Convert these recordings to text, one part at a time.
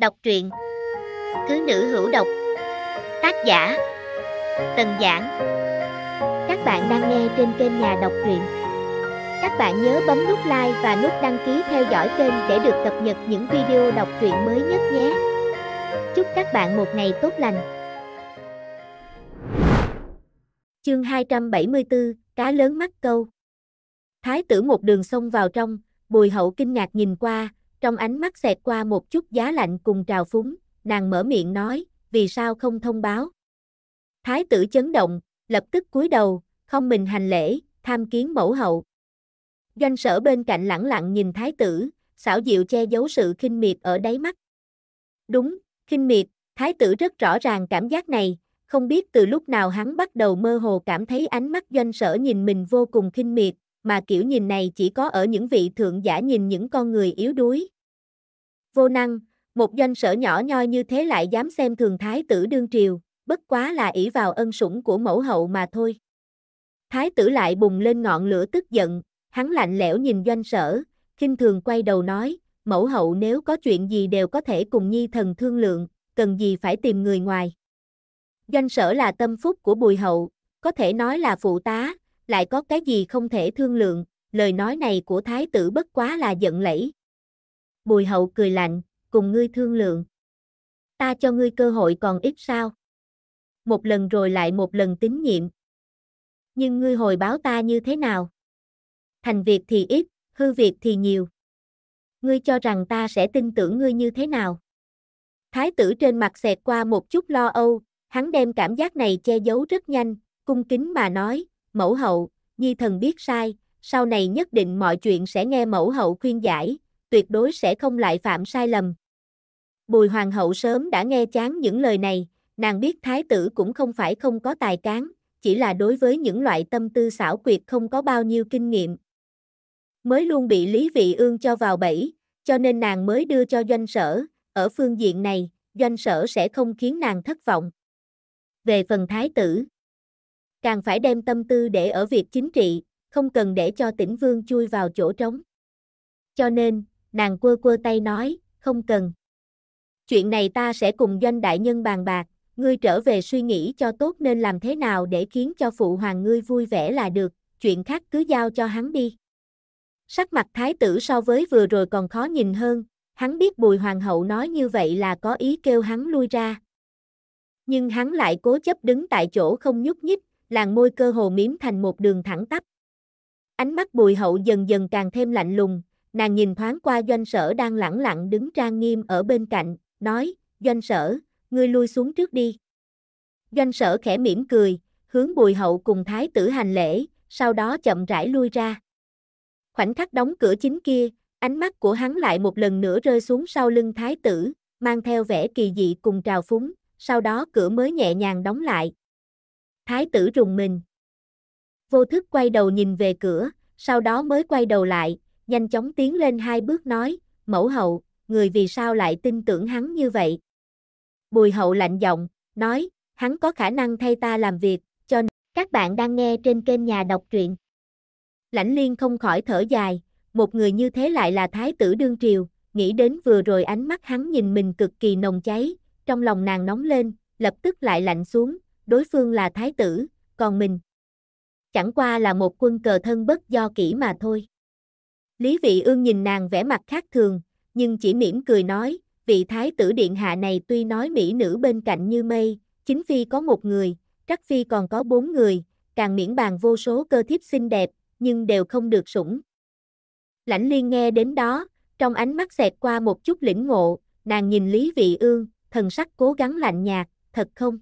Đọc truyện Thứ nữ hữu độc Tác giả Tần Giảng Các bạn đang nghe trên kênh Nhà Đọc truyện Các bạn nhớ bấm nút like và nút đăng ký theo dõi kênh để được cập nhật những video đọc truyện mới nhất nhé Chúc các bạn một ngày tốt lành Chương 274, Cá lớn mắt câu Thái tử một đường xông vào trong, bùi hậu kinh ngạc nhìn qua, trong ánh mắt xẹt qua một chút giá lạnh cùng trào phúng, nàng mở miệng nói, vì sao không thông báo. Thái tử chấn động, lập tức cúi đầu, không mình hành lễ, tham kiến mẫu hậu. Doanh sở bên cạnh lẳng lặng nhìn thái tử, xảo diệu che giấu sự khinh miệt ở đáy mắt. Đúng, khinh miệt, thái tử rất rõ ràng cảm giác này, không biết từ lúc nào hắn bắt đầu mơ hồ cảm thấy ánh mắt doanh sở nhìn mình vô cùng khinh miệt, mà kiểu nhìn này chỉ có ở những vị thượng giả nhìn những con người yếu đuối. Vô năng, một doanh sở nhỏ nhoi như thế lại dám xem thường thái tử đương triều, bất quá là ỷ vào ân sủng của mẫu hậu mà thôi. Thái tử lại bùng lên ngọn lửa tức giận, hắn lạnh lẽo nhìn doanh sở, khinh thường quay đầu nói, mẫu hậu nếu có chuyện gì đều có thể cùng nhi thần thương lượng, cần gì phải tìm người ngoài. Doanh sở là tâm phúc của bùi hậu, có thể nói là phụ tá, lại có cái gì không thể thương lượng, lời nói này của thái tử bất quá là giận lẫy. Bùi hậu cười lạnh, cùng ngươi thương lượng. Ta cho ngươi cơ hội còn ít sao? Một lần rồi lại một lần tín nhiệm. Nhưng ngươi hồi báo ta như thế nào? Thành việc thì ít, hư việc thì nhiều. Ngươi cho rằng ta sẽ tin tưởng ngươi như thế nào? Thái tử trên mặt xẹt qua một chút lo âu, hắn đem cảm giác này che giấu rất nhanh, cung kính mà nói, mẫu hậu, nhi thần biết sai, sau này nhất định mọi chuyện sẽ nghe mẫu hậu khuyên giải, tuyệt đối sẽ không lại phạm sai lầm. Bùi hoàng hậu sớm đã nghe chán những lời này, nàng biết thái tử cũng không phải không có tài cán, chỉ là đối với những loại tâm tư xảo quyệt không có bao nhiêu kinh nghiệm. Mới luôn bị Lý Vị Ương cho vào bẫy, cho nên nàng mới đưa cho doanh sở, ở phương diện này, doanh sở sẽ không khiến nàng thất vọng. Về phần thái tử, càng phải đem tâm tư để ở việc chính trị, không cần để cho tỉnh vương chui vào chỗ trống. Cho nên, nàng quơ quơ tay nói, không cần. Chuyện này ta sẽ cùng doanh đại nhân bàn bạc, ngươi trở về suy nghĩ cho tốt nên làm thế nào để khiến cho phụ hoàng ngươi vui vẻ là được, chuyện khác cứ giao cho hắn đi. Sắc mặt thái tử so với vừa rồi còn khó nhìn hơn, hắn biết bùi hoàng hậu nói như vậy là có ý kêu hắn lui ra. Nhưng hắn lại cố chấp đứng tại chỗ không nhúc nhích, làn môi cơ hồ miếm thành một đường thẳng tắp. Ánh mắt bùi hậu dần dần càng thêm lạnh lùng, nàng nhìn thoáng qua doanh sở đang lẳng lặng đứng trang nghiêm ở bên cạnh, nói, doanh sở, ngươi lui xuống trước đi. Doanh sở khẽ mỉm cười, hướng bùi hậu cùng thái tử hành lễ, sau đó chậm rãi lui ra. Khoảnh khắc đóng cửa chính kia, ánh mắt của hắn lại một lần nữa rơi xuống sau lưng thái tử, mang theo vẻ kỳ dị cùng trào phúng, sau đó cửa mới nhẹ nhàng đóng lại, thái tử rùng mình. Vô thức quay đầu nhìn về cửa, sau đó mới quay đầu lại, nhanh chóng tiến lên hai bước nói, mẫu hậu, người vì sao lại tin tưởng hắn như vậy? Bùi hậu lạnh giọng, nói, hắn có khả năng thay ta làm việc, cho nên... Các bạn đang nghe trên kênh nhà đọc truyện. Lãnh liên không khỏi thở dài, một người như thế lại là thái tử đương triều, nghĩ đến vừa rồi ánh mắt hắn nhìn mình cực kỳ nồng cháy, trong lòng nàng nóng lên, lập tức lại lạnh xuống, đối phương là thái tử, còn mình chẳng qua là một quân cờ thân bất do kỹ mà thôi. Lý Vị Ương nhìn nàng vẻ mặt khác thường, nhưng chỉ mỉm cười nói, vị thái tử điện hạ này tuy nói mỹ nữ bên cạnh như mây, chính phi có một người, trắc phi còn có bốn người, càng miễn bàn vô số cơ thiếp xinh đẹp, nhưng đều không được sủng. Lãnh Liên nghe đến đó, trong ánh mắt xẹt qua một chút lĩnh ngộ, nàng nhìn Lý Vị Ương, thần sắc cố gắng lạnh nhạt, thật không?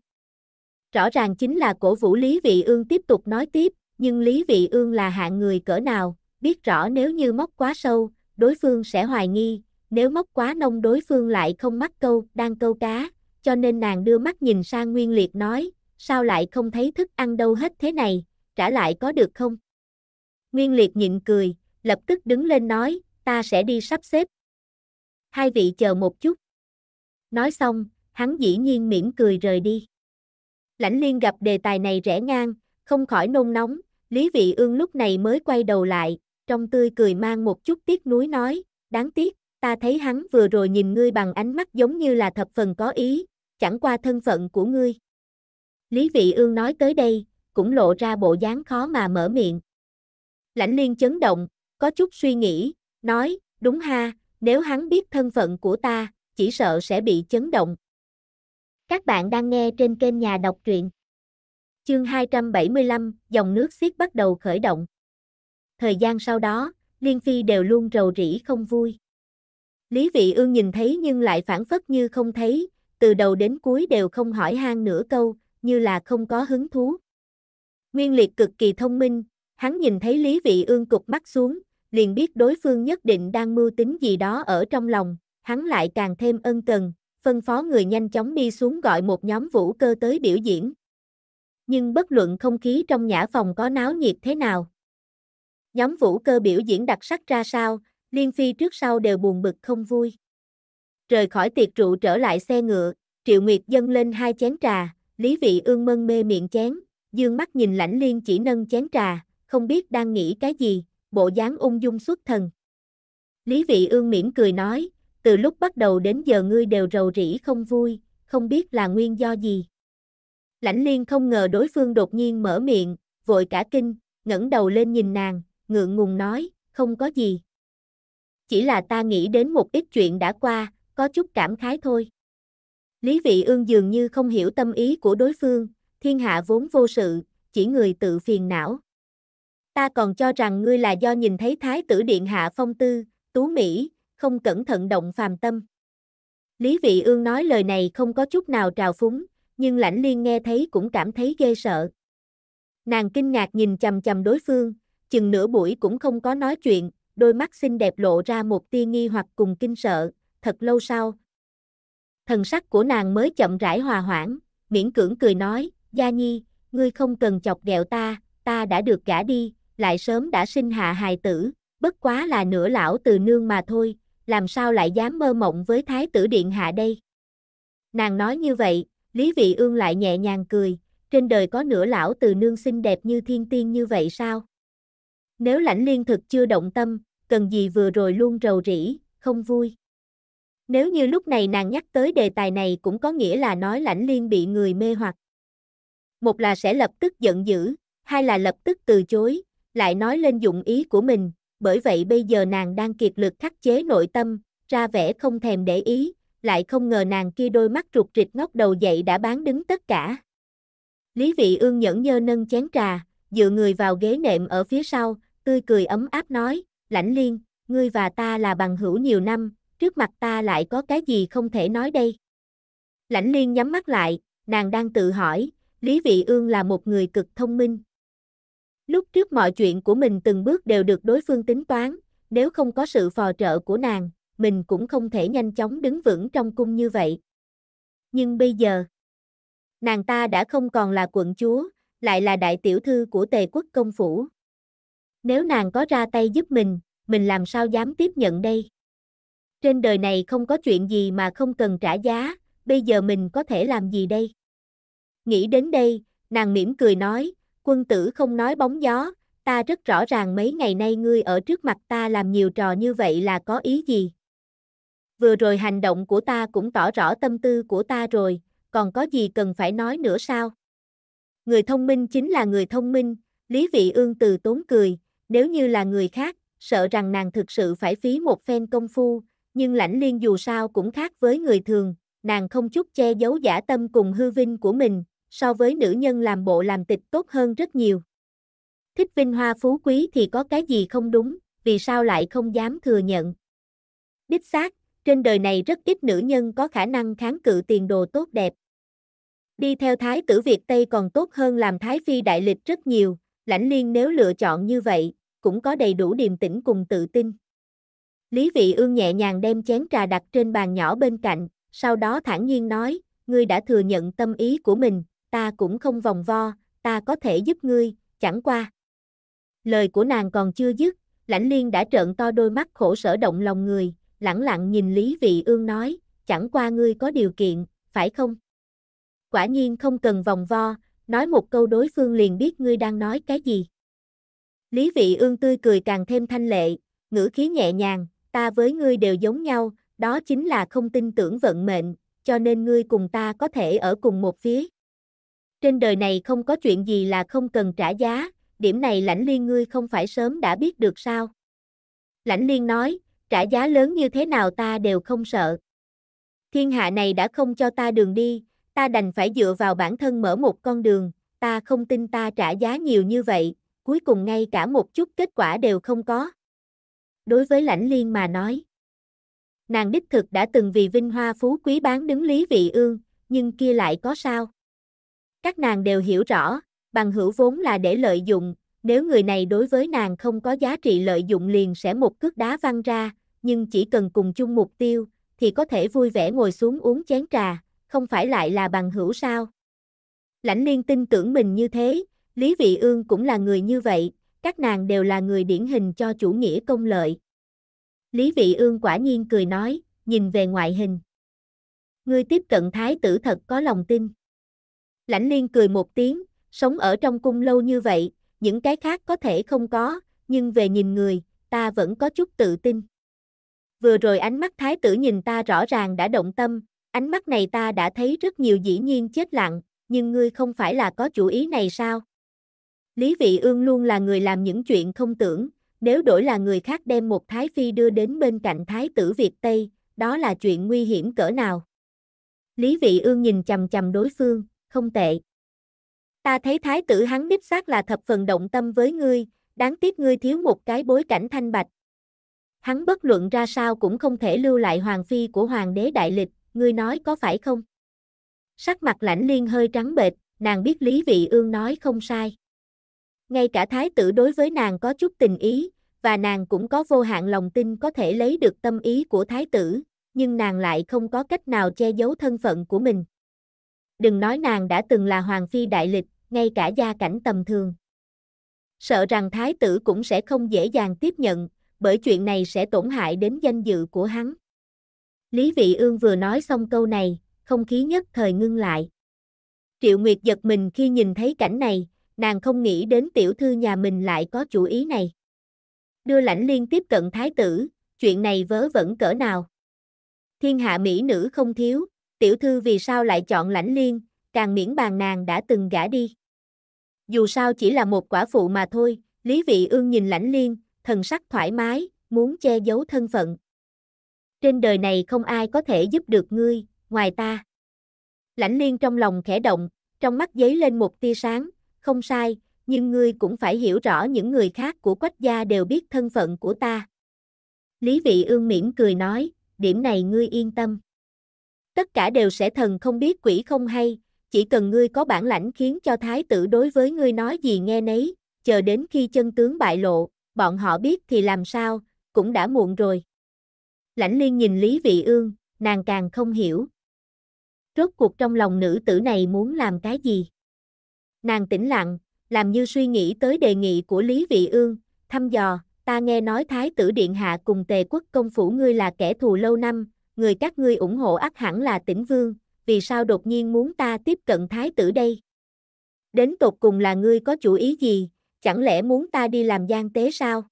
Rõ ràng chính là cổ vũ Lý Vị Ương tiếp tục nói tiếp, nhưng Lý Vị Ương là hạng người cỡ nào, biết rõ nếu như móc quá sâu, đối phương sẽ hoài nghi, nếu móc quá nông đối phương lại không mắc câu, đang câu cá, cho nên nàng đưa mắt nhìn sang Nguyên Liệt nói, sao lại không thấy thức ăn đâu hết thế này, trả lại có được không? Nguyên Liệt nhịn cười, lập tức đứng lên nói, ta sẽ đi sắp xếp. Hai vị chờ một chút. Nói xong, hắn dĩ nhiên mỉm cười rời đi. Lãnh liên gặp đề tài này rẽ ngang, không khỏi nôn nóng, Lý Vị Ương lúc này mới quay đầu lại, trong tươi cười mang một chút tiếc nuối nói, đáng tiếc, ta thấy hắn vừa rồi nhìn ngươi bằng ánh mắt giống như là thập phần có ý, chẳng qua thân phận của ngươi. Lý Vị Ương nói tới đây, cũng lộ ra bộ dáng khó mà mở miệng. Lãnh liên chấn động, có chút suy nghĩ, nói, đúng ha, nếu hắn biết thân phận của ta, chỉ sợ sẽ bị chấn động. Các bạn đang nghe trên kênh Nhà đọc truyện. Chương 275, dòng nước xiết bắt đầu khởi động. Thời gian sau đó, Liên Phi đều luôn rầu rĩ không vui. Lý Vị Ương nhìn thấy nhưng lại phản phất như không thấy, từ đầu đến cuối đều không hỏi han nửa câu, như là không có hứng thú. Nguyên Liệt cực kỳ thông minh, hắn nhìn thấy Lý Vị Ương cục mắt xuống, liền biết đối phương nhất định đang mưu tính gì đó ở trong lòng, hắn lại càng thêm ân cần, phân phó người nhanh chóng đi xuống gọi một nhóm vũ cơ tới biểu diễn. Nhưng bất luận không khí trong nhã phòng có náo nhiệt thế nào. Nhóm vũ cơ biểu diễn đặc sắc ra sao, Liên Phi trước sau đều buồn bực không vui. Rời khỏi tiệc rượu trở lại xe ngựa, Triệu Nguyệt dâng lên hai chén trà, Lý Vị Ương mân mê miệng chén, dương mắt nhìn lãnh liên chỉ nâng chén trà, không biết đang nghĩ cái gì, bộ dáng ung dung xuất thần. Lý Vị Ương mỉm cười nói, từ lúc bắt đầu đến giờ ngươi đều rầu rĩ không vui, không biết là nguyên do gì. Lãnh liên không ngờ đối phương đột nhiên mở miệng, vội cả kinh, ngẩng đầu lên nhìn nàng, ngượng ngùng nói, không có gì. Chỉ là ta nghĩ đến một ít chuyện đã qua, có chút cảm khái thôi. Lý vị ương dường như không hiểu tâm ý của đối phương, thiên hạ vốn vô sự, chỉ người tự phiền não. Ta còn cho rằng ngươi là do nhìn thấy thái tử điện hạ phong tư, tú Mỹ, không cẩn thận động phàm tâm. Lý Vị Ương nói lời này không có chút nào trào phúng, nhưng lãnh liên nghe thấy cũng cảm thấy ghê sợ. Nàng kinh ngạc nhìn chầm chầm đối phương, chừng nửa buổi cũng không có nói chuyện, đôi mắt xinh đẹp lộ ra một tia nghi hoặc cùng kinh sợ, thật lâu sau. Thần sắc của nàng mới chậm rãi hòa hoãn, miễn cưỡng cười nói, Gia Nhi, ngươi không cần chọc ghẹo ta, ta đã được gả đi, lại sớm đã sinh hạ hài tử, bất quá là nửa lão từ nương mà thôi, làm sao lại dám mơ mộng với Thái tử Điện Hạ đây? Nàng nói như vậy, Lý Vị Ương lại nhẹ nhàng cười, trên đời có nửa lão từ nương xinh đẹp như thiên tiên như vậy sao? Nếu lãnh liên thực chưa động tâm, cần gì vừa rồi luôn rầu rĩ, không vui. Nếu như lúc này nàng nhắc tới đề tài này cũng có nghĩa là nói lãnh liên bị người mê hoặc. Một là sẽ lập tức giận dữ, hai là lập tức từ chối, lại nói lên dụng ý của mình, bởi vậy bây giờ nàng đang kiệt lực khắc chế nội tâm, ra vẻ không thèm để ý, lại không ngờ nàng kia đôi mắt rụt rịch ngóc đầu dậy đã bán đứng tất cả. Lý vị ương nhẫn nhơ nâng chén trà, dựa người vào ghế nệm ở phía sau, tươi cười ấm áp nói, lãnh liên, ngươi và ta là bằng hữu nhiều năm, trước mặt ta lại có cái gì không thể nói đây. Lãnh liên nhắm mắt lại, nàng đang tự hỏi, Lý vị ương là một người cực thông minh, Lúc trước mọi chuyện của mình từng bước đều được đối phương tính toán, nếu không có sự phò trợ của nàng, mình cũng không thể nhanh chóng đứng vững trong cung như vậy. Nhưng bây giờ, nàng ta đã không còn là quận chúa, lại là đại tiểu thư của tề quốc công phủ. Nếu nàng có ra tay giúp mình, mình làm sao dám tiếp nhận đây? Trên đời này không có chuyện gì mà không cần trả giá, bây giờ mình có thể làm gì đây? Nghĩ đến đây, nàng mỉm cười nói, quân tử không nói bóng gió, ta rất rõ ràng mấy ngày nay ngươi ở trước mặt ta làm nhiều trò như vậy là có ý gì. Vừa rồi hành động của ta cũng tỏ rõ tâm tư của ta rồi, còn có gì cần phải nói nữa sao? Người thông minh chính là người thông minh, Lý Vị Ương từ tốn cười, nếu như là người khác, sợ rằng nàng thực sự phải phí một phen công phu, nhưng lãnh liên dù sao cũng khác với người thường, nàng không chút che giấu giả tâm cùng hư vinh của mình, so với nữ nhân làm bộ làm tịch tốt hơn rất nhiều. Thích vinh hoa phú quý thì có cái gì không đúng, vì sao lại không dám thừa nhận. Đích xác, trên đời này rất ít nữ nhân có khả năng kháng cự tiền đồ tốt đẹp. Đi theo thái tử Việt Tây còn tốt hơn làm thái phi đại lịch rất nhiều, lãnh liên nếu lựa chọn như vậy, cũng có đầy đủ điềm tĩnh cùng tự tin. Lý vị ương nhẹ nhàng đem chén trà đặt trên bàn nhỏ bên cạnh, sau đó thản nhiên nói, ngươi đã thừa nhận tâm ý của mình, ta cũng không vòng vo, ta có thể giúp ngươi, chẳng qua. Lời của nàng còn chưa dứt, lãnh liên đã trợn to đôi mắt khổ sở động lòng người, lẳng lặng nhìn Lý Vị Ương nói, chẳng qua ngươi có điều kiện, phải không? Quả nhiên không cần vòng vo, nói một câu đối phương liền biết ngươi đang nói cái gì. Lý Vị Ương tươi cười càng thêm thanh lệ, ngữ khí nhẹ nhàng, ta với ngươi đều giống nhau, đó chính là không tin tưởng vận mệnh, cho nên ngươi cùng ta có thể ở cùng một phía. Trên đời này không có chuyện gì là không cần trả giá, điểm này lãnh liên ngươi không phải sớm đã biết được sao. Lãnh liên nói, trả giá lớn như thế nào ta đều không sợ. Thiên hạ này đã không cho ta đường đi, ta đành phải dựa vào bản thân mở một con đường, ta không tin ta trả giá nhiều như vậy, cuối cùng ngay cả một chút kết quả đều không có. Đối với lãnh liên mà nói, nàng đích thực đã từng vì vinh hoa phú quý bán đứng Lý Vị Ương, nhưng kia lại có sao? Các nàng đều hiểu rõ, bằng hữu vốn là để lợi dụng, nếu người này đối với nàng không có giá trị lợi dụng liền sẽ một cước đá văng ra, nhưng chỉ cần cùng chung mục tiêu, thì có thể vui vẻ ngồi xuống uống chén trà, không phải lại là bằng hữu sao. Lãnh liên tin tưởng mình như thế, Lý Vị Ương cũng là người như vậy, các nàng đều là người điển hình cho chủ nghĩa công lợi. Lý Vị Ương quả nhiên cười nói, nhìn về ngoại hình. Ngươi tiếp cận thái tử thật có lòng tin. Lãnh liên cười một tiếng, sống ở trong cung lâu như vậy, những cái khác có thể không có, nhưng về nhìn người, ta vẫn có chút tự tin. Vừa rồi ánh mắt thái tử nhìn ta rõ ràng đã động tâm, ánh mắt này ta đã thấy rất nhiều dĩ nhiên chết lặng, nhưng ngươi không phải là có chủ ý này sao? Lý Vị Ương luôn là người làm những chuyện không tưởng, nếu đổi là người khác đem một Thái Phi đưa đến bên cạnh Thái tử Việt Tây, đó là chuyện nguy hiểm cỡ nào? Lý Vị Ương nhìn chầm chầm đối phương, không tệ. Ta thấy thái tử hắn đích xác là thập phần động tâm với ngươi, đáng tiếc ngươi thiếu một cái bối cảnh thanh bạch. Hắn bất luận ra sao cũng không thể lưu lại hoàng phi của hoàng đế đại lịch, ngươi nói có phải không? Sắc mặt lãnh liên hơi trắng bệch, nàng biết Lý Vị Ương nói không sai. Ngay cả thái tử đối với nàng có chút tình ý, và nàng cũng có vô hạn lòng tin có thể lấy được tâm ý của thái tử, nhưng nàng lại không có cách nào che giấu thân phận của mình. Đừng nói nàng đã từng là hoàng phi đại lịch, ngay cả gia cảnh tầm thường. Sợ rằng thái tử cũng sẽ không dễ dàng tiếp nhận, bởi chuyện này sẽ tổn hại đến danh dự của hắn. Lý Vị Ương vừa nói xong câu này, không khí nhất thời ngưng lại. Triệu Nguyệt giật mình khi nhìn thấy cảnh này, nàng không nghĩ đến tiểu thư nhà mình lại có chủ ý này. Đưa lãnh liên tiếp cận thái tử, chuyện này vớ vẩn cỡ nào. Thiên hạ mỹ nữ không thiếu, tiểu thư vì sao lại chọn lãnh liên, càng miễn bàn nàng đã từng gả đi. Dù sao chỉ là một quả phụ mà thôi, Lý Vị Ương nhìn lãnh liên, thần sắc thoải mái, muốn che giấu thân phận. Trên đời này không ai có thể giúp được ngươi, ngoài ta. Lãnh liên trong lòng khẽ động, trong mắt giấy lên một tia sáng, không sai, nhưng ngươi cũng phải hiểu rõ những người khác của quách gia đều biết thân phận của ta. Lý Vị Ương mỉm cười nói, điểm này ngươi yên tâm. Tất cả đều sẽ thần không biết quỷ không hay, chỉ cần ngươi có bản lãnh khiến cho thái tử đối với ngươi nói gì nghe nấy, chờ đến khi chân tướng bại lộ, bọn họ biết thì làm sao, cũng đã muộn rồi. Lãnh liên nhìn Lý Vị Ương, nàng càng không hiểu. Rốt cuộc trong lòng nữ tử này muốn làm cái gì? Nàng tĩnh lặng, làm như suy nghĩ tới đề nghị của Lý Vị Ương, thăm dò, ta nghe nói Thái tử Điện Hạ cùng Tề Quốc Công Phủ ngươi là kẻ thù lâu năm, người các ngươi ủng hộ ác hẳn là tỉnh vương, vì sao đột nhiên muốn ta tiếp cận thái tử đây? Đến tột cùng là ngươi có chủ ý gì, chẳng lẽ muốn ta đi làm gian tế sao?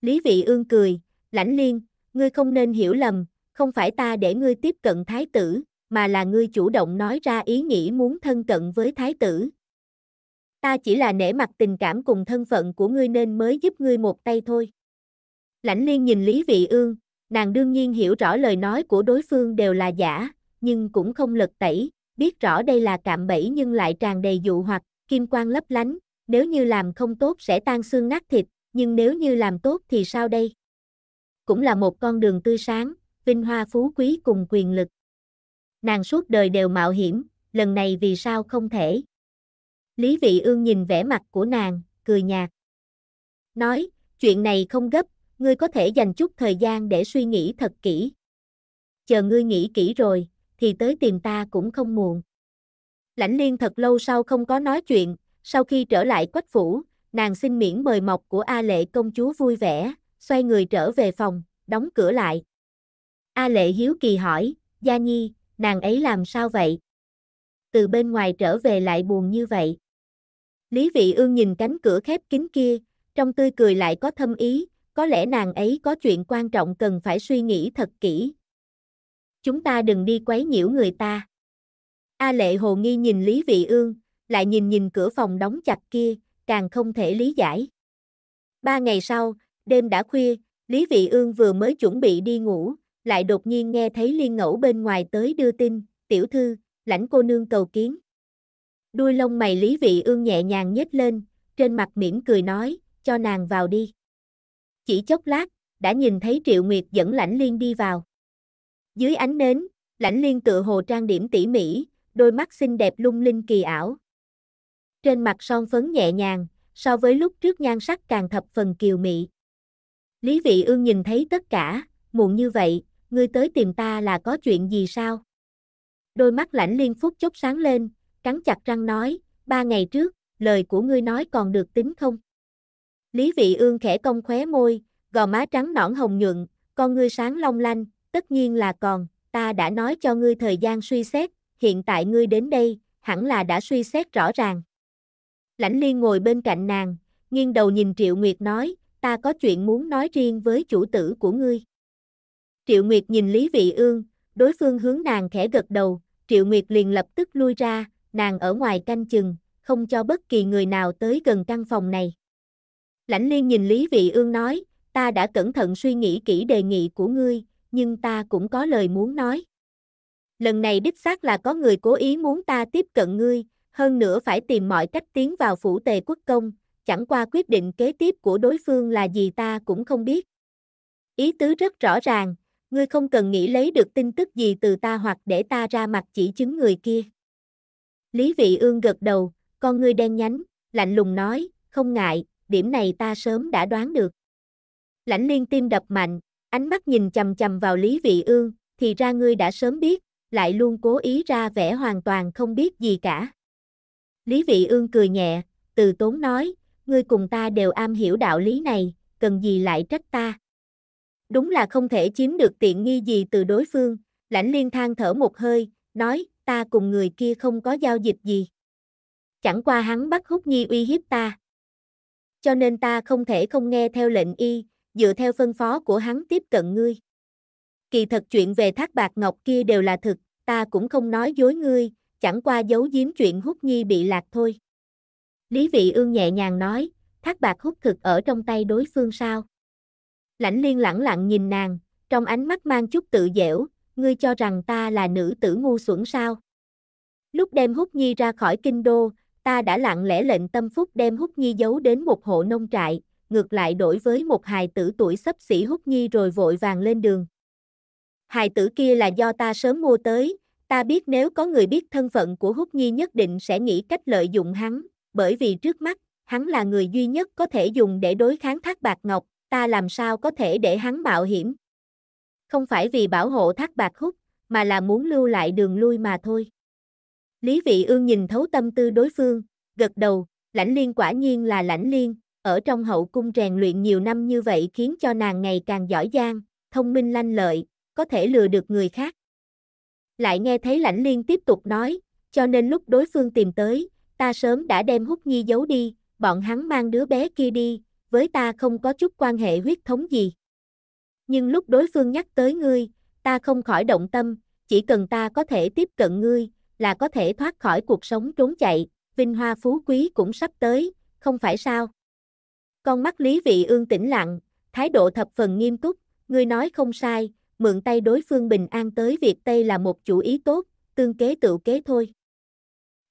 Lý vị ương cười, lãnh liên, ngươi không nên hiểu lầm, không phải ta để ngươi tiếp cận thái tử, mà là ngươi chủ động nói ra ý nghĩ muốn thân cận với thái tử. Ta chỉ là nể mặt tình cảm cùng thân phận của ngươi nên mới giúp ngươi một tay thôi. Lãnh liên nhìn Lý Vị Ương, Nàng đương nhiên hiểu rõ lời nói của đối phương đều là giả, nhưng cũng không lật tẩy, biết rõ đây là cạm bẫy nhưng lại tràn đầy dụ hoặc, kim quang lấp lánh, nếu như làm không tốt sẽ tan xương nát thịt, nhưng nếu như làm tốt thì sao đây? Cũng là một con đường tươi sáng, vinh hoa phú quý cùng quyền lực. Nàng suốt đời đều mạo hiểm, lần này vì sao không thể? Lý Vị Ương nhìn vẻ mặt của nàng, cười nhạt. Nói, chuyện này không gấp, ngươi có thể dành chút thời gian để suy nghĩ thật kỹ. Chờ ngươi nghĩ kỹ rồi, thì tới tìm ta cũng không muộn. Lãnh liên thật lâu sau không có nói chuyện, sau khi trở lại quách phủ, nàng xin miễn mời mọc của A Lệ công chúa vui vẻ, xoay người trở về phòng, đóng cửa lại. A Lệ hiếu kỳ hỏi, Gia Nhi, nàng ấy làm sao vậy? Từ bên ngoài trở về lại buồn như vậy. Lý vị ương nhìn cánh cửa khép kín kia, trong tươi cười lại có thâm ý, có lẽ nàng ấy có chuyện quan trọng cần phải suy nghĩ thật kỹ. Chúng ta đừng đi quấy nhiễu người ta. A lệ hồ nghi nhìn Lý Vị Ương, lại nhìn nhìn cửa phòng đóng chặt kia, càng không thể lý giải. Ba ngày sau, đêm đã khuya, Lý Vị Ương vừa mới chuẩn bị đi ngủ, lại đột nhiên nghe thấy liên ngẫu bên ngoài tới đưa tin, tiểu thư, lãnh cô nương cầu kiến. Đuôi lông mày Lý Vị Ương nhẹ nhàng nhếch lên, trên mặt mỉm cười nói, cho nàng vào đi. Chỉ chốc lát, đã nhìn thấy Triệu Nguyệt dẫn Lãnh Liên đi vào. Dưới ánh nến, Lãnh Liên tựa hồ trang điểm tỉ mỉ, đôi mắt xinh đẹp lung linh kỳ ảo. Trên mặt son phấn nhẹ nhàng, so với lúc trước nhan sắc càng thập phần kiều mị. Lý Vị Ương nhìn thấy tất cả, muộn như vậy, ngươi tới tìm ta là có chuyện gì sao? Đôi mắt lãnh liên phút chốc sáng lên, cắn chặt răng nói, ba ngày trước, lời của ngươi nói còn được tính không? Lý Vị Ương khẽ cong khóe môi, gò má trắng nõn hồng nhuận, con ngươi sáng long lanh, tất nhiên là còn, ta đã nói cho ngươi thời gian suy xét, hiện tại ngươi đến đây, hẳn là đã suy xét rõ ràng. Lãnh Liên ngồi bên cạnh nàng, nghiêng đầu nhìn Triệu Nguyệt nói, ta có chuyện muốn nói riêng với chủ tử của ngươi. Triệu Nguyệt nhìn Lý Vị Ương, đối phương hướng nàng khẽ gật đầu, Triệu Nguyệt liền lập tức lui ra, nàng ở ngoài canh chừng, không cho bất kỳ người nào tới gần căn phòng này. Lãnh liên nhìn Lý Vị Ương nói, ta đã cẩn thận suy nghĩ kỹ đề nghị của ngươi, nhưng ta cũng có lời muốn nói. Lần này đích xác là có người cố ý muốn ta tiếp cận ngươi, hơn nữa phải tìm mọi cách tiến vào phủ tề quốc công, chẳng qua quyết định kế tiếp của đối phương là gì ta cũng không biết. Ý tứ rất rõ ràng, ngươi không cần nghĩ lấy được tin tức gì từ ta hoặc để ta ra mặt chỉ chứng người kia. Lý Vị Ương gật đầu, con ngươi đen nhánh, lạnh lùng nói, không ngại, điểm này ta sớm đã đoán được. Lãnh liên tim đập mạnh, ánh mắt nhìn chầm chầm vào Lý Vị Ương, thì ra ngươi đã sớm biết, lại luôn cố ý ra vẻ hoàn toàn không biết gì cả. Lý Vị Ương cười nhẹ, từ tốn nói, ngươi cùng ta đều am hiểu đạo lý này, cần gì lại trách ta. Đúng là không thể chiếm được tiện nghi gì từ đối phương, lãnh liên than thở một hơi, nói, ta cùng người kia không có giao dịch gì. Chẳng qua hắn bắt hút nhi uy hiếp ta cho nên ta không thể không nghe theo lệnh y, dựa theo phân phó của hắn tiếp cận ngươi. Kỳ thật chuyện về thác bạc ngọc kia đều là thực, ta cũng không nói dối ngươi, chẳng qua giấu giếm chuyện hút nhi bị lạc thôi. Lý vị ương nhẹ nhàng nói, thác bạc hút thực ở trong tay đối phương sao. Lãnh liên lẳng lặng nhìn nàng, trong ánh mắt mang chút tự dẻo, ngươi cho rằng ta là nữ tử ngu xuẩn sao. Lúc đem hút nhi ra khỏi kinh đô, ta đã lặng lẽ lệnh tâm phúc đem hút Nhi giấu đến một hộ nông trại, ngược lại đổi với một hài tử tuổi sắp xỉ hút Nhi rồi vội vàng lên đường. Hài tử kia là do ta sớm mua tới, ta biết nếu có người biết thân phận của hút Nhi nhất định sẽ nghĩ cách lợi dụng hắn, bởi vì trước mắt, hắn là người duy nhất có thể dùng để đối kháng Thác Bạc Ngọc, ta làm sao có thể để hắn bạo hiểm. Không phải vì bảo hộ Thác Bạc hút, mà là muốn lưu lại đường lui mà thôi. Lý Vị Ương nhìn thấu tâm tư đối phương, gật đầu, lãnh liên quả nhiên là lãnh liên, ở trong hậu cung rèn luyện nhiều năm như vậy khiến cho nàng ngày càng giỏi giang, thông minh lanh lợi, có thể lừa được người khác. Lại nghe thấy lãnh liên tiếp tục nói, cho nên lúc đối phương tìm tới, ta sớm đã đem hút nhi giấu đi, bọn hắn mang đứa bé kia đi, với ta không có chút quan hệ huyết thống gì. Nhưng lúc đối phương nhắc tới ngươi, ta không khỏi động tâm, chỉ cần ta có thể tiếp cận ngươi, là có thể thoát khỏi cuộc sống trốn chạy, vinh hoa phú quý cũng sắp tới, không phải sao? Con mắt Lý Vị Ương tĩnh lặng, thái độ thập phần nghiêm túc, ngươi nói không sai, mượn tay đối phương bình an tới Việt Tây là một chủ ý tốt, tương kế tự kế thôi.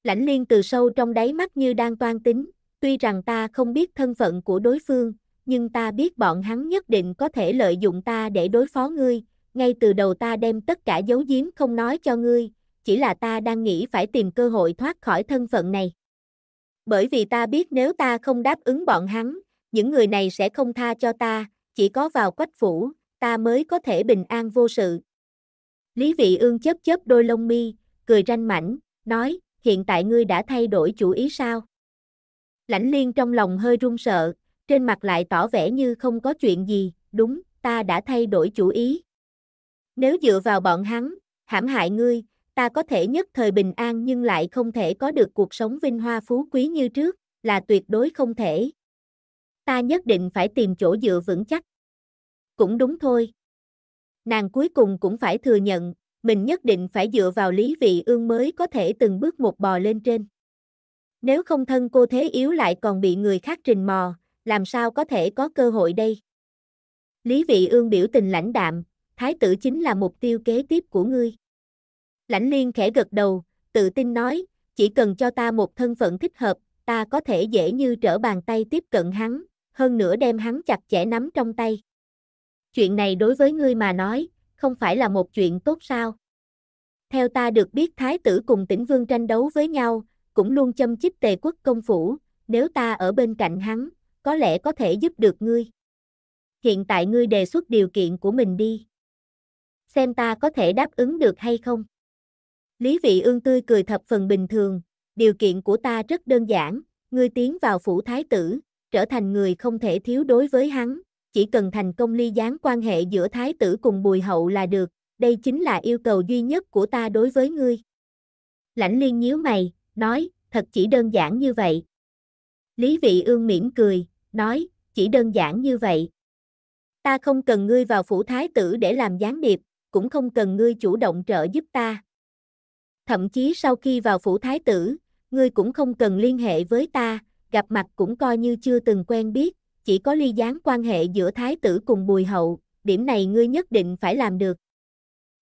Lãnh liên từ sâu trong đáy mắt như đang toan tính, tuy rằng ta không biết thân phận của đối phương, nhưng ta biết bọn hắn nhất định có thể lợi dụng ta để đối phó ngươi, ngay từ đầu ta đem tất cả dấu giếm không nói cho ngươi, chỉ là ta đang nghĩ phải tìm cơ hội thoát khỏi thân phận này. Bởi vì ta biết nếu ta không đáp ứng bọn hắn, những người này sẽ không tha cho ta, chỉ có vào quách phủ, ta mới có thể bình an vô sự. Lý vị ương chớp chớp đôi lông mi, cười ranh mảnh, nói, hiện tại ngươi đã thay đổi chủ ý sao? Lãnh liên trong lòng hơi run sợ, trên mặt lại tỏ vẻ như không có chuyện gì, đúng, ta đã thay đổi chủ ý. Nếu dựa vào bọn hắn, hãm hại ngươi, ta có thể nhất thời bình an nhưng lại không thể có được cuộc sống vinh hoa phú quý như trước, là tuyệt đối không thể. Ta nhất định phải tìm chỗ dựa vững chắc. Cũng đúng thôi. Nàng cuối cùng cũng phải thừa nhận, mình nhất định phải dựa vào lý vị ương mới có thể từng bước một bò lên trên. Nếu không thân cô thế yếu lại còn bị người khác trình mò, làm sao có thể có cơ hội đây? Lý vị ương biểu tình lãnh đạm, thái tử chính là mục tiêu kế tiếp của ngươi. Lãnh liên khẽ gật đầu, tự tin nói, chỉ cần cho ta một thân phận thích hợp, ta có thể dễ như trở bàn tay tiếp cận hắn, hơn nữa đem hắn chặt chẽ nắm trong tay. Chuyện này đối với ngươi mà nói, không phải là một chuyện tốt sao? Theo ta được biết thái tử cùng tỉnh vương tranh đấu với nhau, cũng luôn châm chích tề quốc công phủ, nếu ta ở bên cạnh hắn, có lẽ có thể giúp được ngươi. Hiện tại ngươi đề xuất điều kiện của mình đi. Xem ta có thể đáp ứng được hay không. Lý vị ương tươi cười thập phần bình thường, điều kiện của ta rất đơn giản, ngươi tiến vào phủ thái tử, trở thành người không thể thiếu đối với hắn, chỉ cần thành công ly gián quan hệ giữa thái tử cùng bùi hậu là được, đây chính là yêu cầu duy nhất của ta đối với ngươi. Lãnh liên nhíu mày, nói, thật chỉ đơn giản như vậy. Lý vị ương mỉm cười, nói, chỉ đơn giản như vậy. Ta không cần ngươi vào phủ thái tử để làm gián điệp, cũng không cần ngươi chủ động trợ giúp ta, Thậm chí sau khi vào phủ thái tử, ngươi cũng không cần liên hệ với ta, gặp mặt cũng coi như chưa từng quen biết, chỉ có ly gián quan hệ giữa thái tử cùng bùi hậu, điểm này ngươi nhất định phải làm được.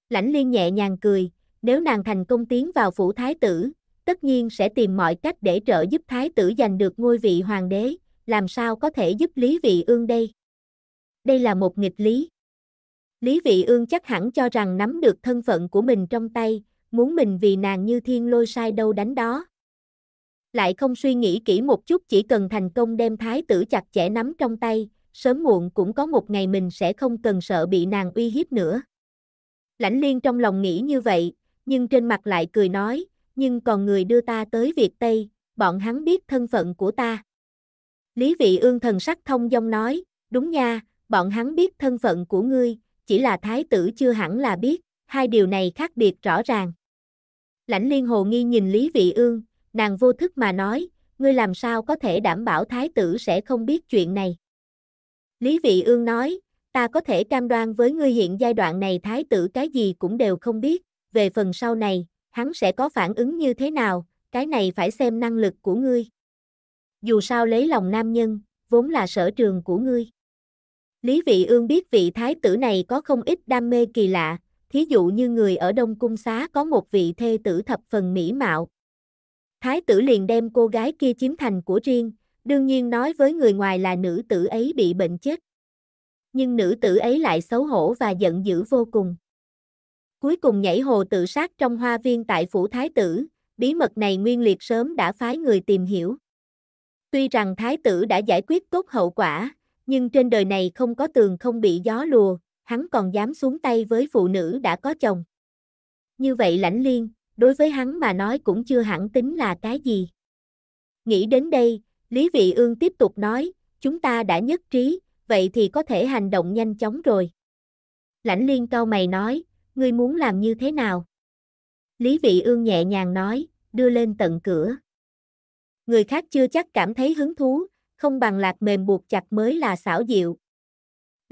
Lãnh liên nhẹ nhàng cười, nếu nàng thành công tiến vào phủ thái tử, tất nhiên sẽ tìm mọi cách để trợ giúp thái tử giành được ngôi vị hoàng đế, làm sao có thể giúp Lý Vị Ương đây? Đây là một nghịch lý. Lý Vị Ương chắc hẳn cho rằng nắm được thân phận của mình trong tay, muốn mình vì nàng như thiên lôi sai đâu đánh đó. Lại không suy nghĩ kỹ một chút chỉ cần thành công đem thái tử chặt chẽ nắm trong tay, sớm muộn cũng có một ngày mình sẽ không cần sợ bị nàng uy hiếp nữa. Lãnh liên trong lòng nghĩ như vậy, nhưng trên mặt lại cười nói, nhưng còn người đưa ta tới Việt Tây, bọn hắn biết thân phận của ta. Lý vị ương thần sắc thông dong nói, đúng nha, bọn hắn biết thân phận của ngươi, chỉ là thái tử chưa hẳn là biết, hai điều này khác biệt rõ ràng. Lãnh liên hồ nghi nhìn Lý Vị Ương, nàng vô thức mà nói, ngươi làm sao có thể đảm bảo thái tử sẽ không biết chuyện này. Lý Vị Ương nói, ta có thể cam đoan với ngươi hiện giai đoạn này thái tử cái gì cũng đều không biết, về phần sau này, hắn sẽ có phản ứng như thế nào, cái này phải xem năng lực của ngươi. Dù sao lấy lòng nam nhân, vốn là sở trường của ngươi. Lý Vị Ương biết vị thái tử này có không ít đam mê kỳ lạ, Thí dụ như người ở Đông Cung Xá có một vị thê tử thập phần mỹ mạo. Thái tử liền đem cô gái kia chiếm thành của riêng, đương nhiên nói với người ngoài là nữ tử ấy bị bệnh chết. Nhưng nữ tử ấy lại xấu hổ và giận dữ vô cùng. Cuối cùng nhảy hồ tự sát trong hoa viên tại phủ thái tử, bí mật này nguyên liệt sớm đã phái người tìm hiểu. Tuy rằng thái tử đã giải quyết tốt hậu quả, nhưng trên đời này không có tường không bị gió lùa, hắn còn dám xuống tay với phụ nữ đã có chồng. Như vậy lãnh liên, đối với hắn mà nói cũng chưa hẳn tính là cái gì. Nghĩ đến đây, Lý Vị Ương tiếp tục nói, chúng ta đã nhất trí, vậy thì có thể hành động nhanh chóng rồi. Lãnh liên cau mày nói, ngươi muốn làm như thế nào? Lý Vị Ương nhẹ nhàng nói, đưa lên tận cửa. Người khác chưa chắc cảm thấy hứng thú, không bằng lạc mềm buộc chặt mới là xảo diệu,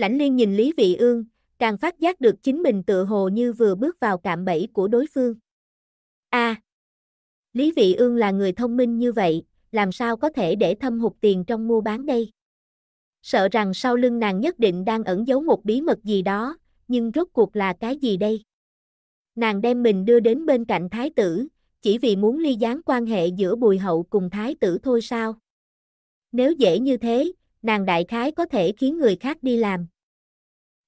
Lãnh liên nhìn Lý Vị Ương, càng phát giác được chính mình tựa hồ như vừa bước vào cạm bẫy của đối phương. A. À, Lý Vị Ương là người thông minh như vậy, làm sao có thể để thâm hụt tiền trong mua bán đây? Sợ rằng sau lưng nàng nhất định đang ẩn giấu một bí mật gì đó, nhưng rốt cuộc là cái gì đây? Nàng đem mình đưa đến bên cạnh thái tử, chỉ vì muốn ly gián quan hệ giữa bùi hậu cùng thái tử thôi sao? Nếu dễ như thế, nàng đại khái có thể khiến người khác đi làm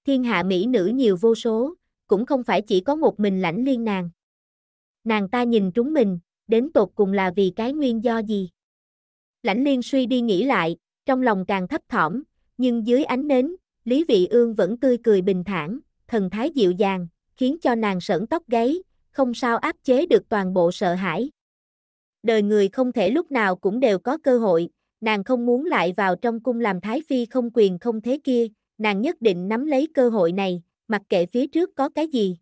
thiên hạ mỹ nữ nhiều vô số, cũng không phải chỉ có một mình lãnh liên nàng. Nàng ta nhìn trúng mình, đến tột cùng là vì cái nguyên do gì? Lãnh liên suy đi nghĩ lại, trong lòng càng thấp thỏm, nhưng dưới ánh nến, Lý Vị Ương vẫn tươi cười bình thản, thần thái dịu dàng, khiến cho nàng sởn tóc gáy, không sao áp chế được toàn bộ sợ hãi. Đời người không thể lúc nào cũng đều có cơ hội, nàng không muốn lại vào trong cung làm thái phi không quyền không thế kia, nàng nhất định nắm lấy cơ hội này, mặc kệ phía trước có cái gì.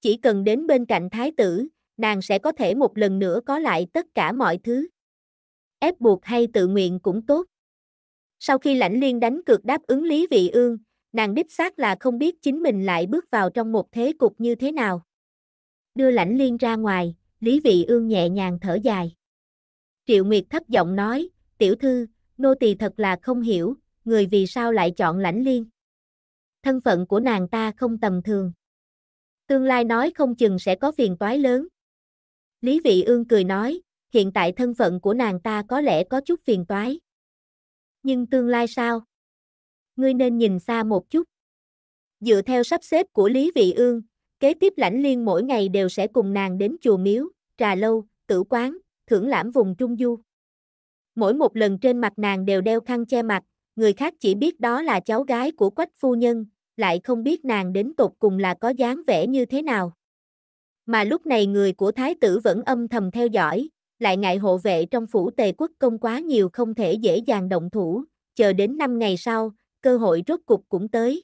Chỉ cần đến bên cạnh thái tử, nàng sẽ có thể một lần nữa có lại tất cả mọi thứ. Ép buộc hay tự nguyện cũng tốt. Sau khi lãnh liên đánh cược đáp ứng Lý Vị Ương, nàng đích xác là không biết chính mình lại bước vào trong một thế cục như thế nào. Đưa lãnh liên ra ngoài, Lý Vị Ương nhẹ nhàng thở dài. Triệu Nguyệt thấp giọng nói, tiểu thư, nô tỳ thật là không hiểu, người vì sao lại chọn lãnh liên. Thân phận của nàng ta không tầm thường. Tương lai nói không chừng sẽ có phiền toái lớn. Lý Vị Ương cười nói, hiện tại thân phận của nàng ta có lẽ có chút phiền toái. Nhưng tương lai sao? Ngươi nên nhìn xa một chút. Dựa theo sắp xếp của Lý Vị Ương, kế tiếp lãnh liên mỗi ngày đều sẽ cùng nàng đến chùa miếu, trà lâu, tử quán, thưởng lãm vùng Trung Du. Mỗi một lần trên mặt nàng đều đeo khăn che mặt, người khác chỉ biết đó là cháu gái của quách phu nhân, lại không biết nàng đến tột cùng là có dáng vẻ như thế nào. Mà lúc này người của thái tử vẫn âm thầm theo dõi, lại ngại hộ vệ trong phủ tề quốc công quá nhiều không thể dễ dàng động thủ, chờ đến năm ngày sau, cơ hội rốt cục cũng tới.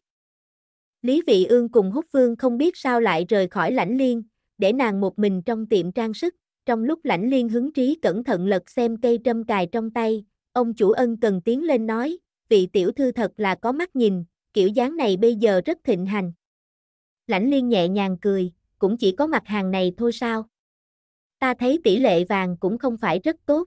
Lý Vị Ương cùng Húc Vương không biết sao lại rời khỏi lãnh liên, để nàng một mình trong tiệm trang sức, trong lúc lãnh liên hứng trí cẩn thận lật xem cây trâm cài trong tay, ông chủ ân cần tiến lên nói, vị tiểu thư thật là có mắt nhìn, kiểu dáng này bây giờ rất thịnh hành. Lãnh liên nhẹ nhàng cười, cũng chỉ có mặt hàng này thôi sao. Ta thấy tỷ lệ vàng cũng không phải rất tốt.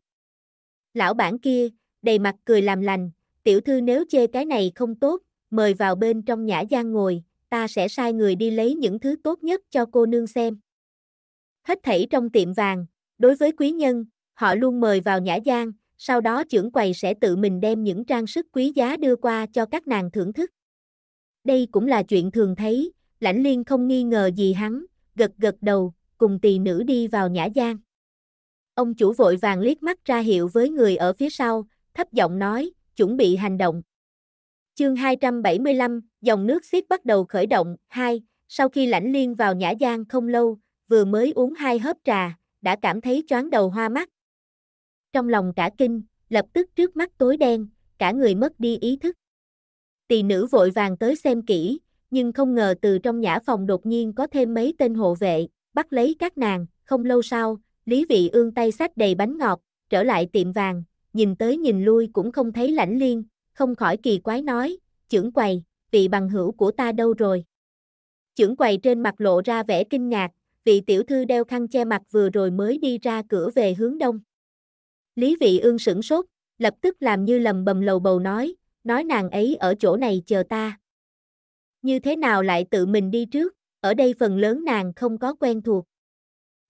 Lão bản kia, đầy mặt cười làm lành, tiểu thư nếu chê cái này không tốt, mời vào bên trong nhã gian ngồi, ta sẽ sai người đi lấy những thứ tốt nhất cho cô nương xem. Hết thảy trong tiệm vàng, đối với quý nhân, họ luôn mời vào nhã gian, sau đó trưởng quầy sẽ tự mình đem những trang sức quý giá đưa qua cho các nàng thưởng thức. Đây cũng là chuyện thường thấy, lãnh liên không nghi ngờ gì hắn, gật gật đầu, cùng tỳ nữ đi vào nhã gian. Ông chủ vội vàng liếc mắt ra hiệu với người ở phía sau, thấp giọng nói, chuẩn bị hành động. Chương 275, dòng nước xiết bắt đầu khởi động, 2, sau khi lãnh liên vào nhã gian không lâu, vừa mới uống hai hớp trà, đã cảm thấy choáng đầu hoa mắt, trong lòng cả kinh, lập tức trước mắt tối đen, cả người mất đi ý thức. Tỳ nữ vội vàng tới xem kỹ, nhưng không ngờ từ trong nhã phòng đột nhiên có thêm mấy tên hộ vệ, bắt lấy các nàng, không lâu sau, Lý Vị ương tay sách đầy bánh ngọt, trở lại tiệm vàng, nhìn tới nhìn lui cũng không thấy lãnh liên, không khỏi kỳ quái nói, trưởng quầy, vị bằng hữu của ta đâu rồi? Trưởng quầy trên mặt lộ ra vẻ kinh ngạc, vị tiểu thư đeo khăn che mặt vừa rồi mới đi ra cửa về hướng đông. Lý Vị Ương sửng sốt, lập tức làm như lầm bầm lầu bầu nói, nói nàng ấy ở chỗ này chờ ta. Như thế nào lại tự mình đi trước, ở đây phần lớn nàng không có quen thuộc.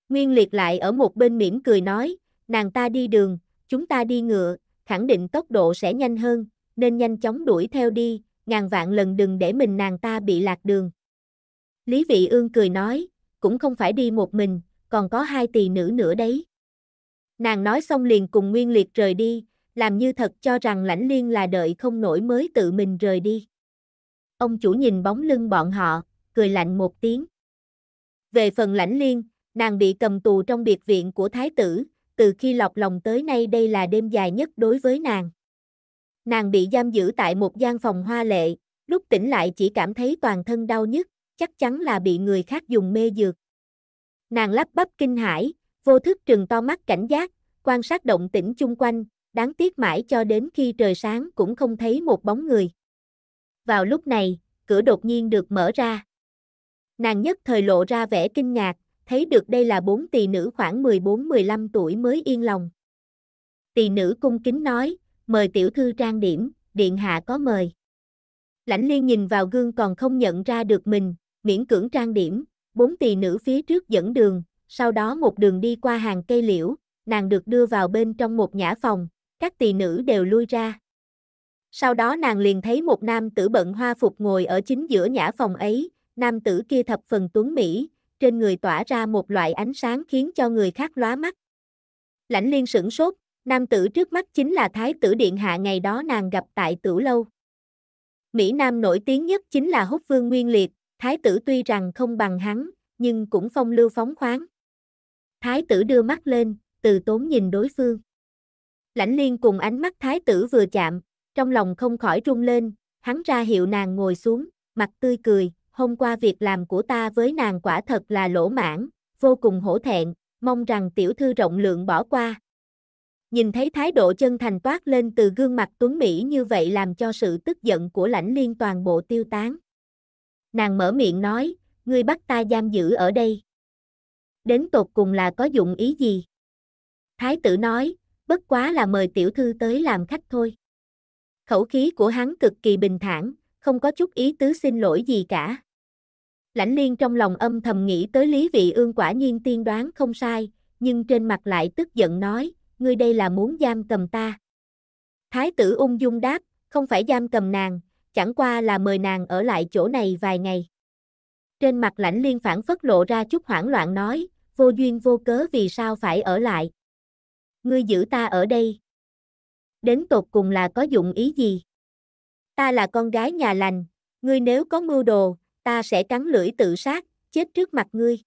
Nguyên liệt lại ở một bên mỉm cười nói, nàng ta đi đường, chúng ta đi ngựa, khẳng định tốc độ sẽ nhanh hơn, nên nhanh chóng đuổi theo đi, ngàn vạn lần đừng để mình nàng ta bị lạc đường. Lý Vị Ương cười nói, cũng không phải đi một mình, còn có hai tỷ nữ nữa đấy. Nàng nói xong liền cùng Nguyên Liệt rời đi, làm như thật cho rằng lãnh liên là đợi không nổi mới tự mình rời đi. Ông chủ nhìn bóng lưng bọn họ, cười lạnh một tiếng. Về phần lãnh liên, nàng bị cầm tù trong biệt viện của thái tử, từ khi lọc lòng tới nay đây là đêm dài nhất đối với nàng. Nàng bị giam giữ tại một gian phòng hoa lệ, lúc tỉnh lại chỉ cảm thấy toàn thân đau nhức, chắc chắn là bị người khác dùng mê dược. Nàng lắp bắp kinh hãi, Vô thức trừng to mắt cảnh giác, quan sát động tĩnh chung quanh, đáng tiếc mãi cho đến khi trời sáng cũng không thấy một bóng người. Vào lúc này, cửa đột nhiên được mở ra. Nàng nhất thời lộ ra vẻ kinh ngạc, thấy được đây là bốn tỳ nữ khoảng 14-15 tuổi mới yên lòng. Tỳ nữ cung kính nói, mời tiểu thư trang điểm, điện hạ có mời. Lãnh liên nhìn vào gương còn không nhận ra được mình, miễn cưỡng trang điểm, bốn tỳ nữ phía trước dẫn đường, sau đó một đường đi qua hàng cây liễu, nàng được đưa vào bên trong một nhã phòng, các tỳ nữ đều lui ra. Sau đó nàng liền thấy một nam tử bận hoa phục ngồi ở chính giữa nhã phòng ấy, nam tử kia thập phần tuấn Mỹ, trên người tỏa ra một loại ánh sáng khiến cho người khác lóa mắt. Lãnh liên sửng sốt, nam tử trước mắt chính là thái tử điện hạ ngày đó nàng gặp tại tử lâu. Mỹ Nam nổi tiếng nhất chính là húc vương nguyên liệt, thái tử tuy rằng không bằng hắn, nhưng cũng phong lưu phóng khoáng. Thái tử đưa mắt lên, từ tốn nhìn đối phương. Lãnh liên cùng ánh mắt thái tử vừa chạm, trong lòng không khỏi rung lên, hắn ra hiệu nàng ngồi xuống, mặt tươi cười, hôm qua việc làm của ta với nàng quả thật là lỗ mãn, vô cùng hổ thẹn, mong rằng tiểu thư rộng lượng bỏ qua. Nhìn thấy thái độ chân thành toát lên từ gương mặt tuấn Mỹ như vậy làm cho sự tức giận của lãnh liên toàn bộ tiêu tán. Nàng mở miệng nói, ngươi bắt ta giam giữ ở đây đến tột cùng là có dụng ý gì? Thái tử nói, bất quá là mời tiểu thư tới làm khách thôi. Khẩu khí của hắn cực kỳ bình thản, không có chút ý tứ xin lỗi gì cả. Lãnh liên trong lòng âm thầm nghĩ tới Lý Vị Ương quả nhiên tiên đoán không sai, nhưng trên mặt lại tức giận nói, ngươi đây là muốn giam cầm ta. Thái tử ung dung đáp, không phải giam cầm nàng, chẳng qua là mời nàng ở lại chỗ này vài ngày. Trên mặt lãnh liên phản phất lộ ra chút hoảng loạn nói, vô duyên vô cớ vì sao phải ở lại. Ngươi giữ ta ở đây. Đến tột cùng là có dụng ý gì? Ta là con gái nhà lành, ngươi nếu có mưu đồ, ta sẽ cắn lưỡi tự sát, chết trước mặt ngươi.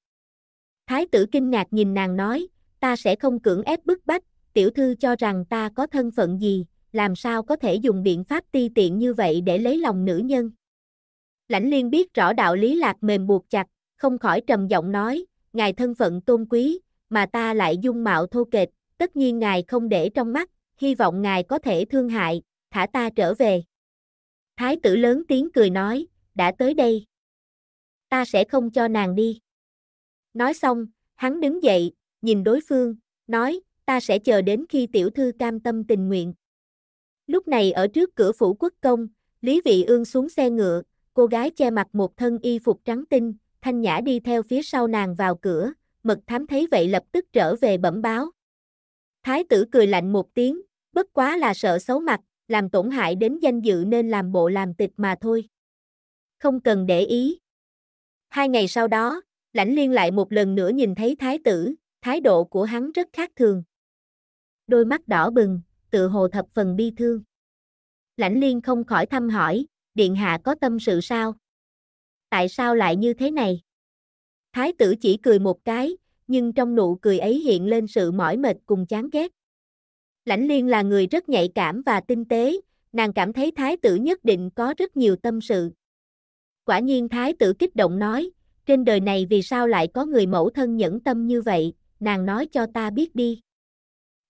Thái tử kinh ngạc nhìn nàng nói, ta sẽ không cưỡng ép bức bách, tiểu thư cho rằng ta có thân phận gì, làm sao có thể dùng biện pháp ti tiện như vậy để lấy lòng nữ nhân. Lãnh liên biết rõ đạo lý lạc mềm buộc chặt, không khỏi trầm giọng nói, ngài thân phận tôn quý, mà ta lại dung mạo thô kệch, tất nhiên ngài không để trong mắt, hy vọng ngài có thể thương hại, thả ta trở về. Thái tử lớn tiếng cười nói, đã tới đây. Ta sẽ không cho nàng đi. Nói xong, hắn đứng dậy, nhìn đối phương, nói, ta sẽ chờ đến khi tiểu thư cam tâm tình nguyện. Lúc này ở trước cửa phủ quốc công, Lý Vị Ương xuống xe ngựa, cô gái che mặt một thân y phục trắng tinh, thanh nhã đi theo phía sau nàng vào cửa, mật thám thấy vậy lập tức trở về bẩm báo. Thái tử cười lạnh một tiếng, bất quá là sợ xấu mặt, làm tổn hại đến danh dự nên làm bộ làm tịch mà thôi. Không cần để ý. Hai ngày sau đó, lãnh liên lại một lần nữa nhìn thấy thái tử, thái độ của hắn rất khác thường. Đôi mắt đỏ bừng, tự hồ thập phần bi thương. Lãnh liên không khỏi thăm hỏi, điện hạ có tâm sự sao? Tại sao lại như thế này? Thái tử chỉ cười một cái, nhưng trong nụ cười ấy hiện lên sự mỏi mệt cùng chán ghét. Lãnh Liên là người rất nhạy cảm và tinh tế, nàng cảm thấy thái tử nhất định có rất nhiều tâm sự. Quả nhiên thái tử kích động nói, trên đời này vì sao lại có người mẫu thân nhẫn tâm như vậy, nàng nói cho ta biết đi.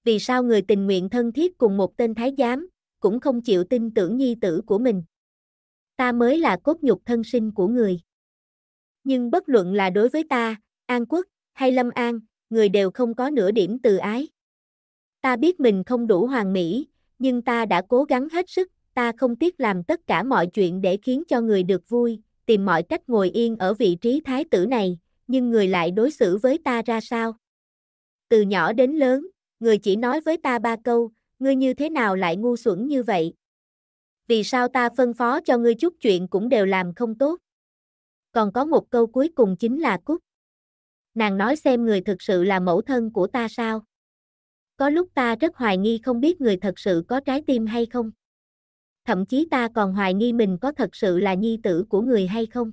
Vì sao người tình nguyện thân thiết cùng một tên thái giám, cũng không chịu tin tưởng nhi tử của mình ta mới là cốt nhục thân sinh của người. Nhưng bất luận là đối với ta, An Quốc, hay Lâm An, người đều không có nửa điểm từ ái. Ta biết mình không đủ hoàn mỹ, nhưng ta đã cố gắng hết sức, ta không tiếc làm tất cả mọi chuyện để khiến cho người được vui, tìm mọi cách ngồi yên ở vị trí thái tử này, nhưng người lại đối xử với ta ra sao? Từ nhỏ đến lớn, người chỉ nói với ta ba câu, ngươi như thế nào lại ngu xuẩn như vậy, vì sao ta phân phó cho ngươi chút chuyện cũng đều làm không tốt. Còn có một câu cuối cùng chính là cút. Nàng nói xem người thực sự là mẫu thân của ta sao. Có lúc ta rất hoài nghi không biết người thật sự có trái tim hay không. Thậm chí ta còn hoài nghi mình có thật sự là nhi tử của người hay không.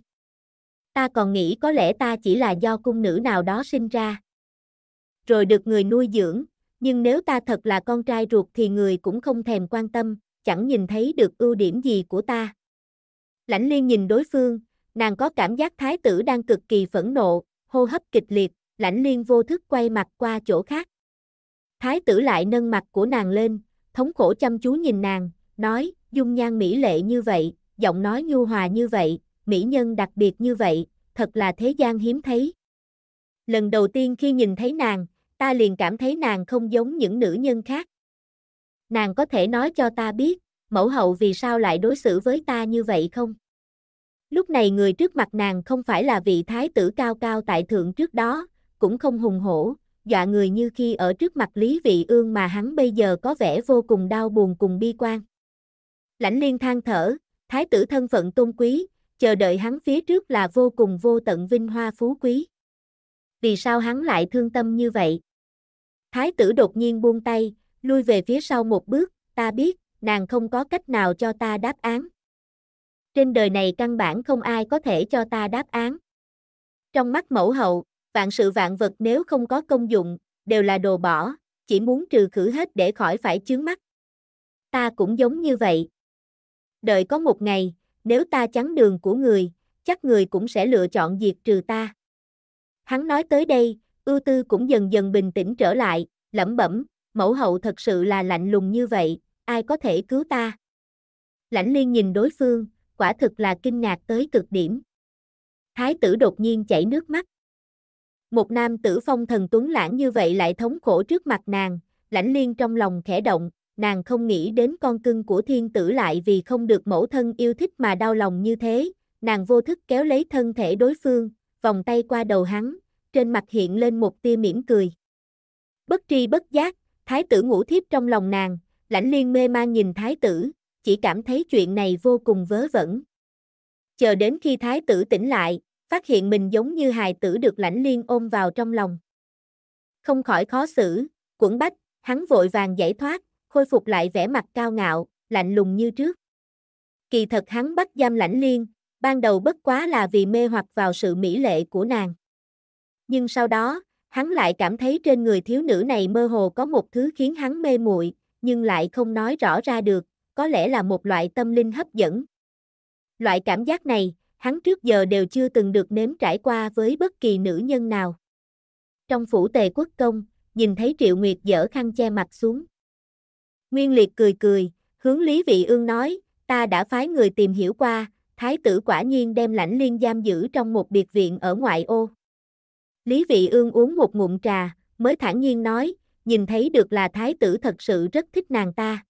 Ta còn nghĩ có lẽ ta chỉ là do cung nữ nào đó sinh ra. Rồi được người nuôi dưỡng, nhưng nếu ta thật là con trai ruột thì người cũng không thèm quan tâm, chẳng nhìn thấy được ưu điểm gì của ta. Lãnh liên nhìn đối phương, nàng có cảm giác thái tử đang cực kỳ phẫn nộ, hô hấp kịch liệt, lãnh liên vô thức quay mặt qua chỗ khác. Thái tử lại nâng mặt của nàng lên, thống khổ chăm chú nhìn nàng, nói, dung nhan mỹ lệ như vậy, giọng nói nhu hòa như vậy, mỹ nhân đặc biệt như vậy, thật là thế gian hiếm thấy. Lần đầu tiên khi nhìn thấy nàng, ta liền cảm thấy nàng không giống những nữ nhân khác nàng có thể nói cho ta biết, mẫu hậu vì sao lại đối xử với ta như vậy không? Lúc này người trước mặt nàng không phải là vị thái tử cao cao tại thượng trước đó, cũng không hùng hổ, dọa người như khi ở trước mặt Lý Vị Ương mà hắn bây giờ có vẻ vô cùng đau buồn cùng bi quan. Lãnh liên than thở, thái tử thân phận tôn quý, chờ đợi hắn phía trước là vô cùng vô tận vinh hoa phú quý. Vì sao hắn lại thương tâm như vậy? Thái tử đột nhiên buông tay, lui về phía sau một bước, ta biết, nàng không có cách nào cho ta đáp án. Trên đời này căn bản không ai có thể cho ta đáp án. Trong mắt mẫu hậu, vạn sự vạn vật nếu không có công dụng, đều là đồ bỏ, chỉ muốn trừ khử hết để khỏi phải chướng mắt. Ta cũng giống như vậy. Đợi có một ngày, nếu ta chắn đường của người, chắc người cũng sẽ lựa chọn diệt trừ ta. Hắn nói tới đây, ưu tư cũng dần dần bình tĩnh trở lại, lẩm bẩm, mẫu hậu thật sự là lạnh lùng như vậy, ai có thể cứu ta? Lãnh liên nhìn đối phương, quả thực là kinh ngạc tới cực điểm. Thái tử đột nhiên chảy nước mắt. Một nam tử phong thần tuấn lãng như vậy lại thống khổ trước mặt nàng, lãnh liên trong lòng khẽ động, nàng không nghĩ đến con cưng của thiên tử lại vì không được mẫu thân yêu thích mà đau lòng như thế, nàng vô thức kéo lấy thân thể đối phương, vòng tay qua đầu hắn, trên mặt hiện lên một tia mỉm cười. Bất tri bất giác, Thái tử ngủ thiếp trong lòng nàng, lãnh liên mê man nhìn thái tử, chỉ cảm thấy chuyện này vô cùng vớ vẩn. Chờ đến khi thái tử tỉnh lại, phát hiện mình giống như hài tử được lãnh liên ôm vào trong lòng. Không khỏi khó xử, quẩn bách, hắn vội vàng giải thoát, khôi phục lại vẻ mặt cao ngạo, lạnh lùng như trước. Kỳ thật hắn bắt giam lãnh liên, ban đầu bất quá là vì mê hoặc vào sự mỹ lệ của nàng. Nhưng sau đó, Hắn lại cảm thấy trên người thiếu nữ này mơ hồ có một thứ khiến hắn mê muội, nhưng lại không nói rõ ra được, có lẽ là một loại tâm linh hấp dẫn. Loại cảm giác này, hắn trước giờ đều chưa từng được nếm trải qua với bất kỳ nữ nhân nào. Trong phủ tề quốc công, nhìn thấy Triệu Nguyệt dở khăn che mặt xuống. Nguyên Liệt cười cười, hướng Lý Vị Ương nói, ta đã phái người tìm hiểu qua, thái tử quả nhiên đem lãnh liên giam giữ trong một biệt viện ở ngoại ô. Lý Vị Ương uống một ngụm trà, mới thản nhiên nói, nhìn thấy được là thái tử thật sự rất thích nàng ta.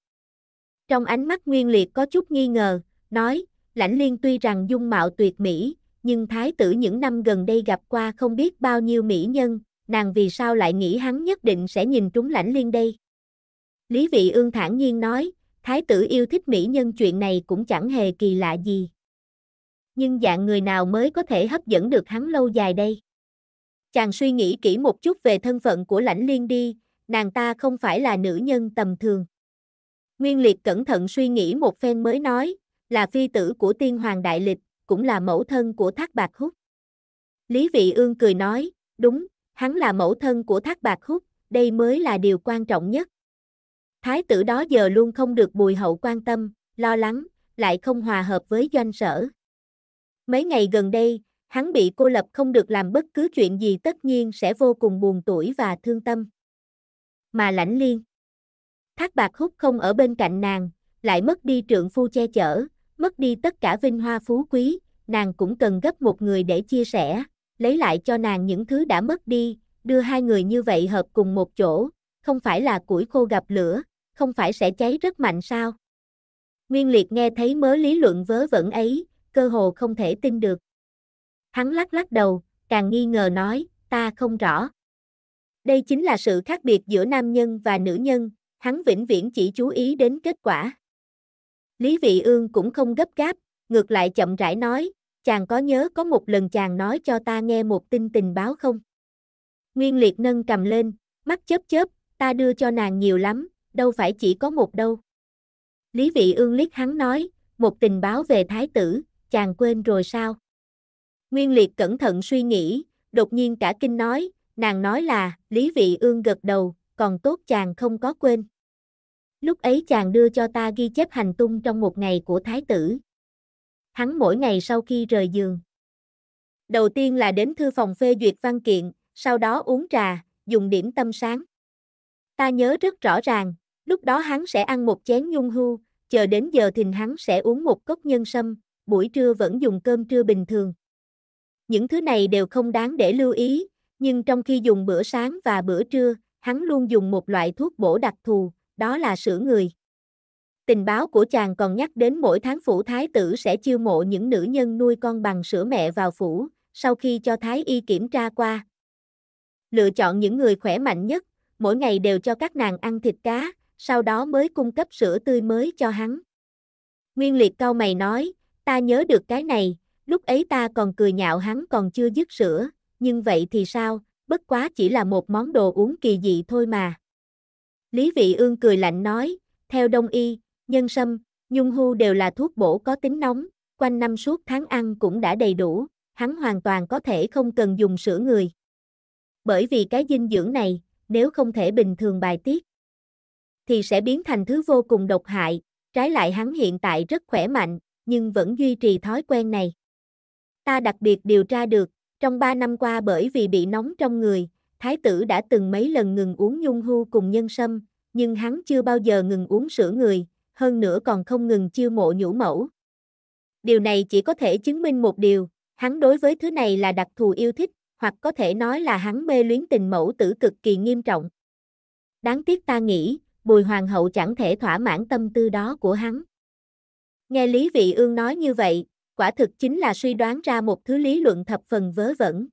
Trong ánh mắt Nguyên Liệt có chút nghi ngờ, nói, lãnh liên tuy rằng dung mạo tuyệt mỹ, nhưng thái tử những năm gần đây gặp qua không biết bao nhiêu mỹ nhân, nàng vì sao lại nghĩ hắn nhất định sẽ nhìn trúng lãnh liên đây. Lý Vị Ương thản nhiên nói, thái tử yêu thích mỹ nhân chuyện này cũng chẳng hề kỳ lạ gì. Nhưng dạng người nào mới có thể hấp dẫn được hắn lâu dài đây? Chàng suy nghĩ kỹ một chút về thân phận của lãnh liên đi, nàng ta không phải là nữ nhân tầm thường. Nguyên liệt cẩn thận suy nghĩ một phen mới nói, là phi tử của tiên hoàng đại lịch, cũng là mẫu thân của thác bạc hút. Lý vị ương cười nói, đúng, hắn là mẫu thân của thác bạc hút, đây mới là điều quan trọng nhất. Thái tử đó giờ luôn không được bùi hậu quan tâm, lo lắng, lại không hòa hợp với doanh sở. Mấy ngày gần đây, hắn bị cô lập không được làm bất cứ chuyện gì tất nhiên sẽ vô cùng buồn tủi và thương tâm. Mà lãnh liên, thác bạc hút không ở bên cạnh nàng, lại mất đi trượng phu che chở, mất đi tất cả vinh hoa phú quý, nàng cũng cần gấp một người để chia sẻ, lấy lại cho nàng những thứ đã mất đi, đưa hai người như vậy hợp cùng một chỗ, không phải là củi khô gặp lửa, không phải sẽ cháy rất mạnh sao. Nguyên liệt nghe thấy mớ lý luận vớ vẩn ấy, cơ hồ không thể tin được. Hắn lắc lắc đầu, càng nghi ngờ nói, ta không rõ. Đây chính là sự khác biệt giữa nam nhân và nữ nhân, hắn vĩnh viễn chỉ chú ý đến kết quả. Lý Vị Ương cũng không gấp gáp, ngược lại chậm rãi nói, chàng có nhớ có một lần chàng nói cho ta nghe một tin tình báo không? Nguyên Liệt nâng cầm lên, mắt chớp chớp, ta đưa cho nàng nhiều lắm, đâu phải chỉ có một đâu. Lý Vị Ương liếc hắn nói, một tình báo về thái tử, chàng quên rồi sao? Nguyên liệt cẩn thận suy nghĩ, đột nhiên cả kinh nói, nàng nói là, Lý Vị Ương gật đầu, còn tốt chàng không có quên. Lúc ấy chàng đưa cho ta ghi chép hành tung trong một ngày của thái tử. Hắn mỗi ngày sau khi rời giường. Đầu tiên là đến thư phòng phê duyệt văn kiện, sau đó uống trà, dùng điểm tâm sáng. Ta nhớ rất rõ ràng, lúc đó hắn sẽ ăn một chén nhung hưu, chờ đến giờ thìn hắn sẽ uống một cốc nhân sâm, buổi trưa vẫn dùng cơm trưa bình thường. Những thứ này đều không đáng để lưu ý, nhưng trong khi dùng bữa sáng và bữa trưa, hắn luôn dùng một loại thuốc bổ đặc thù, đó là sữa người. Tình báo của chàng còn nhắc đến mỗi tháng phủ thái tử sẽ chiêu mộ những nữ nhân nuôi con bằng sữa mẹ vào phủ, sau khi cho thái y kiểm tra qua. Lựa chọn những người khỏe mạnh nhất, mỗi ngày đều cho các nàng ăn thịt cá, sau đó mới cung cấp sữa tươi mới cho hắn. Nguyên liệt cao mày nói, ta nhớ được cái này, Lúc ấy ta còn cười nhạo hắn còn chưa dứt sữa, nhưng vậy thì sao, bất quá chỉ là một món đồ uống kỳ dị thôi mà. Lý Vị Ương cười lạnh nói, theo đông y, nhân sâm, nhung hưu đều là thuốc bổ có tính nóng, quanh năm suốt tháng ăn cũng đã đầy đủ, hắn hoàn toàn có thể không cần dùng sữa người. Bởi vì cái dinh dưỡng này, nếu không thể bình thường bài tiết, thì sẽ biến thành thứ vô cùng độc hại, trái lại hắn hiện tại rất khỏe mạnh, nhưng vẫn duy trì thói quen này. Ta đặc biệt điều tra được, trong 3 năm qua bởi vì bị nóng trong người, thái tử đã từng mấy lần ngừng uống nhung hưu cùng nhân sâm, nhưng hắn chưa bao giờ ngừng uống sữa người, hơn nữa còn không ngừng chiêu mộ nhũ mẫu. Điều này chỉ có thể chứng minh một điều, hắn đối với thứ này là đặc thù yêu thích, hoặc có thể nói là hắn mê luyến tình mẫu tử cực kỳ nghiêm trọng. Đáng tiếc ta nghĩ, Bùi Hoàng hậu chẳng thể thỏa mãn tâm tư đó của hắn. Nghe Lý Vị Ương nói như vậy, quả thực chính là suy đoán ra một thứ lý luận thập phần vớ vẩn.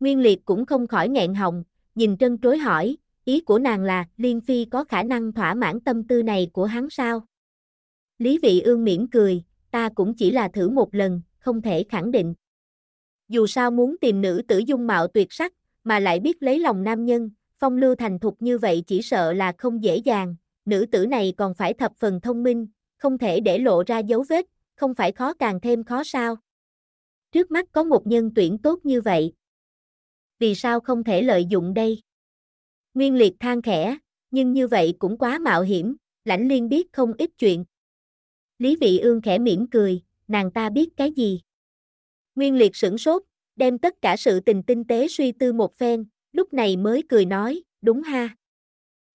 Nguyên Liệt cũng không khỏi nghẹn họng, nhìn trân trối hỏi, ý của nàng là Liên Phi có khả năng thỏa mãn tâm tư này của hắn sao? Lý Vị Ương mỉm cười, ta cũng chỉ là thử một lần, không thể khẳng định. Dù sao muốn tìm nữ tử dung mạo tuyệt sắc, mà lại biết lấy lòng nam nhân, phong lưu thành thục như vậy chỉ sợ là không dễ dàng, nữ tử này còn phải thập phần thông minh, không thể để lộ ra dấu vết, không phải khó càng thêm khó sao? Trước mắt có một nhân tuyển tốt như vậy. Vì sao không thể lợi dụng đây? Nguyên liệt than khẽ, nhưng như vậy cũng quá mạo hiểm, lãnh liên biết không ít chuyện. Lý vị ương khẽ mỉm cười, nàng ta biết cái gì? Nguyên liệt sửng sốt, đem tất cả sự tình tinh tế suy tư một phen, lúc này mới cười nói, đúng ha.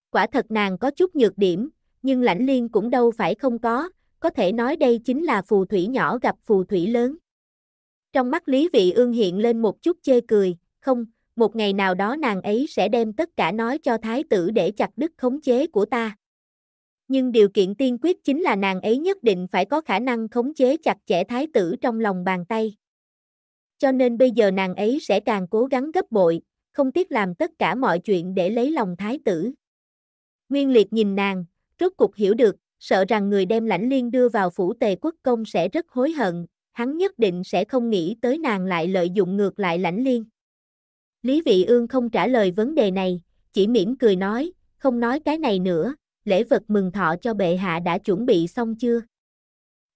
Quả thật nàng có chút nhược điểm, nhưng lãnh liên cũng đâu phải không có, có thể nói đây chính là phù thủy nhỏ gặp phù thủy lớn. Trong mắt Lý Vị Ương hiện lên một chút chê cười, không, một ngày nào đó nàng ấy sẽ đem tất cả nói cho thái tử để chặt đứt khống chế của ta. Nhưng điều kiện tiên quyết chính là nàng ấy nhất định phải có khả năng khống chế chặt chẽ thái tử trong lòng bàn tay. Cho nên bây giờ nàng ấy sẽ càng cố gắng gấp bội, không tiếc làm tất cả mọi chuyện để lấy lòng thái tử. Nguyên liệt nhìn nàng, rốt cục hiểu được, sợ rằng người đem lãnh liên đưa vào phủ tề quốc công sẽ rất hối hận, hắn nhất định sẽ không nghĩ tới nàng lại lợi dụng ngược lại lãnh liên. Lý Vị Ương không trả lời vấn đề này, chỉ mỉm cười nói, không nói cái này nữa, lễ vật mừng thọ cho bệ hạ đã chuẩn bị xong chưa?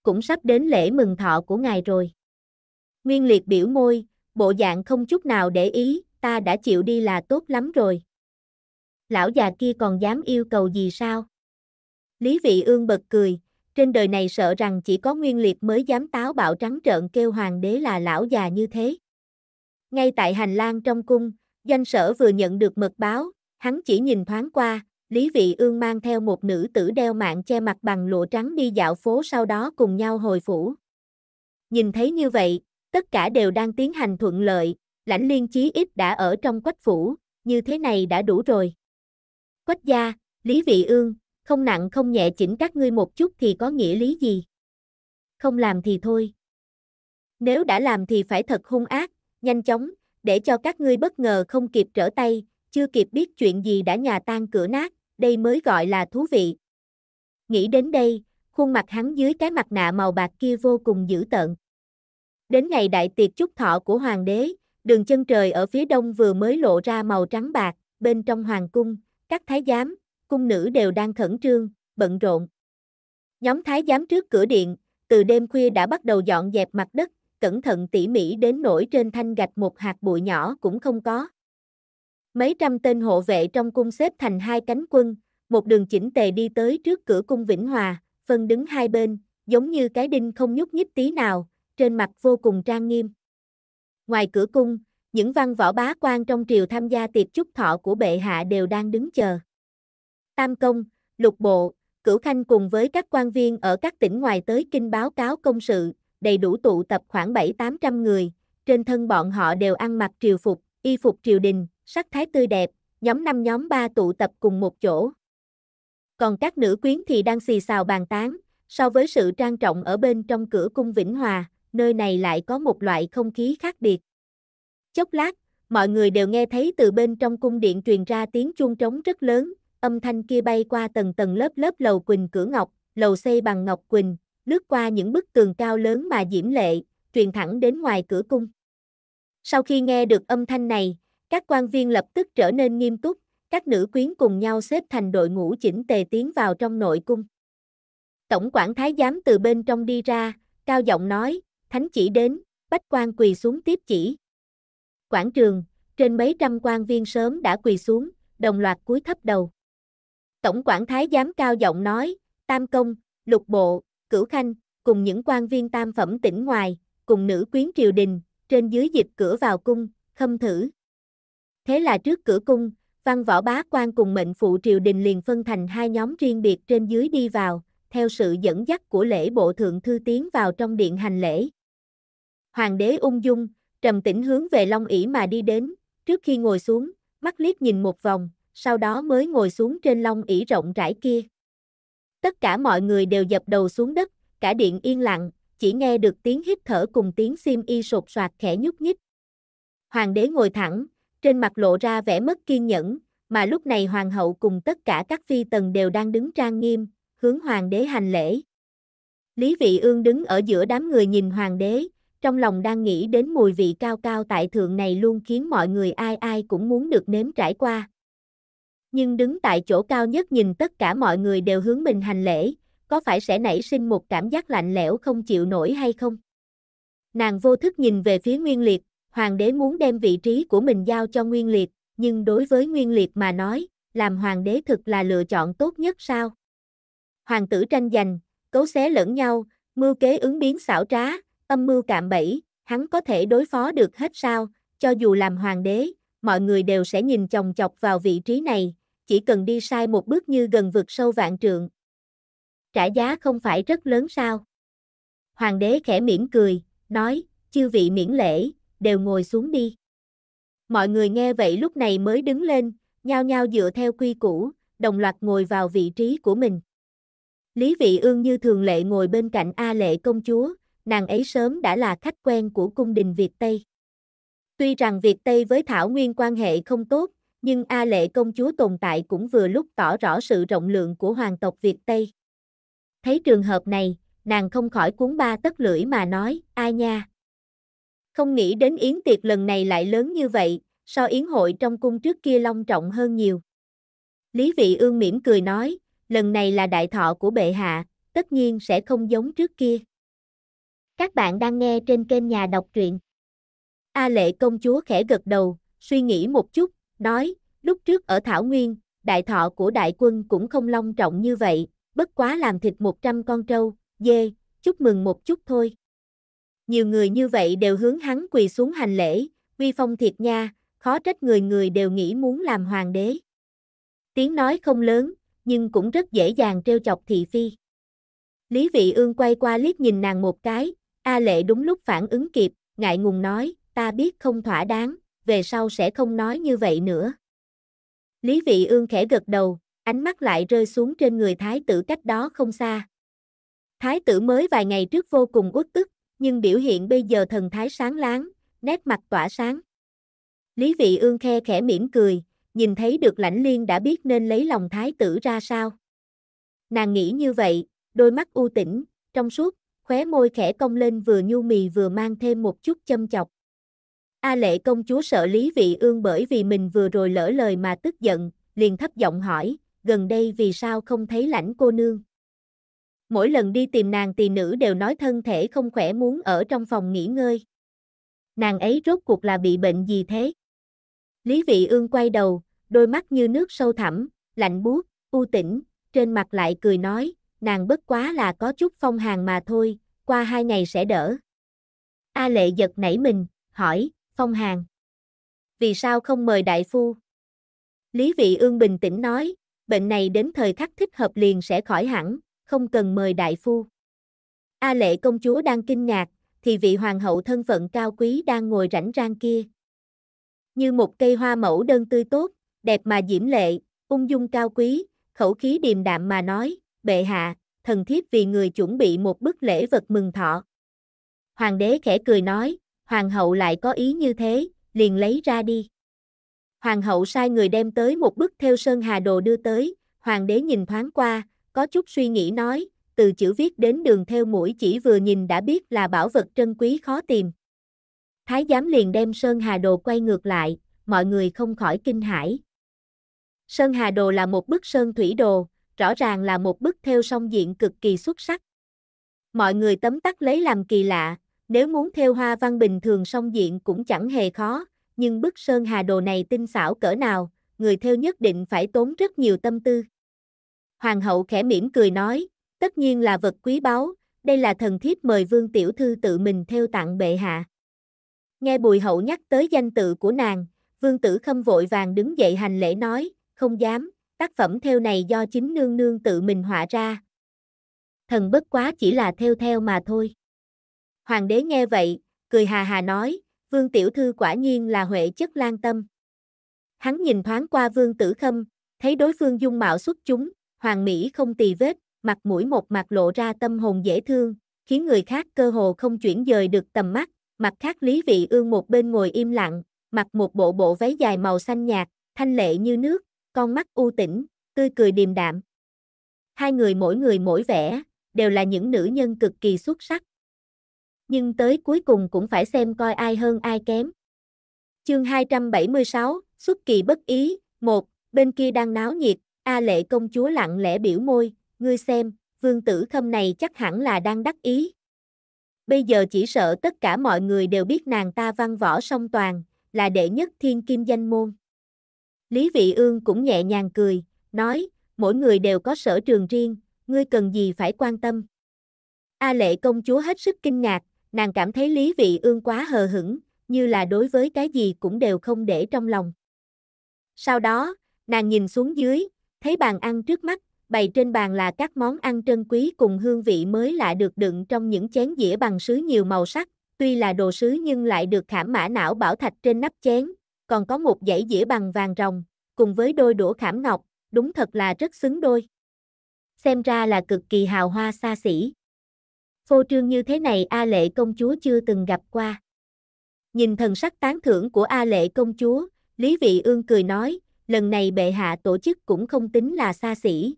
Cũng sắp đến lễ mừng thọ của ngài rồi. Nguyên liệt biểu môi, bộ dạng không chút nào để ý, ta đã chịu đi là tốt lắm rồi. Lão già kia còn dám yêu cầu gì sao? Lý Vị Ương bật cười, trên đời này sợ rằng chỉ có Nguyên Liệt mới dám táo bạo trắng trợn kêu hoàng đế là lão già như thế. Ngay tại hành lang trong cung, doanh sở vừa nhận được mật báo, hắn chỉ nhìn thoáng qua, Lý Vị Ương mang theo một nữ tử đeo mạng che mặt bằng lụa trắng đi dạo phố sau đó cùng nhau hồi phủ. Nhìn thấy như vậy, tất cả đều đang tiến hành thuận lợi, lãnh liên chí ít đã ở trong quách phủ, như thế này đã đủ rồi. Quách gia, Lý Vị Ương, không nặng không nhẹ chỉnh các ngươi một chút thì có nghĩa lý gì? Không làm thì thôi. Nếu đã làm thì phải thật hung ác, nhanh chóng, để cho các ngươi bất ngờ không kịp trở tay, chưa kịp biết chuyện gì đã nhà tan cửa nát, đây mới gọi là thú vị. Nghĩ đến đây, khuôn mặt hắn dưới cái mặt nạ màu bạc kia vô cùng dữ tợn. Đến ngày đại tiệc chúc thọ của hoàng đế, đường chân trời ở phía đông vừa mới lộ ra màu trắng bạc, bên trong hoàng cung, các thái giám, cung nữ đều đang khẩn trương, bận rộn. Nhóm thái giám trước cửa điện, từ đêm khuya đã bắt đầu dọn dẹp mặt đất, cẩn thận tỉ mỉ đến nổi trên thanh gạch một hạt bụi nhỏ cũng không có. Mấy trăm tên hộ vệ trong cung xếp thành hai cánh quân, một đường chỉnh tề đi tới trước cửa cung Vĩnh Hòa, phân đứng hai bên, giống như cái đinh không nhúc nhích tí nào, trên mặt vô cùng trang nghiêm. Ngoài cửa cung, những văn võ bá quan trong triều tham gia tiệc chúc thọ của bệ hạ đều đang đứng chờ. Tam Công, Lục Bộ, Cửu Khanh cùng với các quan viên ở các tỉnh ngoài tới kinh báo cáo công sự, đầy đủ tụ tập khoảng 7-800 người, trên thân bọn họ đều ăn mặc triều phục, y phục triều đình, sắc thái tươi đẹp, nhóm năm nhóm ba tụ tập cùng một chỗ. Còn các nữ quyến thì đang xì xào bàn tán, so với sự trang trọng ở bên trong cửa cung Vĩnh Hòa, nơi này lại có một loại không khí khác biệt. Chốc lát, mọi người đều nghe thấy từ bên trong cung điện truyền ra tiếng chuông trống rất lớn, âm thanh kia bay qua tầng tầng lớp lớp lầu quỳnh cửa ngọc, lầu xây bằng ngọc quỳnh, lướt qua những bức tường cao lớn mà diễm lệ, truyền thẳng đến ngoài cửa cung. Sau khi nghe được âm thanh này, các quan viên lập tức trở nên nghiêm túc, các nữ quyến cùng nhau xếp thành đội ngũ chỉnh tề tiến vào trong nội cung. Tổng quản thái giám từ bên trong đi ra, cao giọng nói, thánh chỉ đến, bách quan quỳ xuống tiếp chỉ. Quảng trường, trên mấy trăm quan viên sớm đã quỳ xuống, đồng loạt cúi thấp đầu. Tổng quản thái giám cao giọng nói, tam công, lục bộ, cửu khanh, cùng những quan viên tam phẩm tỉnh ngoài, cùng nữ quyến triều đình, trên dưới dịch cửa vào cung, khâm thử. Thế là trước cửa cung, văn võ bá quan cùng mệnh phụ triều đình liền phân thành hai nhóm riêng biệt trên dưới đi vào, theo sự dẫn dắt của lễ bộ thượng thư tiến vào trong điện hành lễ. Hoàng đế ung dung, trầm tĩnh hướng về Long ỷ mà đi đến, trước khi ngồi xuống, mắt liếc nhìn một vòng, sau đó mới ngồi xuống trên long ỷ rộng rãi kia. Tất cả mọi người đều dập đầu xuống đất, cả điện yên lặng, chỉ nghe được tiếng hít thở cùng tiếng sim y sột soạt khẽ nhúc nhích. Hoàng đế ngồi thẳng, trên mặt lộ ra vẻ mất kiên nhẫn, mà lúc này hoàng hậu cùng tất cả các phi tần đều đang đứng trang nghiêm, hướng hoàng đế hành lễ. Lý Vị Ương đứng ở giữa đám người nhìn hoàng đế, trong lòng đang nghĩ đến mùi vị cao cao tại thượng này luôn khiến mọi người ai ai cũng muốn được nếm trải qua nhưng đứng tại chỗ cao nhất nhìn tất cả mọi người đều hướng mình hành lễ, có phải sẽ nảy sinh một cảm giác lạnh lẽo không chịu nổi hay không? Nàng vô thức nhìn về phía Nguyên Liệt, hoàng đế muốn đem vị trí của mình giao cho Nguyên Liệt, nhưng đối với Nguyên Liệt mà nói, làm hoàng đế thực là lựa chọn tốt nhất sao? Hoàng tử tranh giành, cấu xé lẫn nhau, mưu kế ứng biến xảo trá, âm mưu cạm bẫy, hắn có thể đối phó được hết sao, cho dù làm hoàng đế, mọi người đều sẽ nhìn chòng chọc vào vị trí này, chỉ cần đi sai một bước như gần vực sâu vạn trượng. Trả giá không phải rất lớn sao? Hoàng đế khẽ mỉm cười, nói, chư vị miễn lễ, đều ngồi xuống đi. Mọi người nghe vậy lúc này mới đứng lên, nhao nhao dựa theo quy củ, đồng loạt ngồi vào vị trí của mình. Lý Vị Ương như thường lệ ngồi bên cạnh A Lệ công chúa, nàng ấy sớm đã là khách quen của cung đình Việt Tây. Tuy rằng Việt Tây với Thảo Nguyên quan hệ không tốt, nhưng A Lệ công chúa tồn tại cũng vừa lúc tỏ rõ sự rộng lượng của hoàng tộc Việt Tây. Thấy trường hợp này, nàng không khỏi cuốn ba tất lưỡi mà nói, ai nha. Không nghĩ đến yến tiệc lần này lại lớn như vậy, so yến hội trong cung trước kia long trọng hơn nhiều. Lý vị ương mỉm cười nói, lần này là đại thọ của bệ hạ, tất nhiên sẽ không giống trước kia. Các bạn đang nghe trên kênh nhà đọc truyện. A lệ công chúa khẽ gật đầu, suy nghĩ một chút, nói, lúc trước ở Thảo Nguyên, đại thọ của đại quân cũng không long trọng như vậy, bất quá làm thịt 100 con trâu, dê, chúc mừng một chút thôi. Nhiều người như vậy đều hướng hắn quỳ xuống hành lễ, uy phong thiệt nha, khó trách người người đều nghĩ muốn làm hoàng đế. Tiếng nói không lớn, nhưng cũng rất dễ dàng trêu chọc thị phi. Lý Vị Ương quay qua liếc nhìn nàng một cái, A Lệ đúng lúc phản ứng kịp, ngại ngùng nói, ta biết không thỏa đáng, về sau sẽ không nói như vậy nữa. Lý Vị Ương khẽ gật đầu, ánh mắt lại rơi xuống trên người thái tử cách đó không xa. Thái tử mới vài ngày trước vô cùng uất ức, nhưng biểu hiện bây giờ thần thái sáng láng, nét mặt tỏa sáng. Lý Vị Ương khe khẽ mỉm cười, nhìn thấy được lãnh liên đã biết nên lấy lòng thái tử ra sao. Nàng nghĩ như vậy, đôi mắt u tĩnh, trong suốt, khóe môi khẽ cong lên vừa nhu mì vừa mang thêm một chút châm chọc. A lệ công chúa sợ Lý Vị Ương bởi vì mình vừa rồi lỡ lời mà tức giận, liền thấp giọng hỏi, gần đây vì sao không thấy lãnh cô nương. Mỗi lần đi tìm nàng tỳ nữ đều nói thân thể không khỏe muốn ở trong phòng nghỉ ngơi. Nàng ấy rốt cuộc là bị bệnh gì thế? Lý Vị Ương quay đầu, đôi mắt như nước sâu thẳm, lạnh buốt, u tĩnh, trên mặt lại cười nói, nàng bất quá là có chút phong hàn mà thôi, qua hai ngày sẽ đỡ. A lệ giật nảy mình, hỏi, Phong Hàn. Vì sao không mời đại phu? Lý Vị Ương bình tĩnh nói, bệnh này đến thời khắc thích hợp liền sẽ khỏi hẳn, không cần mời đại phu. A lệ công chúa đang kinh ngạc, thì vị hoàng hậu thân phận cao quý đang ngồi rảnh rang kia. Như một cây hoa mẫu đơn tươi tốt, đẹp mà diễm lệ, ung dung cao quý, khẩu khí điềm đạm mà nói, bệ hạ, thần thiếp vì người chuẩn bị một bức lễ vật mừng thọ. Hoàng đế khẽ cười nói, hoàng hậu lại có ý như thế, liền lấy ra đi. Hoàng hậu sai người đem tới một bức theo sơn hà đồ đưa tới, hoàng đế nhìn thoáng qua, có chút suy nghĩ nói, từ chữ viết đến đường theo mũi chỉ vừa nhìn đã biết là bảo vật trân quý khó tìm. Thái giám liền đem sơn hà đồ quay ngược lại, mọi người không khỏi kinh hãi. Sơn hà đồ là một bức sơn thủy đồ, rõ ràng là một bức theo song diện cực kỳ xuất sắc. Mọi người tấm tắc lấy làm kỳ lạ, nếu muốn theo hoa văn bình thường song diện cũng chẳng hề khó, nhưng bức sơn hà đồ này tinh xảo cỡ nào, người theo nhất định phải tốn rất nhiều tâm tư. Hoàng hậu khẽ mỉm cười nói, tất nhiên là vật quý báu, đây là thần thiếp mời vương tiểu thư tự mình theo tặng bệ hạ. Nghe bùi hậu nhắc tới danh tự của nàng, vương tử khâm vội vàng đứng dậy hành lễ nói, không dám, tác phẩm theo này do chính nương nương tự mình họa ra. Thần bất quá chỉ là theo theo mà thôi. Hoàng đế nghe vậy, cười hà hà nói, vương tiểu thư quả nhiên là huệ chất lan tâm. Hắn nhìn thoáng qua vương tử khâm, thấy đối phương dung mạo xuất chúng, hoàng mỹ không tì vết, mặt mũi một mặt lộ ra tâm hồn dễ thương, khiến người khác cơ hồ không chuyển dời được tầm mắt, mặt khác lý vị ương một bên ngồi im lặng, mặc một bộ bộ váy dài màu xanh nhạt, thanh lệ như nước, con mắt u tĩnh, tươi cười điềm đạm. Hai người mỗi người mỗi vẻ, đều là những nữ nhân cực kỳ xuất sắc, nhưng tới cuối cùng cũng phải xem coi ai hơn ai kém. Chương 276, xuất kỳ bất ý, một bên kia đang náo nhiệt, A lệ công chúa lặng lẽ biểu môi, ngươi xem, vương tử khâm này chắc hẳn là đang đắc ý. Bây giờ chỉ sợ tất cả mọi người đều biết nàng ta văn võ song toàn, là đệ nhất thiên kim danh môn. Lý Vị Ương cũng nhẹ nhàng cười, nói, mỗi người đều có sở trường riêng, ngươi cần gì phải quan tâm. A lệ công chúa hết sức kinh ngạc, nàng cảm thấy Lý Vị Ương quá hờ hững, như là đối với cái gì cũng đều không để trong lòng. Sau đó, nàng nhìn xuống dưới, thấy bàn ăn trước mắt, bày trên bàn là các món ăn trân quý cùng hương vị mới lạ được đựng trong những chén dĩa bằng sứ nhiều màu sắc, tuy là đồ sứ nhưng lại được khảm mã não bảo thạch trên nắp chén, còn có một dãy dĩa bằng vàng rồng, cùng với đôi đũa khảm ngọc, đúng thật là rất xứng đôi. Xem ra là cực kỳ hào hoa xa xỉ. Phô trương như thế này A Lệ công chúa chưa từng gặp qua. Nhìn thần sắc tán thưởng của A Lệ công chúa, Lý Vị Ương cười nói, lần này bệ hạ tổ chức cũng không tính là xa xỉ.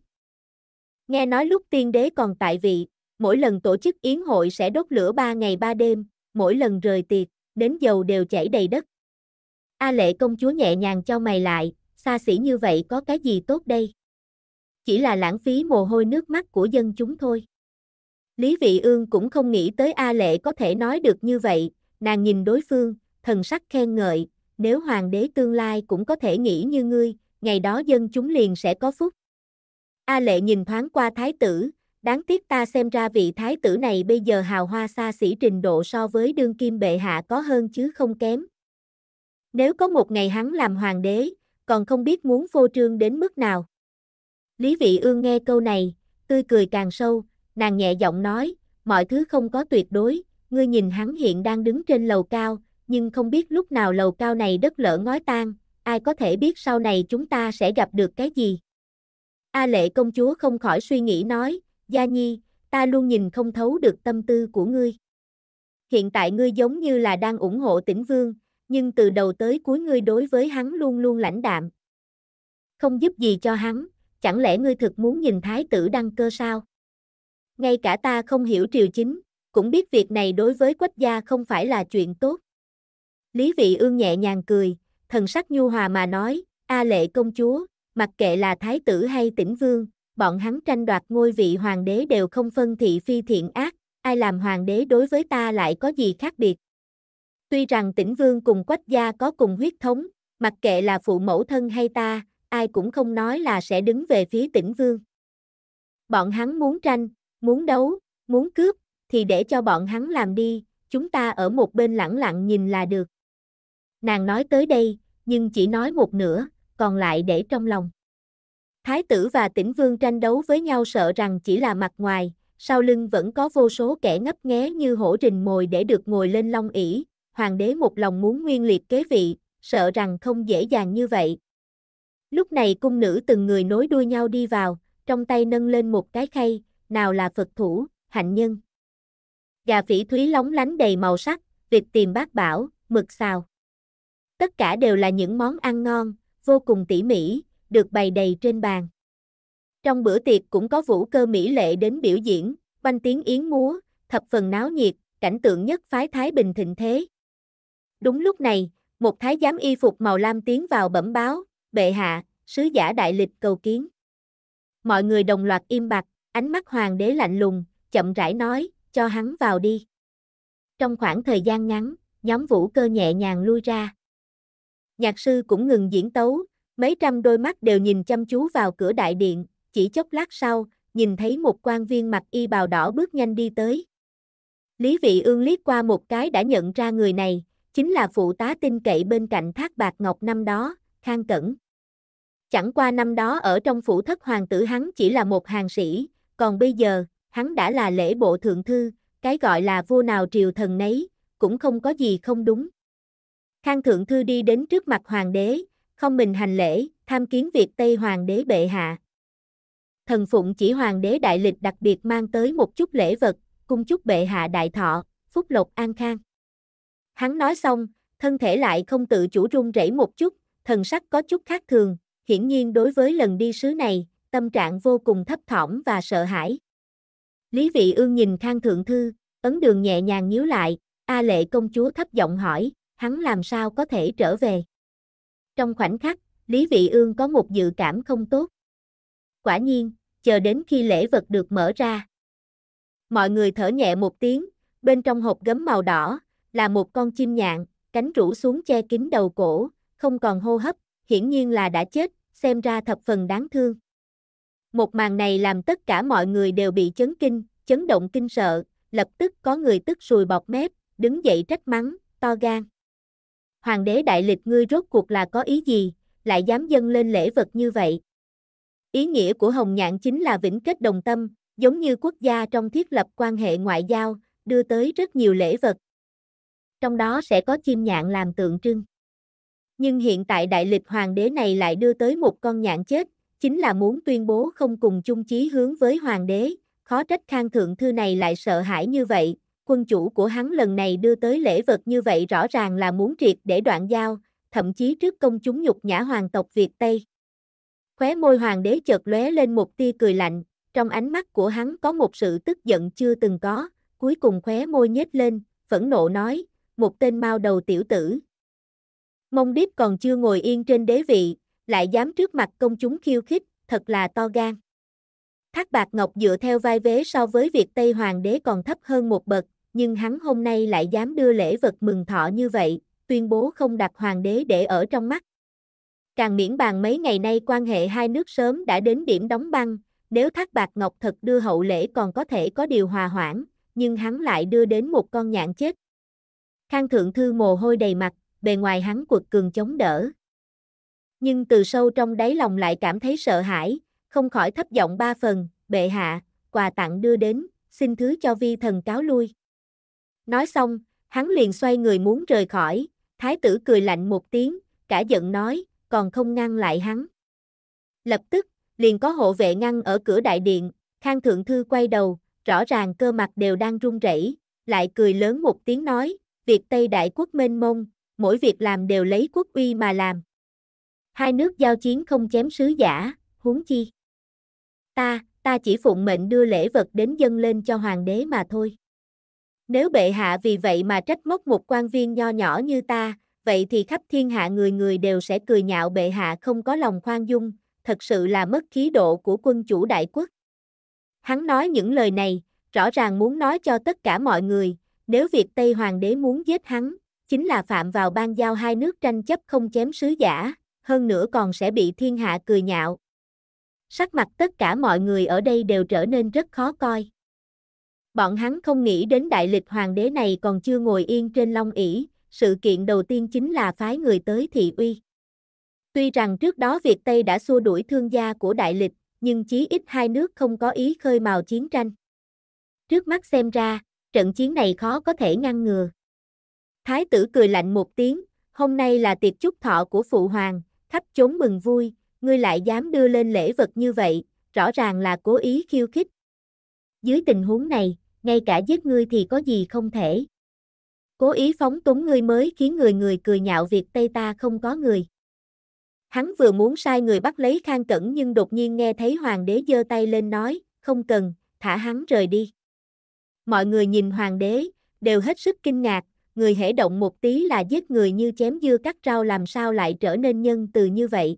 Nghe nói lúc tiên đế còn tại vị, mỗi lần tổ chức yến hội sẽ đốt lửa ba ngày ba đêm, mỗi lần rời tiệc, đến dầu đều chảy đầy đất. A lệ công chúa nhẹ nhàng cho mày lại, xa xỉ như vậy có cái gì tốt đây? Chỉ là lãng phí mồ hôi nước mắt của dân chúng thôi. Lý Vị Ương cũng không nghĩ tới A Lệ có thể nói được như vậy, nàng nhìn đối phương, thần sắc khen ngợi, nếu hoàng đế tương lai cũng có thể nghĩ như ngươi, ngày đó dân chúng liền sẽ có phúc. A Lệ nhìn thoáng qua thái tử, đáng tiếc ta xem ra vị thái tử này bây giờ hào hoa xa xỉ trình độ so với đương kim bệ hạ có hơn chứ không kém. Nếu có một ngày hắn làm hoàng đế, còn không biết muốn phô trương đến mức nào. Lý Vị Ương nghe câu này, tươi cười càng sâu, nàng nhẹ giọng nói, mọi thứ không có tuyệt đối, ngươi nhìn hắn hiện đang đứng trên lầu cao, nhưng không biết lúc nào lầu cao này đất lỡ ngói tan, ai có thể biết sau này chúng ta sẽ gặp được cái gì. A lệ công chúa không khỏi suy nghĩ nói, Gia Nhi, ta luôn nhìn không thấu được tâm tư của ngươi. Hiện tại ngươi giống như là đang ủng hộ tỉnh vương, nhưng từ đầu tới cuối ngươi đối với hắn luôn luôn lãnh đạm. Không giúp gì cho hắn, chẳng lẽ ngươi thực muốn nhìn thái tử đăng cơ sao? ngay cả ta không hiểu triều chính, cũng biết việc này đối với quốc gia không phải là chuyện tốt. Lý vị ương nhẹ nhàng cười, thần sắc nhu hòa mà nói, A lệ công chúa, mặc kệ là thái tử hay tỉnh vương, bọn hắn tranh đoạt ngôi vị hoàng đế đều không phân thị phi thiện ác, ai làm hoàng đế đối với ta lại có gì khác biệt. Tuy rằng tỉnh vương cùng quốc gia có cùng huyết thống, mặc kệ là phụ mẫu thân hay ta, ai cũng không nói là sẽ đứng về phía tỉnh vương. Bọn hắn muốn tranh, Muốn đấu, muốn cướp, thì để cho bọn hắn làm đi, chúng ta ở một bên lẳng lặng nhìn là được. Nàng nói tới đây, nhưng chỉ nói một nửa, còn lại để trong lòng. Thái tử và tỉnh vương tranh đấu với nhau sợ rằng chỉ là mặt ngoài, sau lưng vẫn có vô số kẻ ngấp nghé như hổ rình mồi để được ngồi lên long ỷ hoàng đế một lòng muốn nguyên liệt kế vị, sợ rằng không dễ dàng như vậy. Lúc này cung nữ từng người nối đuôi nhau đi vào, trong tay nâng lên một cái khay, nào là Phật thủ, hạnh nhân. Gà phỉ thúy lóng lánh đầy màu sắc, vịt tìm bát bảo, mực xào. Tất cả đều là những món ăn ngon, vô cùng tỉ mỉ, được bày đầy trên bàn. Trong bữa tiệc cũng có vũ cơ mỹ lệ đến biểu diễn, quanh tiếng yến múa, thập phần náo nhiệt, cảnh tượng nhất phái Thái Bình thịnh thế. Đúng lúc này, một thái giám y phục màu lam tiến vào bẩm báo, bệ hạ, sứ giả đại lịch cầu kiến. Mọi người đồng loạt im bặt, Ánh mắt hoàng đế lạnh lùng, chậm rãi nói, cho hắn vào đi. Trong khoảng thời gian ngắn, nhóm vũ cơ nhẹ nhàng lui ra. Nhạc sư cũng ngừng diễn tấu, mấy trăm đôi mắt đều nhìn chăm chú vào cửa đại điện, chỉ chốc lát sau, nhìn thấy một quan viên mặc y bào đỏ bước nhanh đi tới. Lý vị ương liếc qua một cái đã nhận ra người này, chính là phụ tá tin cậy bên cạnh thác bạc ngọc năm đó, Khang Cẩn. Chẳng qua năm đó ở trong phủ thất hoàng tử hắn chỉ là một hàng sĩ, còn bây giờ, hắn đã là lễ bộ thượng thư, cái gọi là vua nào triều thần nấy, cũng không có gì không đúng. Khang thượng thư đi đến trước mặt hoàng đế, không mình hành lễ, tham kiến việc Tây hoàng đế bệ hạ. Thần phụng chỉ hoàng đế đại lịch đặc biệt mang tới một chút lễ vật, cung chúc bệ hạ đại thọ, phúc lộc an khang. Hắn nói xong, thân thể lại không tự chủ run rẩy một chút, thần sắc có chút khác thường, hiển nhiên đối với lần đi sứ này, tâm trạng vô cùng thấp thỏm và sợ hãi. Lý vị ương nhìn Khang Thượng Thư, ấn đường nhẹ nhàng nhíu lại, A lệ công chúa thấp giọng hỏi, hắn làm sao có thể trở về. Trong khoảnh khắc, Lý vị ương có một dự cảm không tốt. Quả nhiên, chờ đến khi lễ vật được mở ra. Mọi người thở nhẹ một tiếng, bên trong hộp gấm màu đỏ, là một con chim nhạn, cánh rủ xuống che kín đầu cổ, không còn hô hấp, hiển nhiên là đã chết, xem ra thập phần đáng thương. Một màn này làm tất cả mọi người đều bị chấn kinh, chấn động kinh sợ, lập tức có người tức sùi bọt mép, đứng dậy trách mắng, to gan. Hoàng đế đại lịch ngươi rốt cuộc là có ý gì, lại dám dâng lên lễ vật như vậy. Ý nghĩa của Hồng Nhạn chính là vĩnh kết đồng tâm, giống như quốc gia trong thiết lập quan hệ ngoại giao, đưa tới rất nhiều lễ vật. Trong đó sẽ có chim nhạn làm tượng trưng. Nhưng hiện tại đại lịch hoàng đế này lại đưa tới một con nhạn chết, chính là muốn tuyên bố không cùng chung chí hướng với hoàng đế, khó trách khang thượng thư này lại sợ hãi như vậy, quân chủ của hắn lần này đưa tới lễ vật như vậy rõ ràng là muốn triệt để đoạn giao, thậm chí trước công chúng nhục nhã hoàng tộc Việt Tây. Khóe môi hoàng đế chợt lóe lên một tia cười lạnh, trong ánh mắt của hắn có một sự tức giận chưa từng có, cuối cùng khóe môi nhếch lên, phẫn nộ nói, một tên mao đầu tiểu tử. Mông Điếp còn chưa ngồi yên trên đế vị, lại dám trước mặt công chúng khiêu khích, thật là to gan. Thác Bạc Ngọc dựa theo vai vế so với việc Tây Hoàng đế còn thấp hơn một bậc, nhưng hắn hôm nay lại dám đưa lễ vật mừng thọ như vậy, tuyên bố không đặt hoàng đế để ở trong mắt. Càng miễn bàn mấy ngày nay quan hệ hai nước sớm đã đến điểm đóng băng, nếu Thác Bạc Ngọc thật đưa hậu lễ còn có thể có điều hòa hoãn, nhưng hắn lại đưa đến một con nhạn chết. Khang thượng thư mồ hôi đầy mặt, bề ngoài hắn quật cường chống đỡ, nhưng từ sâu trong đáy lòng lại cảm thấy sợ hãi, không khỏi thấp giọng ba phần, bệ hạ, quà tặng đưa đến, xin thứ cho vi thần cáo lui. Nói xong, hắn liền xoay người muốn rời khỏi, thái tử cười lạnh một tiếng, cả giận nói, còn không ngăn lại hắn. Lập tức, liền có hộ vệ ngăn ở cửa đại điện, Khang Thượng Thư quay đầu, rõ ràng cơ mặt đều đang run rẩy, lại cười lớn một tiếng nói, việc Tây Đại Quốc mênh mông, mỗi việc làm đều lấy quốc uy mà làm. Hai nước giao chiến không chém sứ giả, huống chi. Ta, ta chỉ phụng mệnh đưa lễ vật đến dân lên cho hoàng đế mà thôi. Nếu bệ hạ vì vậy mà trách móc một quan viên nho nhỏ như ta, vậy thì khắp thiên hạ người người đều sẽ cười nhạo bệ hạ không có lòng khoan dung, thật sự là mất khí độ của quân chủ đại quốc. Hắn nói những lời này, rõ ràng muốn nói cho tất cả mọi người, nếu việc Tây Hoàng đế muốn giết hắn, chính là phạm vào ban giao hai nước tranh chấp không chém sứ giả, hơn nữa còn sẽ bị thiên hạ cười nhạo. Sắc mặt tất cả mọi người ở đây đều trở nên rất khó coi. Bọn hắn không nghĩ đến đại lịch hoàng đế này còn chưa ngồi yên trên long ỷ, sự kiện đầu tiên chính là phái người tới thị uy. Tuy rằng trước đó Việt Tây đã xua đuổi thương gia của đại lịch, nhưng chí ít hai nước không có ý khơi mào chiến tranh. Trước mắt xem ra, trận chiến này khó có thể ngăn ngừa. Thái tử cười lạnh một tiếng, hôm nay là tiệc chúc thọ của phụ hoàng, Khắp chốn mừng vui, ngươi lại dám đưa lên lễ vật như vậy, rõ ràng là cố ý khiêu khích. Dưới tình huống này, ngay cả giết ngươi thì có gì không thể. Cố ý phóng túng ngươi mới khiến người người cười nhạo việc Tây ta không có người. Hắn vừa muốn sai người bắt lấy Khang Cẩn nhưng đột nhiên nghe thấy hoàng đế giơ tay lên nói, không cần, thả hắn rời đi. Mọi người nhìn hoàng đế, đều hết sức kinh ngạc, người hễ động một tí là giết người như chém dưa cắt rau làm sao lại trở nên nhân từ như vậy.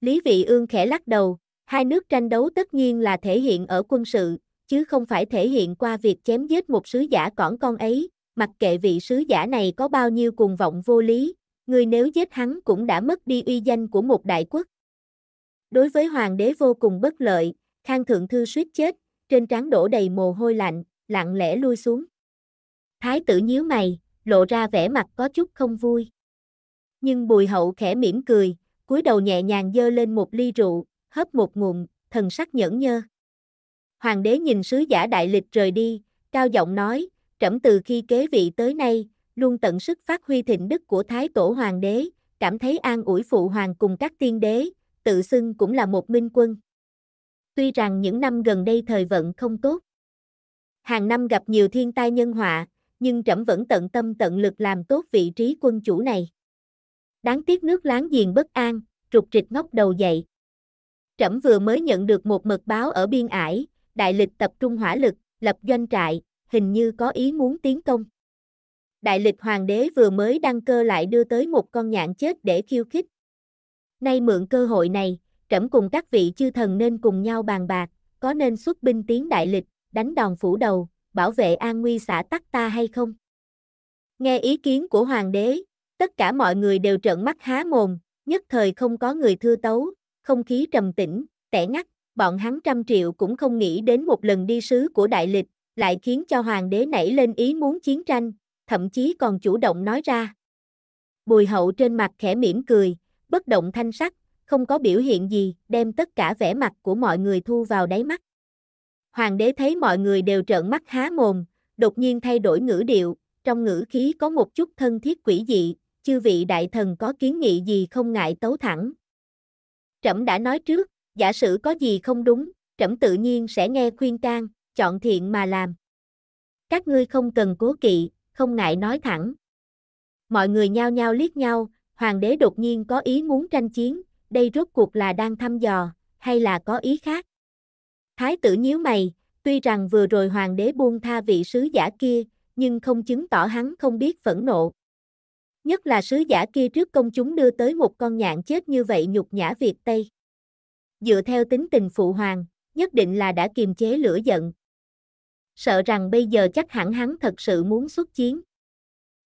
Lý Vị Ương khẽ lắc đầu, hai nước tranh đấu tất nhiên là thể hiện ở quân sự, chứ không phải thể hiện qua việc chém giết một sứ giả cỏn con ấy, mặc kệ vị sứ giả này có bao nhiêu cuồng vọng vô lý, người nếu giết hắn cũng đã mất đi uy danh của một đại quốc. Đối với hoàng đế vô cùng bất lợi, Khang Thượng Thư suýt chết, trên trán đổ đầy mồ hôi lạnh, lặng lẽ lui xuống. Thái tử nhíu mày, lộ ra vẻ mặt có chút không vui. Nhưng bùi hậu khẽ mỉm cười, cúi đầu nhẹ nhàng dơ lên một ly rượu, hớp một ngụm, thần sắc nhẫn nhơ. Hoàng đế nhìn sứ giả đại lịch rời đi, cao giọng nói, trẫm từ khi kế vị tới nay, luôn tận sức phát huy thịnh đức của Thái tổ hoàng đế, cảm thấy an ủi phụ hoàng cùng các tiên đế, tự xưng cũng là một minh quân. Tuy rằng những năm gần đây thời vận không tốt, hàng năm gặp nhiều thiên tai nhân họa, nhưng trẫm vẫn tận tâm tận lực làm tốt vị trí quân chủ này. Đáng tiếc nước láng giềng bất an, trục trịch ngóc đầu dậy. Trẫm vừa mới nhận được một mật báo ở biên ải, đại lịch tập trung hỏa lực, lập doanh trại, hình như có ý muốn tiến công. Đại lịch hoàng đế vừa mới đăng cơ lại đưa tới một con nhạn chết để khiêu khích. Nay mượn cơ hội này, trẫm cùng các vị chư thần nên cùng nhau bàn bạc, có nên xuất binh tiến đại lịch, đánh đòn phủ đầu, bảo vệ an nguy xã tắc ta hay không? Nghe ý kiến của hoàng đế, tất cả mọi người đều trợn mắt há mồm, nhất thời không có người thưa tấu, không khí trầm tĩnh, tẻ ngắt, bọn hắn trăm triệu cũng không nghĩ đến một lần đi sứ của đại lịch, lại khiến cho hoàng đế nảy lên ý muốn chiến tranh, thậm chí còn chủ động nói ra. Bùi hậu trên mặt khẽ mỉm cười, bất động thanh sắc, không có biểu hiện gì, đem tất cả vẻ mặt của mọi người thu vào đáy mắt. Hoàng đế thấy mọi người đều trợn mắt há mồm, đột nhiên thay đổi ngữ điệu, trong ngữ khí có một chút thân thiết quỷ dị, chư vị đại thần có kiến nghị gì không ngại tấu thẳng. Trẫm đã nói trước, giả sử có gì không đúng, trẫm tự nhiên sẽ nghe khuyên can, chọn thiện mà làm. Các ngươi không cần cố kỵ, không ngại nói thẳng. Mọi người nhao nhao liếc nhau, hoàng đế đột nhiên có ý muốn tranh chiến, đây rốt cuộc là đang thăm dò, hay là có ý khác. Thái tử nhíu mày, tuy rằng vừa rồi hoàng đế buông tha vị sứ giả kia, nhưng không chứng tỏ hắn không biết phẫn nộ. Nhất là sứ giả kia trước công chúng đưa tới một con nhạn chết như vậy nhục nhã Việt Tây. Dựa theo tính tình phụ hoàng, nhất định là đã kiềm chế lửa giận. Sợ rằng bây giờ chắc hẳn hắn thật sự muốn xuất chiến.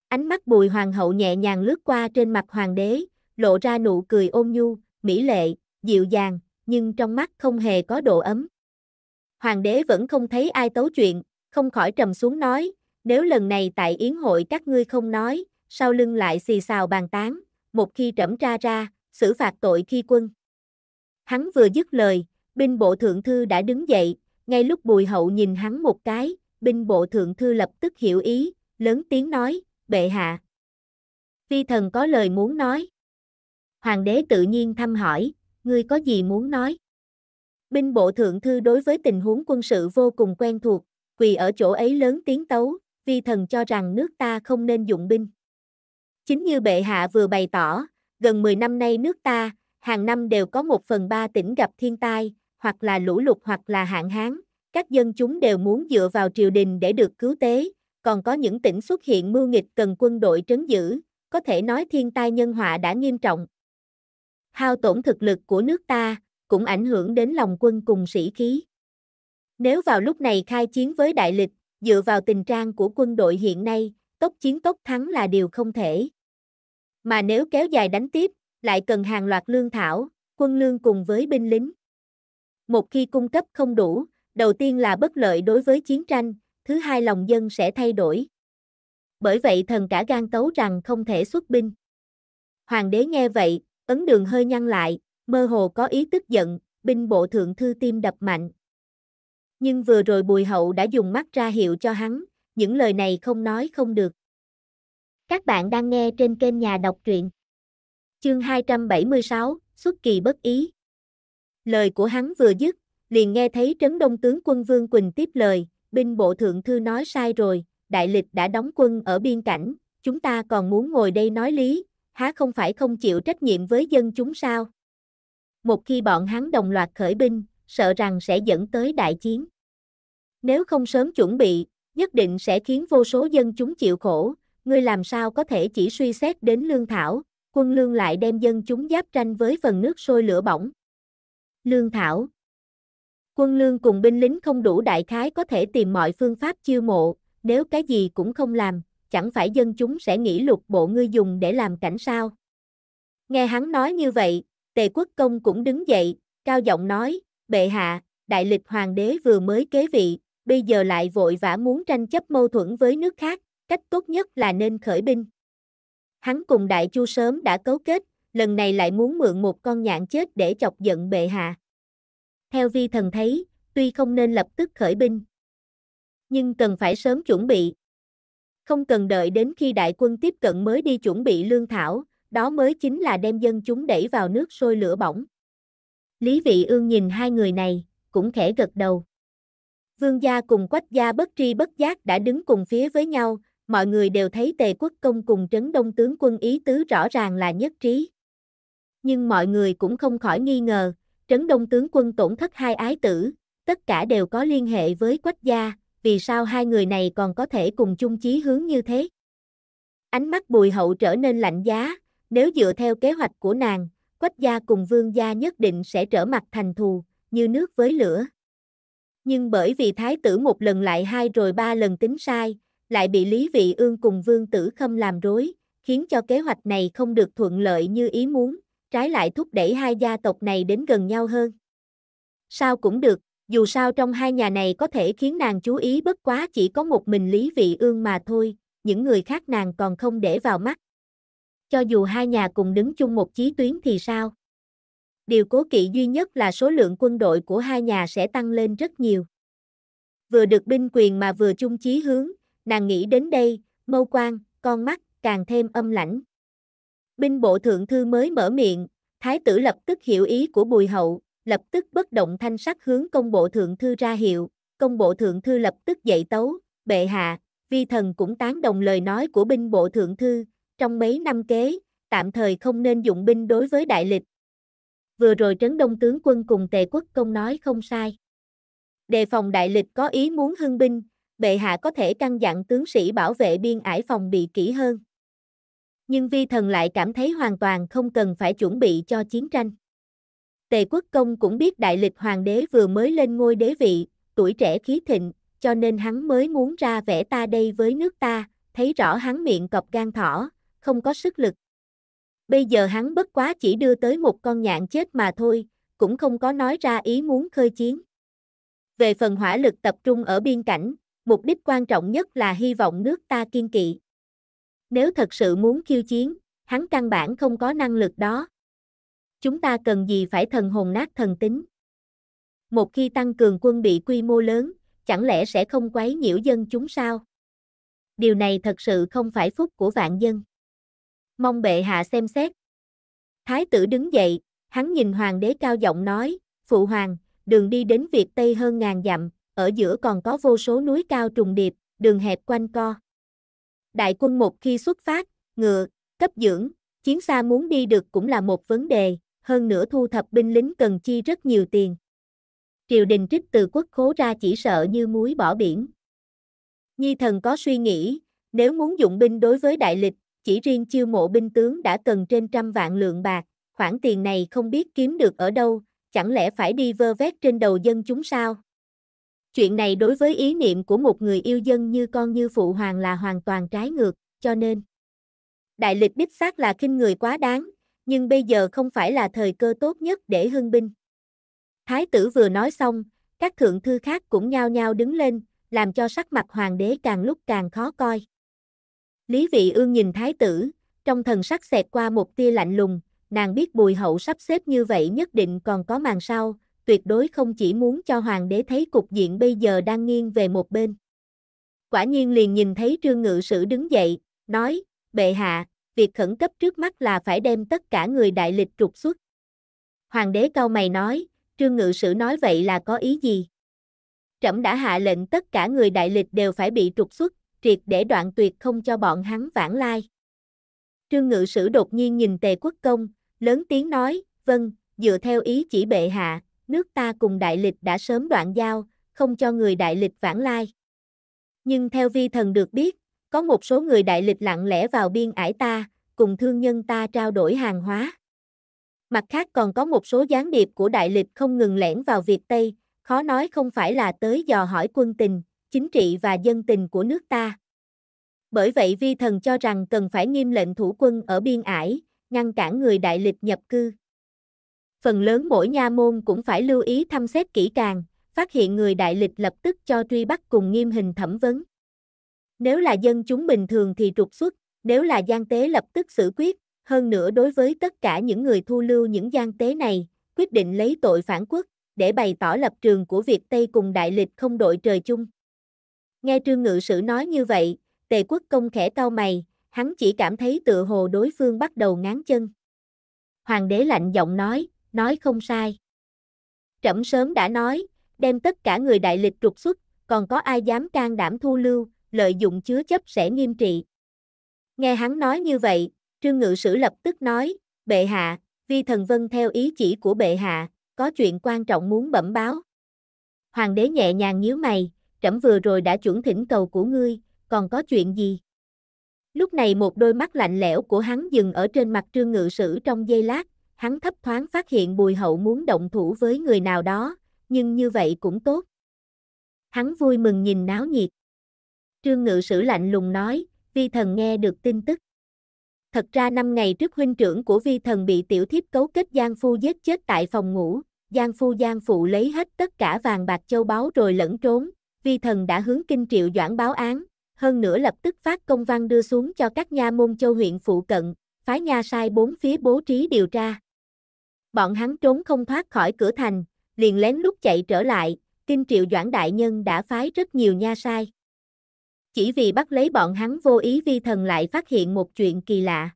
Ánh mắt bùi hoàng hậu nhẹ nhàng lướt qua trên mặt hoàng đế, lộ ra nụ cười ôn nhu, mỹ lệ, dịu dàng, nhưng trong mắt không hề có độ ấm hoàng đế vẫn không thấy ai tấu chuyện, không khỏi trầm xuống nói, nếu lần này tại yến hội các ngươi không nói, sau lưng lại xì xào bàn tán, một khi trẫm tra ra, xử phạt tội khi quân. Hắn vừa dứt lời, binh bộ thượng thư đã đứng dậy, ngay lúc bùi hậu nhìn hắn một cái, binh bộ thượng thư lập tức hiểu ý, lớn tiếng nói, bệ hạ. Phi thần có lời muốn nói. Hoàng đế tự nhiên thăm hỏi, ngươi có gì muốn nói? Binh bộ thượng thư đối với tình huống quân sự vô cùng quen thuộc, quỳ ở chỗ ấy lớn tiếng tấu, vi thần cho rằng nước ta không nên dụng binh. Chính như bệ hạ vừa bày tỏ, gần 10 năm nay nước ta, hàng năm đều có một phần ba tỉnh gặp thiên tai, hoặc là lũ lụt hoặc là hạn hán, các dân chúng đều muốn dựa vào triều đình để được cứu tế, còn có những tỉnh xuất hiện mưu nghịch cần quân đội trấn giữ, có thể nói thiên tai nhân họa đã nghiêm trọng. Hao tổn thực lực của nước ta, cũng ảnh hưởng đến lòng quân cùng sĩ khí. Nếu vào lúc này khai chiến với đại lịch, dựa vào tình trạng của quân đội hiện nay, tốc chiến tốc thắng là điều không thể. Mà nếu kéo dài đánh tiếp, lại cần hàng loạt lương thảo, quân lương cùng với binh lính. Một khi cung cấp không đủ, đầu tiên là bất lợi đối với chiến tranh, thứ hai lòng dân sẽ thay đổi. Bởi vậy thần cả gan tấu rằng không thể xuất binh. Hoàng đế nghe vậy, ấn đường hơi nhăn lại, mơ hồ có ý tức giận, binh bộ thượng thư tim đập mạnh. Nhưng vừa rồi Bùi Hậu đã dùng mắt ra hiệu cho hắn, những lời này không nói không được. Các bạn đang nghe trên kênh Nhà đọc truyện. Chương 276, xuất kỳ bất ý. Lời của hắn vừa dứt, liền nghe thấy trấn đông tướng quân Vương Quỳnh tiếp lời, binh bộ thượng thư nói sai rồi, đại lịch đã đóng quân ở biên cảnh, chúng ta còn muốn ngồi đây nói lý, há không phải không chịu trách nhiệm với dân chúng sao? một khi bọn hắn đồng loạt khởi binh, sợ rằng sẽ dẫn tới đại chiến. Nếu không sớm chuẩn bị, nhất định sẽ khiến vô số dân chúng chịu khổ, ngươi làm sao có thể chỉ suy xét đến lương thảo, quân lương lại đem dân chúng giáp tranh với phần nước sôi lửa bỏng. Lương thảo Quân lương cùng binh lính không đủ đại khái có thể tìm mọi phương pháp chiêu mộ, nếu cái gì cũng không làm, chẳng phải dân chúng sẽ nghĩ lục bộ ngươi dùng để làm cảnh sao. Nghe hắn nói như vậy, Tề quốc công cũng đứng dậy, cao giọng nói, bệ hạ, đại lịch hoàng đế vừa mới kế vị, bây giờ lại vội vã muốn tranh chấp mâu thuẫn với nước khác, cách tốt nhất là nên khởi binh. Hắn cùng đại chu sớm đã cấu kết, lần này lại muốn mượn một con nhạn chết để chọc giận bệ hạ. Theo vi thần thấy, tuy không nên lập tức khởi binh, nhưng cần phải sớm chuẩn bị. Không cần đợi đến khi đại quân tiếp cận mới đi chuẩn bị lương thảo, đó mới chính là đem dân chúng đẩy vào nước sôi lửa bỏng. Lý Vị Ương nhìn hai người này, cũng khẽ gật đầu. Vương gia cùng quách gia bất tri bất giác đã đứng cùng phía với nhau, mọi người đều thấy tề quốc công cùng trấn đông tướng quân ý tứ rõ ràng là nhất trí. Nhưng mọi người cũng không khỏi nghi ngờ, trấn đông tướng quân tổn thất hai ái tử, tất cả đều có liên hệ với quách gia, vì sao hai người này còn có thể cùng chung chí hướng như thế? Ánh mắt bùi hậu trở nên lạnh giá, nếu dựa theo kế hoạch của nàng, Quách gia cùng Vương gia nhất định sẽ trở mặt thành thù, như nước với lửa. Nhưng bởi vì thái tử một lần lại hai rồi ba lần tính sai, lại bị Lý Vị Ương cùng Vương tử Khâm làm rối, khiến cho kế hoạch này không được thuận lợi như ý muốn, trái lại thúc đẩy hai gia tộc này đến gần nhau hơn. Sao cũng được, dù sao trong hai nhà này có thể khiến nàng chú ý bất quá chỉ có một mình Lý Vị Ương mà thôi, những người khác nàng còn không để vào mắt cho dù hai nhà cùng đứng chung một chí tuyến thì sao? Điều cố kỵ duy nhất là số lượng quân đội của hai nhà sẽ tăng lên rất nhiều. Vừa được binh quyền mà vừa chung chí hướng, nàng nghĩ đến đây, mâu quan, con mắt, càng thêm âm lãnh. Binh bộ thượng thư mới mở miệng, thái tử lập tức hiểu ý của bùi hậu, lập tức bất động thanh sắc hướng công bộ thượng thư ra hiệu, công bộ thượng thư lập tức dậy tấu, bệ hạ, vi thần cũng tán đồng lời nói của binh bộ thượng thư, trong mấy năm kế, tạm thời không nên dụng binh đối với đại lịch. Vừa rồi trấn đông tướng quân cùng tề quốc công nói không sai. Đề phòng đại lịch có ý muốn hưng binh, bệ hạ có thể căn dặn tướng sĩ bảo vệ biên ải phòng bị kỹ hơn. Nhưng vi thần lại cảm thấy hoàn toàn không cần phải chuẩn bị cho chiến tranh. Tề quốc công cũng biết đại lịch hoàng đế vừa mới lên ngôi đế vị, tuổi trẻ khí thịnh, cho nên hắn mới muốn ra vẽ ta đây với nước ta, thấy rõ hắn miệng cọp gan thỏ, không có sức lực. Bây giờ hắn bất quá chỉ đưa tới một con nhạn chết mà thôi, cũng không có nói ra ý muốn khơi chiến. Về phần hỏa lực tập trung ở biên cảnh, mục đích quan trọng nhất là hy vọng nước ta kiên kỵ. Nếu thật sự muốn khiêu chiến, hắn căn bản không có năng lực đó. Chúng ta cần gì phải thần hồn nát thần tính. Một khi tăng cường quân bị quy mô lớn, chẳng lẽ sẽ không quấy nhiễu dân chúng sao? Điều này thật sự không phải phúc của vạn dân mong bệ hạ xem xét. Thái tử đứng dậy, hắn nhìn hoàng đế cao giọng nói, phụ hoàng, đường đi đến Việt Tây hơn ngàn dặm, ở giữa còn có vô số núi cao trùng điệp, đường hẹp quanh co. Đại quân một khi xuất phát, ngựa, cấp dưỡng, chiến xa muốn đi được cũng là một vấn đề, hơn nữa thu thập binh lính cần chi rất nhiều tiền. Triều đình trích từ quốc khố ra chỉ sợ như muối bỏ biển. Nhi thần có suy nghĩ, nếu muốn dụng binh đối với đại lịch, chỉ riêng chiêu mộ binh tướng đã cần trên trăm vạn lượng bạc, khoản tiền này không biết kiếm được ở đâu, chẳng lẽ phải đi vơ vét trên đầu dân chúng sao? Chuyện này đối với ý niệm của một người yêu dân như con như phụ hoàng là hoàn toàn trái ngược, cho nên Đại lịch đích xác là khinh người quá đáng, nhưng bây giờ không phải là thời cơ tốt nhất để hưng binh. Thái tử vừa nói xong, các thượng thư khác cũng nhao nhao đứng lên, làm cho sắc mặt hoàng đế càng lúc càng khó coi. Lý Vị Ương nhìn thái tử, trong thần sắc xẹt qua một tia lạnh lùng, nàng biết bùi hậu sắp xếp như vậy nhất định còn có màn sau, tuyệt đối không chỉ muốn cho hoàng đế thấy cục diện bây giờ đang nghiêng về một bên. Quả nhiên liền nhìn thấy trương ngự sử đứng dậy, nói, bệ hạ, việc khẩn cấp trước mắt là phải đem tất cả người đại lịch trục xuất. Hoàng đế cao mày nói, trương ngự sử nói vậy là có ý gì? Trẫm đã hạ lệnh tất cả người đại lịch đều phải bị trục xuất, triệt để đoạn tuyệt không cho bọn hắn vãng lai. Trương ngự sử đột nhiên nhìn tề quốc công, lớn tiếng nói, vâng, dựa theo ý chỉ bệ hạ, nước ta cùng đại lịch đã sớm đoạn giao, không cho người đại lịch vãng lai. Nhưng theo vi thần được biết, có một số người đại lịch lặng lẽ vào biên ải ta, cùng thương nhân ta trao đổi hàng hóa. Mặt khác còn có một số gián điệp của đại lịch không ngừng lẻn vào Việt Tây, khó nói không phải là tới dò hỏi quân tình, chính trị và dân tình của nước ta. Bởi vậy vi thần cho rằng cần phải nghiêm lệnh thủ quân ở biên ải, ngăn cản người đại lịch nhập cư. Phần lớn mỗi nha môn cũng phải lưu ý thăm xét kỹ càng, phát hiện người đại lịch lập tức cho truy bắt cùng nghiêm hình thẩm vấn. Nếu là dân chúng bình thường thì trục xuất, nếu là gian tế lập tức xử quyết, hơn nữa đối với tất cả những người thu lưu những gian tế này, quyết định lấy tội phản quốc, để bày tỏ lập trường của Việt Tây cùng đại lịch không đội trời chung. Nghe trương ngự sử nói như vậy, tề quốc công khẽ cau mày, hắn chỉ cảm thấy tựa hồ đối phương bắt đầu ngán chân. Hoàng đế lạnh giọng nói, nói không sai. Trẫm sớm đã nói, đem tất cả người đại lịch trục xuất, còn có ai dám can đảm thu lưu, lợi dụng chứa chấp sẽ nghiêm trị. Nghe hắn nói như vậy, trương ngự sử lập tức nói, bệ hạ, vi thần vân theo ý chỉ của bệ hạ, có chuyện quan trọng muốn bẩm báo. Hoàng đế nhẹ nhàng nhíu mày, trẫm vừa rồi đã chuẩn thỉnh cầu của ngươi, còn có chuyện gì? Lúc này một đôi mắt lạnh lẽo của hắn dừng ở trên mặt trương ngự sử trong giây lát, hắn thấp thoáng phát hiện bùi hậu muốn động thủ với người nào đó, nhưng như vậy cũng tốt. Hắn vui mừng nhìn náo nhiệt. Trương ngự sử lạnh lùng nói, vi thần nghe được tin tức. Thật ra năm ngày trước huynh trưởng của vi thần bị tiểu thiếp cấu kết Giang Phu giết chết tại phòng ngủ, Giang Phu Giang Phụ lấy hết tất cả vàng bạc châu báu rồi lẫn trốn, vi thần đã hướng kinh triệu doãn báo án, hơn nữa lập tức phát công văn đưa xuống cho các nha môn châu huyện phụ cận, phái nha sai bốn phía bố trí điều tra. Bọn hắn trốn không thoát khỏi cửa thành, liền lén lút chạy trở lại, kinh triệu doãn đại nhân đã phái rất nhiều nha sai. Chỉ vì bắt lấy bọn hắn vô ý vi thần lại phát hiện một chuyện kỳ lạ.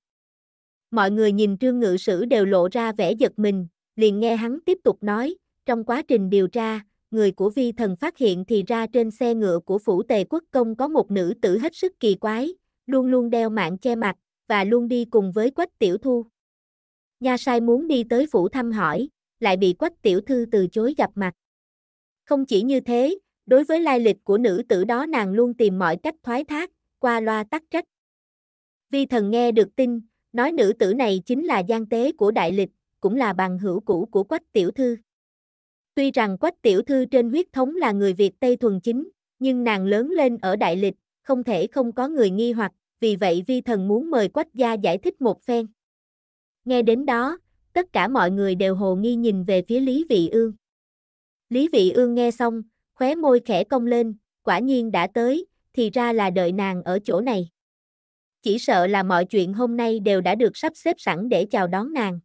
Mọi người nhìn trương ngự sử đều lộ ra vẻ giật mình, liền nghe hắn tiếp tục nói, trong quá trình điều tra, người của vi thần phát hiện thì ra trên xe ngựa của phủ tề quốc công có một nữ tử hết sức kỳ quái, luôn luôn đeo mạng che mặt, và luôn đi cùng với quách tiểu thu. Nha sai muốn đi tới phủ thăm hỏi, lại bị quách tiểu thư từ chối gặp mặt. Không chỉ như thế, đối với lai lịch của nữ tử đó nàng luôn tìm mọi cách thoái thác, qua loa tắc trách. Vi thần nghe được tin, nói nữ tử này chính là gian tế của đại lịch, cũng là bằng hữu cũ của quách tiểu thư. Tuy rằng Quách Tiểu Thư trên huyết thống là người Việt Tây thuần chính, nhưng nàng lớn lên ở Đại Lịch, không thể không có người nghi hoặc, vì vậy vi thần muốn mời Quách gia giải thích một phen. Nghe đến đó, tất cả mọi người đều hồ nghi nhìn về phía Lý Vị Ương. Lý Vị Ương nghe xong, khóe môi khẽ cong lên, quả nhiên đã tới, thì ra là đợi nàng ở chỗ này. Chỉ sợ là mọi chuyện hôm nay đều đã được sắp xếp sẵn để chào đón nàng.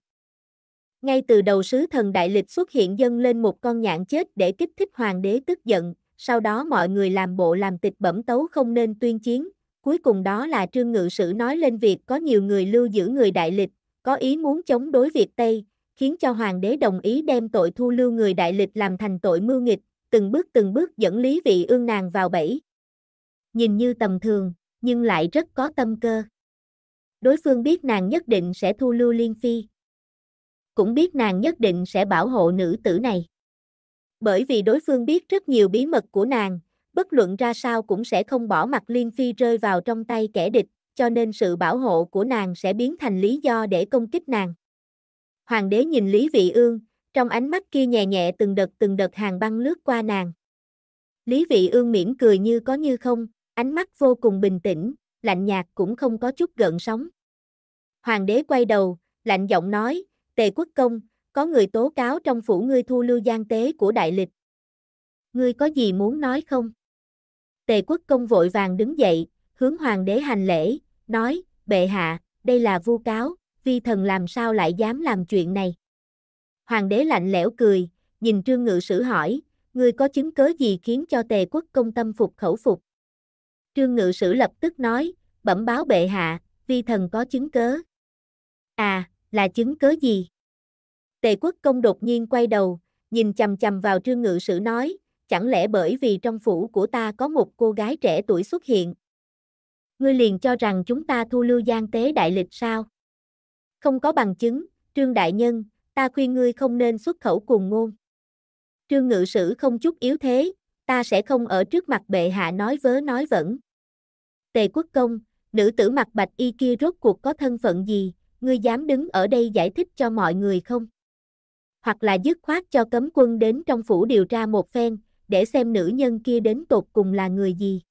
Ngay từ đầu sứ thần đại lịch xuất hiện dâng lên một con nhạn chết để kích thích hoàng đế tức giận, sau đó mọi người làm bộ làm tịch bẩm tấu không nên tuyên chiến. Cuối cùng đó là trương ngự sử nói lên việc có nhiều người lưu giữ người đại lịch, có ý muốn chống đối Việt Tây, khiến cho hoàng đế đồng ý đem tội thu lưu người đại lịch làm thành tội mưu nghịch, từng bước từng bước dẫn lý vị ương nàng vào bẫy. Nhìn như tầm thường, nhưng lại rất có tâm cơ. Đối phương biết nàng nhất định sẽ thu lưu liên phi cũng biết nàng nhất định sẽ bảo hộ nữ tử này. Bởi vì đối phương biết rất nhiều bí mật của nàng, bất luận ra sao cũng sẽ không bỏ mặt Liên Phi rơi vào trong tay kẻ địch, cho nên sự bảo hộ của nàng sẽ biến thành lý do để công kích nàng. Hoàng đế nhìn Lý Vị Ương, trong ánh mắt kia nhẹ nhẹ từng đợt từng đợt hàng băng lướt qua nàng. Lý Vị Ương mỉm cười như có như không, ánh mắt vô cùng bình tĩnh, lạnh nhạt cũng không có chút gợn sóng. Hoàng đế quay đầu, lạnh giọng nói, Tề Quốc Công, có người tố cáo trong phủ ngươi thu lưu gian tế của đại lịch. Ngươi có gì muốn nói không? Tề Quốc Công vội vàng đứng dậy, hướng hoàng đế hành lễ, nói, bệ hạ, đây là vu cáo, vi thần làm sao lại dám làm chuyện này? Hoàng đế lạnh lẽo cười, nhìn trương ngự sử hỏi, ngươi có chứng cớ gì khiến cho tề quốc công tâm phục khẩu phục? Trương ngự sử lập tức nói, bẩm báo bệ hạ, vi thần có chứng cớ. À, là chứng cớ gì? Tề quốc công đột nhiên quay đầu, nhìn chầm chầm vào trương ngự sử nói, chẳng lẽ bởi vì trong phủ của ta có một cô gái trẻ tuổi xuất hiện. Ngươi liền cho rằng chúng ta thu lưu gian tế đại lịch sao? Không có bằng chứng, trương đại nhân, ta khuyên ngươi không nên xuất khẩu cùng ngôn. Trương ngự sử không chút yếu thế, ta sẽ không ở trước mặt bệ hạ nói vớ nói vẩn. Tề quốc công, nữ tử mặt bạch y kia rốt cuộc có thân phận gì, ngươi dám đứng ở đây giải thích cho mọi người không? Hoặc là dứt khoát cho cấm quân đến trong phủ điều tra một phen, để xem nữ nhân kia đến tột cùng là người gì.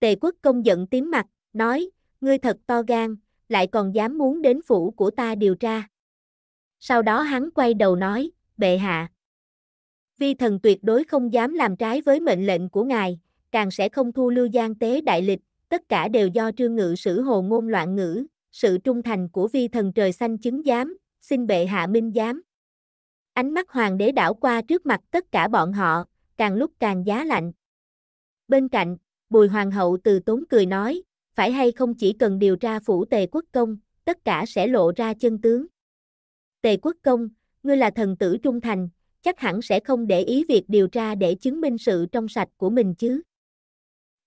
Tề quốc công giận tím mặt, nói, ngươi thật to gan, lại còn dám muốn đến phủ của ta điều tra. Sau đó hắn quay đầu nói, bệ hạ. Vi thần tuyệt đối không dám làm trái với mệnh lệnh của ngài, càng sẽ không thu lưu gian tế đại lịch, tất cả đều do trương ngự sử hồ ngôn loạn ngữ, sự trung thành của vi thần trời xanh chứng giám, xin bệ hạ minh giám. Ánh mắt hoàng đế đảo qua trước mặt tất cả bọn họ, càng lúc càng giá lạnh. Bên cạnh, bùi hoàng hậu từ tốn cười nói, phải hay không chỉ cần điều tra phủ tề quốc công, tất cả sẽ lộ ra chân tướng. Tề quốc công, ngươi là thần tử trung thành, chắc hẳn sẽ không để ý việc điều tra để chứng minh sự trong sạch của mình chứ.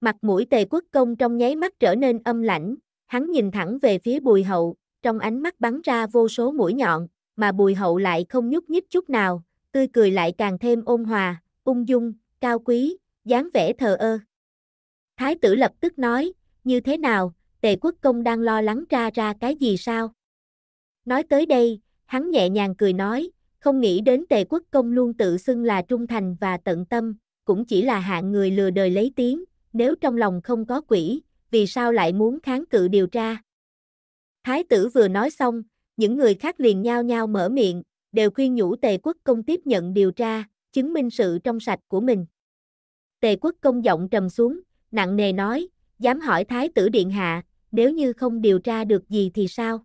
Mặt mũi tề quốc công trong nháy mắt trở nên âm lãnh, Hắn nhìn thẳng về phía bùi hậu, trong ánh mắt bắn ra vô số mũi nhọn, mà bùi hậu lại không nhúc nhích chút nào, tươi cười lại càng thêm ôn hòa, ung dung, cao quý, dáng vẻ thờ ơ. Thái tử lập tức nói, như thế nào, tề quốc công đang lo lắng ra ra cái gì sao? Nói tới đây, hắn nhẹ nhàng cười nói, không nghĩ đến tề quốc công luôn tự xưng là trung thành và tận tâm, cũng chỉ là hạng người lừa đời lấy tiếng, nếu trong lòng không có quỷ, vì sao lại muốn kháng cự điều tra. Thái tử vừa nói xong, những người khác liền nhao nhao mở miệng, đều khuyên nhủ Tề Quốc công tiếp nhận điều tra, chứng minh sự trong sạch của mình. Tề Quốc công giọng trầm xuống, nặng nề nói, dám hỏi Thái tử Điện Hạ, nếu như không điều tra được gì thì sao?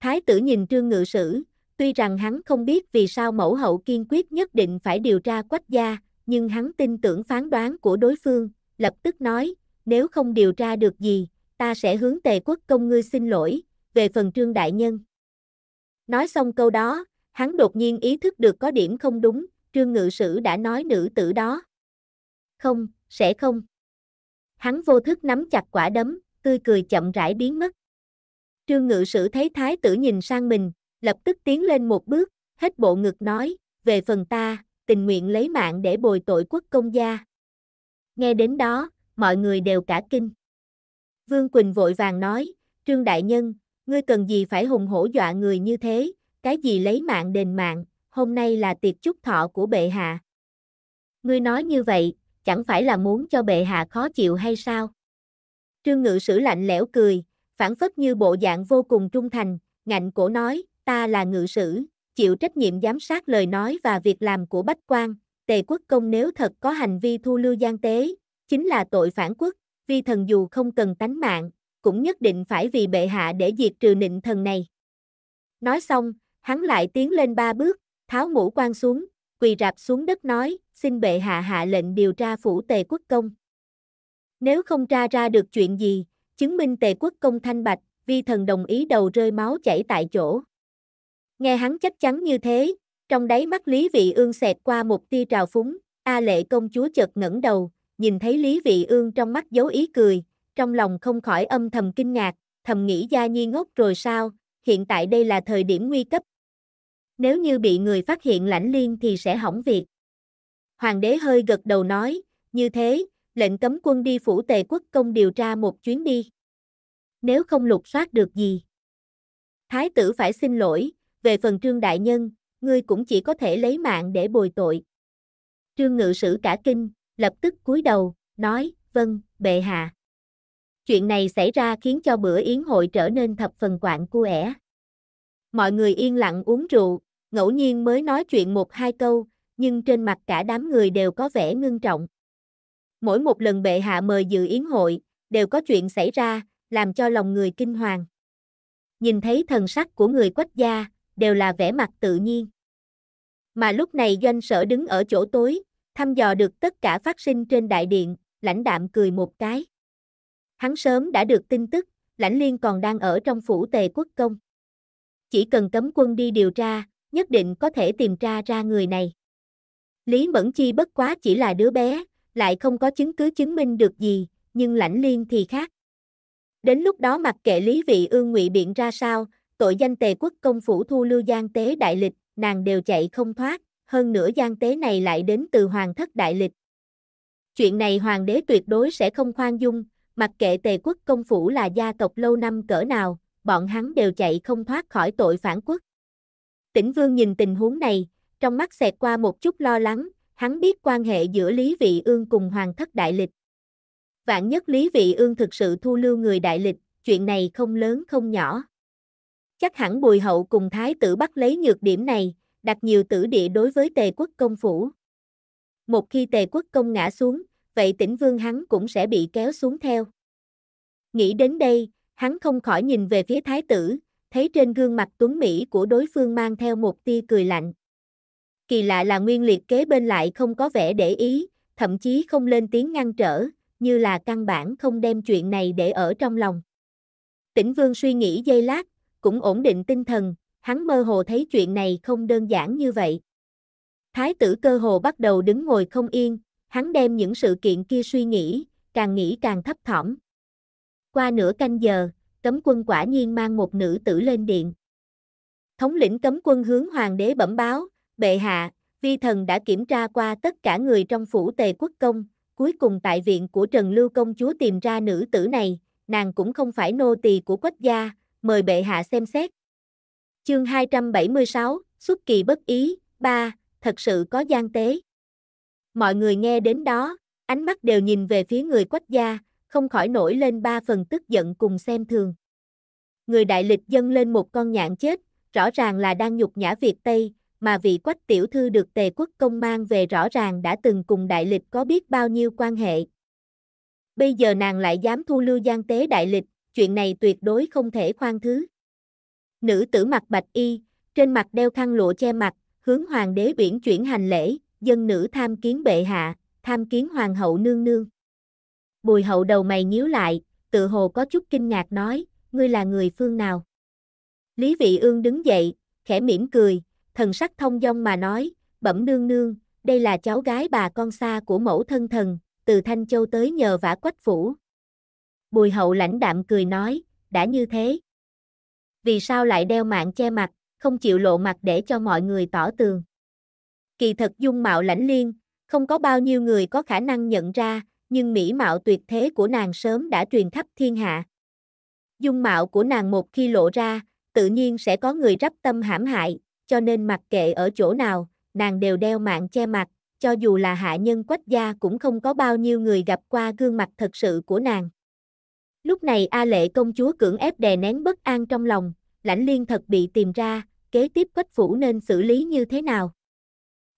Thái tử nhìn trương ngự sử, tuy rằng hắn không biết vì sao mẫu hậu kiên quyết nhất định phải điều tra quách gia, nhưng hắn tin tưởng phán đoán của đối phương, lập tức nói, nếu không điều tra được gì, ta sẽ hướng tề quốc công ngươi xin lỗi, về phần trương đại nhân. Nói xong câu đó, hắn đột nhiên ý thức được có điểm không đúng, trương ngự sử đã nói nữ tử đó. Không, sẽ không. Hắn vô thức nắm chặt quả đấm, tươi cười chậm rãi biến mất. Trương ngự sử thấy thái tử nhìn sang mình, lập tức tiến lên một bước, hết bộ ngực nói, về phần ta, tình nguyện lấy mạng để bồi tội quốc công gia. Nghe đến đó, mọi người đều cả kinh. Vương Quỳnh vội vàng nói, Trương Đại Nhân, ngươi cần gì phải hùng hổ dọa người như thế, cái gì lấy mạng đền mạng, hôm nay là tiệc chúc thọ của bệ hạ. Ngươi nói như vậy, chẳng phải là muốn cho bệ hạ khó chịu hay sao? Trương ngự sử lạnh lẽo cười, phản phất như bộ dạng vô cùng trung thành, ngạnh cổ nói, ta là ngự sử, chịu trách nhiệm giám sát lời nói và việc làm của bách quan, tề quốc công nếu thật có hành vi thu lưu gian tế, chính là tội phản quốc, vi thần dù không cần tánh mạng, cũng nhất định phải vì bệ hạ để diệt trừ nịnh thần này. Nói xong, hắn lại tiến lên ba bước, tháo mũ quan xuống, quỳ rạp xuống đất nói, xin bệ hạ hạ lệnh điều tra phủ tề quốc công. Nếu không tra ra được chuyện gì, chứng minh tề quốc công thanh bạch, vi thần đồng ý đầu rơi máu chảy tại chỗ. Nghe hắn chắc chắn như thế, trong đáy mắt Lý Vị Ương xẹt qua một tia trào phúng, A lệ công chúa chợt ngẩng đầu, nhìn thấy Lý Vị Ương trong mắt giấu ý cười, trong lòng không khỏi âm thầm kinh ngạc, thầm nghĩ Gia Nhi ngốc rồi sao, hiện tại đây là thời điểm nguy cấp. Nếu như bị người phát hiện lãnh liên thì sẽ hỏng việc. Hoàng đế hơi gật đầu nói, như thế, lệnh cấm quân đi phủ tề quốc công điều tra một chuyến đi. Nếu không lục soát được gì. Thái tử phải xin lỗi, về phần trương đại nhân, ngươi cũng chỉ có thể lấy mạng để bồi tội. Trương ngự sử cả kinh, lập tức cúi đầu, nói, vâng, bệ hạ. Chuyện này xảy ra khiến cho bữa yến hội trở nên thập phần quạng cu ẻ. Mọi người yên lặng uống rượu, ngẫu nhiên mới nói chuyện một hai câu, nhưng trên mặt cả đám người đều có vẻ ngưng trọng. Mỗi một lần bệ hạ mời dự yến hội, đều có chuyện xảy ra, làm cho lòng người kinh hoàng. Nhìn thấy thần sắc của người quách gia, đều là vẻ mặt tự nhiên. Mà lúc này doanh sở đứng ở chỗ tối, Thăm dò được tất cả phát sinh trên đại điện, lãnh đạm cười một cái. Hắn sớm đã được tin tức, lãnh liên còn đang ở trong phủ tề quốc công. Chỉ cần cấm quân đi điều tra, nhất định có thể tìm ra ra người này. Lý Mẫn Chi bất quá chỉ là đứa bé, lại không có chứng cứ chứng minh được gì, nhưng lãnh liên thì khác. Đến lúc đó mặc kệ Lý Vị Ương ngụy biện ra sao, tội danh tề quốc công phủ thu lưu giang tế đại lịch, nàng đều chạy không thoát, hơn nữa gian tế này lại đến từ hoàng thất đại lịch. Chuyện này hoàng đế tuyệt đối sẽ không khoan dung, mặc kệ tề quốc công phủ là gia tộc lâu năm cỡ nào, bọn hắn đều chạy không thoát khỏi tội phản quốc. Tỉnh Vương nhìn tình huống này, trong mắt xẹt qua một chút lo lắng, hắn biết quan hệ giữa Lý Vị Ương cùng Hoàng thất Đại Lịch. Vạn nhất Lý Vị Ương thực sự thu lưu người Đại Lịch, chuyện này không lớn không nhỏ. Chắc hẳn Bùi Hậu cùng Thái tử bắt lấy nhược điểm này, đặt nhiều tử địa đối với tề quốc công phủ. Một khi tề quốc công ngã xuống, vậy tỉnh vương hắn cũng sẽ bị kéo xuống theo. Nghĩ đến đây, hắn không khỏi nhìn về phía thái tử, thấy trên gương mặt tuấn Mỹ của đối phương mang theo một tia cười lạnh. Kỳ lạ là nguyên liệt kế bên lại không có vẻ để ý, thậm chí không lên tiếng ngăn trở, như là căn bản không đem chuyện này để ở trong lòng. Tỉnh vương suy nghĩ giây lát, cũng ổn định tinh thần, hắn mơ hồ thấy chuyện này không đơn giản như vậy. Thái tử cơ hồ bắt đầu đứng ngồi không yên, hắn đem những sự kiện kia suy nghĩ, càng nghĩ càng thấp thỏm. Qua nửa canh giờ, cấm quân quả nhiên mang một nữ tử lên điện. Thống lĩnh cấm quân hướng hoàng đế bẩm báo, bệ hạ, vi thần đã kiểm tra qua tất cả người trong phủ tề quốc công, cuối cùng tại viện của Trần Lưu Công Chúa tìm ra nữ tử này, nàng cũng không phải nô tỳ của quốc gia, mời bệ hạ xem xét, Chương 276, xuất kỳ bất ý, ba, thật sự có gian tế. Mọi người nghe đến đó, ánh mắt đều nhìn về phía người quách gia, không khỏi nổi lên ba phần tức giận cùng xem thường. Người đại lịch dâng lên một con nhạn chết, rõ ràng là đang nhục nhã Việt Tây, mà vị quách tiểu thư được tề quốc công mang về rõ ràng đã từng cùng đại lịch có biết bao nhiêu quan hệ. Bây giờ nàng lại dám thu lưu gian tế đại lịch, chuyện này tuyệt đối không thể khoan thứ nữ tử mặc bạch y, trên mặt đeo khăn lụa che mặt, hướng hoàng đế biển chuyển hành lễ, dân nữ tham kiến bệ hạ, tham kiến hoàng hậu nương nương. Bùi hậu đầu mày nhíu lại, tự hồ có chút kinh ngạc nói, ngươi là người phương nào? Lý vị ương đứng dậy, khẽ mỉm cười, thần sắc thông dong mà nói, bẩm nương nương, đây là cháu gái bà con xa của mẫu thân thần, từ Thanh Châu tới nhờ vả quách phủ. Bùi hậu lãnh đạm cười nói, đã như thế, vì sao lại đeo mạng che mặt, không chịu lộ mặt để cho mọi người tỏ tường. Kỳ thật dung mạo lãnh liên, không có bao nhiêu người có khả năng nhận ra, nhưng mỹ mạo tuyệt thế của nàng sớm đã truyền khắp thiên hạ. Dung mạo của nàng một khi lộ ra, tự nhiên sẽ có người rắp tâm hãm hại, cho nên mặc kệ ở chỗ nào, nàng đều đeo mạng che mặt, cho dù là hạ nhân quách gia cũng không có bao nhiêu người gặp qua gương mặt thật sự của nàng. Lúc này A Lệ công chúa cưỡng ép đè nén bất an trong lòng, lãnh liên thật bị tìm ra, kế tiếp quách phủ nên xử lý như thế nào?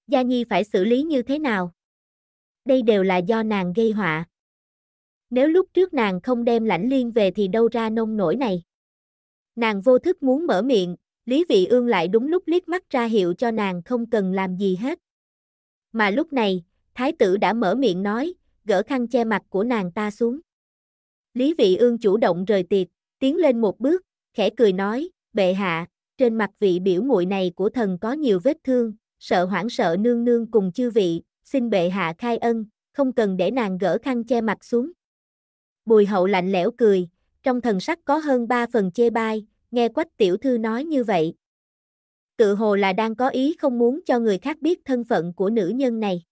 Gia Nhi phải xử lý như thế nào? Đây đều là do nàng gây họa. Nếu lúc trước nàng không đem lãnh liên về thì đâu ra nông nổi này. Nàng vô thức muốn mở miệng, Lý Vị Ương lại đúng lúc liếc mắt ra hiệu cho nàng không cần làm gì hết. Mà lúc này, thái tử đã mở miệng nói, gỡ khăn che mặt của nàng ta xuống. Lý Vị Ương chủ động rời tiệc, tiến lên một bước, khẽ cười nói, bệ hạ, trên mặt vị biểu muội này của thần có nhiều vết thương, sợ hoảng sợ nương nương cùng chư vị, xin bệ hạ khai ân, không cần để nàng gỡ khăn che mặt xuống. Bùi hậu lạnh lẽo cười, trong thần sắc có hơn ba phần chê bai, nghe quách tiểu thư nói như vậy. Tự hồ là đang có ý không muốn cho người khác biết thân phận của nữ nhân này.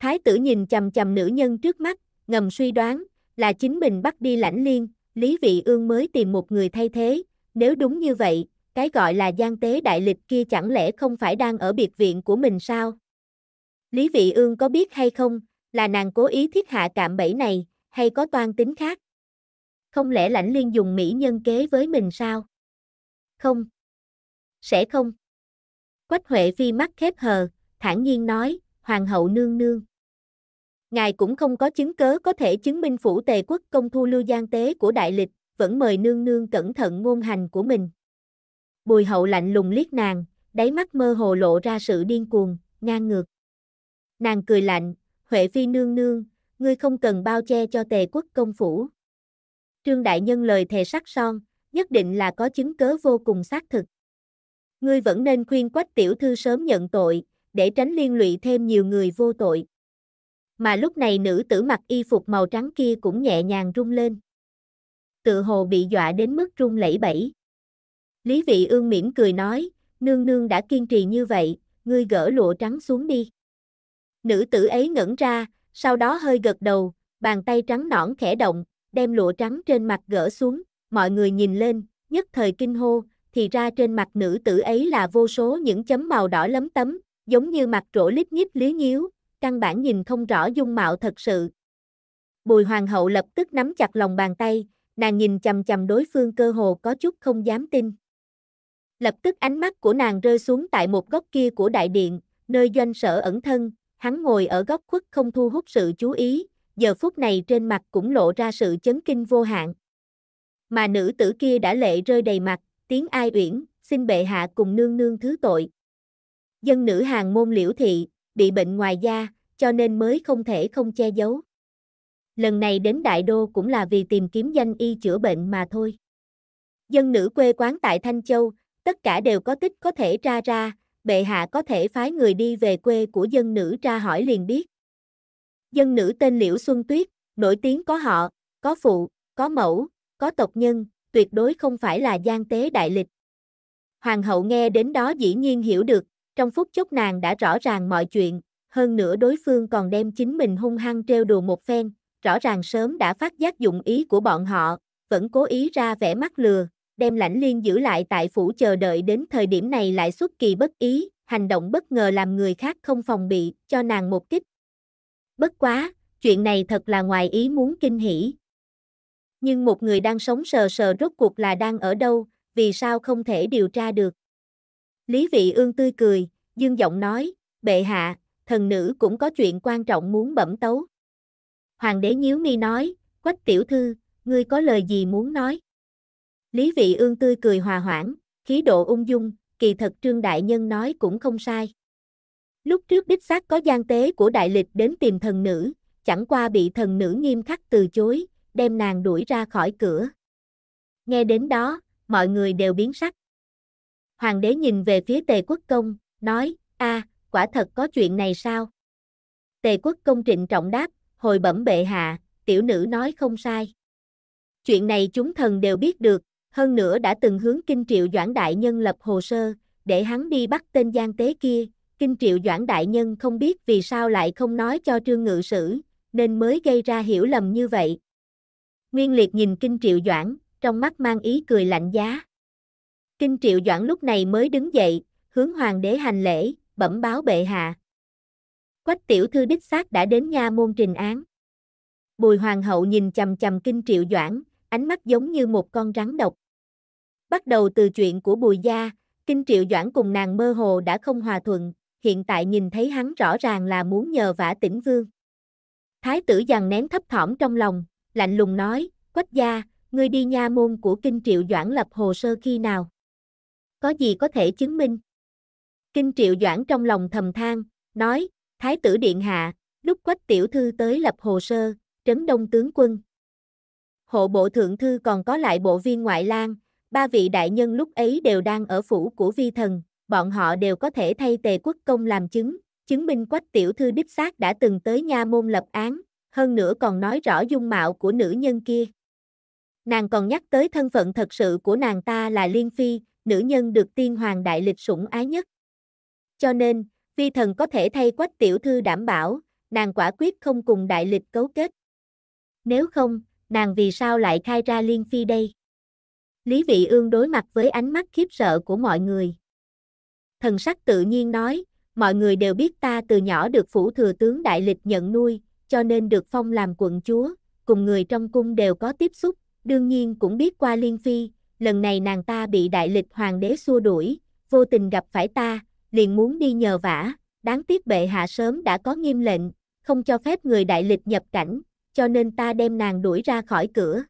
Thái tử nhìn chầm chầm nữ nhân trước mắt, ngầm suy đoán, là chính mình bắt đi lãnh liên, Lý Vị Ương mới tìm một người thay thế, nếu đúng như vậy, cái gọi là gian tế đại lịch kia chẳng lẽ không phải đang ở biệt viện của mình sao? Lý Vị Ương có biết hay không, là nàng cố ý thiết hạ cạm bẫy này, hay có toan tính khác? Không lẽ lãnh liên dùng mỹ nhân kế với mình sao? Không. Sẽ không. Quách Huệ Phi mắt khép hờ, thản nhiên nói, Hoàng hậu nương nương. Ngài cũng không có chứng cớ có thể chứng minh phủ tề quốc công thu lưu giang tế của đại lịch, vẫn mời nương nương cẩn thận ngôn hành của mình. Bùi hậu lạnh lùng liếc nàng, đáy mắt mơ hồ lộ ra sự điên cuồng, ngang ngược. Nàng cười lạnh, Huệ Phi nương nương, ngươi không cần bao che cho tề quốc công phủ. Trương Đại Nhân lời thề sắc son, nhất định là có chứng cớ vô cùng xác thực. Ngươi vẫn nên khuyên quách tiểu thư sớm nhận tội, để tránh liên lụy thêm nhiều người vô tội mà lúc này nữ tử mặc y phục màu trắng kia cũng nhẹ nhàng rung lên. Tự hồ bị dọa đến mức rung lẩy bẩy. Lý vị ương mỉm cười nói, nương nương đã kiên trì như vậy, ngươi gỡ lụa trắng xuống đi. Nữ tử ấy ngẩn ra, sau đó hơi gật đầu, bàn tay trắng nõn khẽ động, đem lụa trắng trên mặt gỡ xuống, mọi người nhìn lên, nhất thời kinh hô, thì ra trên mặt nữ tử ấy là vô số những chấm màu đỏ lấm tấm, giống như mặt trổ lít nhít lý nhíu, căn bản nhìn không rõ dung mạo thật sự. Bùi hoàng hậu lập tức nắm chặt lòng bàn tay, nàng nhìn chầm chầm đối phương cơ hồ có chút không dám tin. Lập tức ánh mắt của nàng rơi xuống tại một góc kia của đại điện, nơi doanh sở ẩn thân, hắn ngồi ở góc khuất không thu hút sự chú ý, giờ phút này trên mặt cũng lộ ra sự chấn kinh vô hạn. Mà nữ tử kia đã lệ rơi đầy mặt, tiếng ai uyển, xin bệ hạ cùng nương nương thứ tội. Dân nữ hàng môn liễu thị, bị bệnh ngoài da, cho nên mới không thể không che giấu. Lần này đến Đại Đô cũng là vì tìm kiếm danh y chữa bệnh mà thôi. Dân nữ quê quán tại Thanh Châu, tất cả đều có tích có thể tra ra, bệ hạ có thể phái người đi về quê của dân nữ tra hỏi liền biết. Dân nữ tên Liễu Xuân Tuyết, nổi tiếng có họ, có phụ, có mẫu, có tộc nhân, tuyệt đối không phải là gian tế đại lịch. Hoàng hậu nghe đến đó dĩ nhiên hiểu được trong phút chốc nàng đã rõ ràng mọi chuyện, hơn nữa đối phương còn đem chính mình hung hăng trêu đùa một phen, rõ ràng sớm đã phát giác dụng ý của bọn họ, vẫn cố ý ra vẻ mắt lừa, đem lãnh liên giữ lại tại phủ chờ đợi đến thời điểm này lại xuất kỳ bất ý, hành động bất ngờ làm người khác không phòng bị, cho nàng một kích. Bất quá, chuyện này thật là ngoài ý muốn kinh hỉ. Nhưng một người đang sống sờ sờ rốt cuộc là đang ở đâu, vì sao không thể điều tra được. Lý Vị Ương tươi cười, dương giọng nói, bệ hạ, thần nữ cũng có chuyện quan trọng muốn bẩm tấu. Hoàng đế nhíu mi nói, quách tiểu thư, ngươi có lời gì muốn nói? Lý Vị Ương tươi cười hòa hoãn, khí độ ung dung, kỳ thật Trương Đại Nhân nói cũng không sai. Lúc trước đích xác có gian tế của đại lịch đến tìm thần nữ, chẳng qua bị thần nữ nghiêm khắc từ chối, đem nàng đuổi ra khỏi cửa. Nghe đến đó, mọi người đều biến sắc hoàng đế nhìn về phía tề quốc công, nói, a, à, quả thật có chuyện này sao? Tề quốc công trịnh trọng đáp, hồi bẩm bệ hạ, tiểu nữ nói không sai. Chuyện này chúng thần đều biết được, hơn nữa đã từng hướng Kinh Triệu Doãn Đại Nhân lập hồ sơ, để hắn đi bắt tên gian tế kia. Kinh Triệu Doãn Đại Nhân không biết vì sao lại không nói cho trương ngự sử, nên mới gây ra hiểu lầm như vậy. Nguyên Liệt nhìn Kinh Triệu Doãn, trong mắt mang ý cười lạnh giá. Kinh triệu doãn lúc này mới đứng dậy, hướng hoàng đế hành lễ, bẩm báo bệ hạ. Quách tiểu thư đích xác đã đến nha môn trình án. Bùi hoàng hậu nhìn chầm chầm kinh triệu doãn, ánh mắt giống như một con rắn độc. Bắt đầu từ chuyện của bùi gia, kinh triệu doãn cùng nàng mơ hồ đã không hòa thuận, hiện tại nhìn thấy hắn rõ ràng là muốn nhờ vả tỉnh vương. Thái tử giằng nén thấp thỏm trong lòng, lạnh lùng nói, quách gia, ngươi đi nha môn của kinh triệu doãn lập hồ sơ khi nào? có gì có thể chứng minh. Kinh triệu doãn trong lòng thầm than, nói, Thái tử Điện Hạ, lúc quách tiểu thư tới lập hồ sơ, trấn đông tướng quân. Hộ bộ thượng thư còn có lại bộ viên ngoại lang, ba vị đại nhân lúc ấy đều đang ở phủ của vi thần, bọn họ đều có thể thay tề quốc công làm chứng, chứng minh quách tiểu thư đích xác đã từng tới nha môn lập án, hơn nữa còn nói rõ dung mạo của nữ nhân kia. Nàng còn nhắc tới thân phận thật sự của nàng ta là Liên Phi, nữ nhân được tiên hoàng đại lịch sủng ái nhất. Cho nên, vi thần có thể thay quách tiểu thư đảm bảo, nàng quả quyết không cùng đại lịch cấu kết. Nếu không, nàng vì sao lại khai ra liên phi đây? Lý vị ương đối mặt với ánh mắt khiếp sợ của mọi người. Thần sắc tự nhiên nói, mọi người đều biết ta từ nhỏ được phủ thừa tướng đại lịch nhận nuôi, cho nên được phong làm quận chúa, cùng người trong cung đều có tiếp xúc, đương nhiên cũng biết qua liên phi, lần này nàng ta bị đại lịch hoàng đế xua đuổi, vô tình gặp phải ta, liền muốn đi nhờ vả, đáng tiếc bệ hạ sớm đã có nghiêm lệnh, không cho phép người đại lịch nhập cảnh, cho nên ta đem nàng đuổi ra khỏi cửa.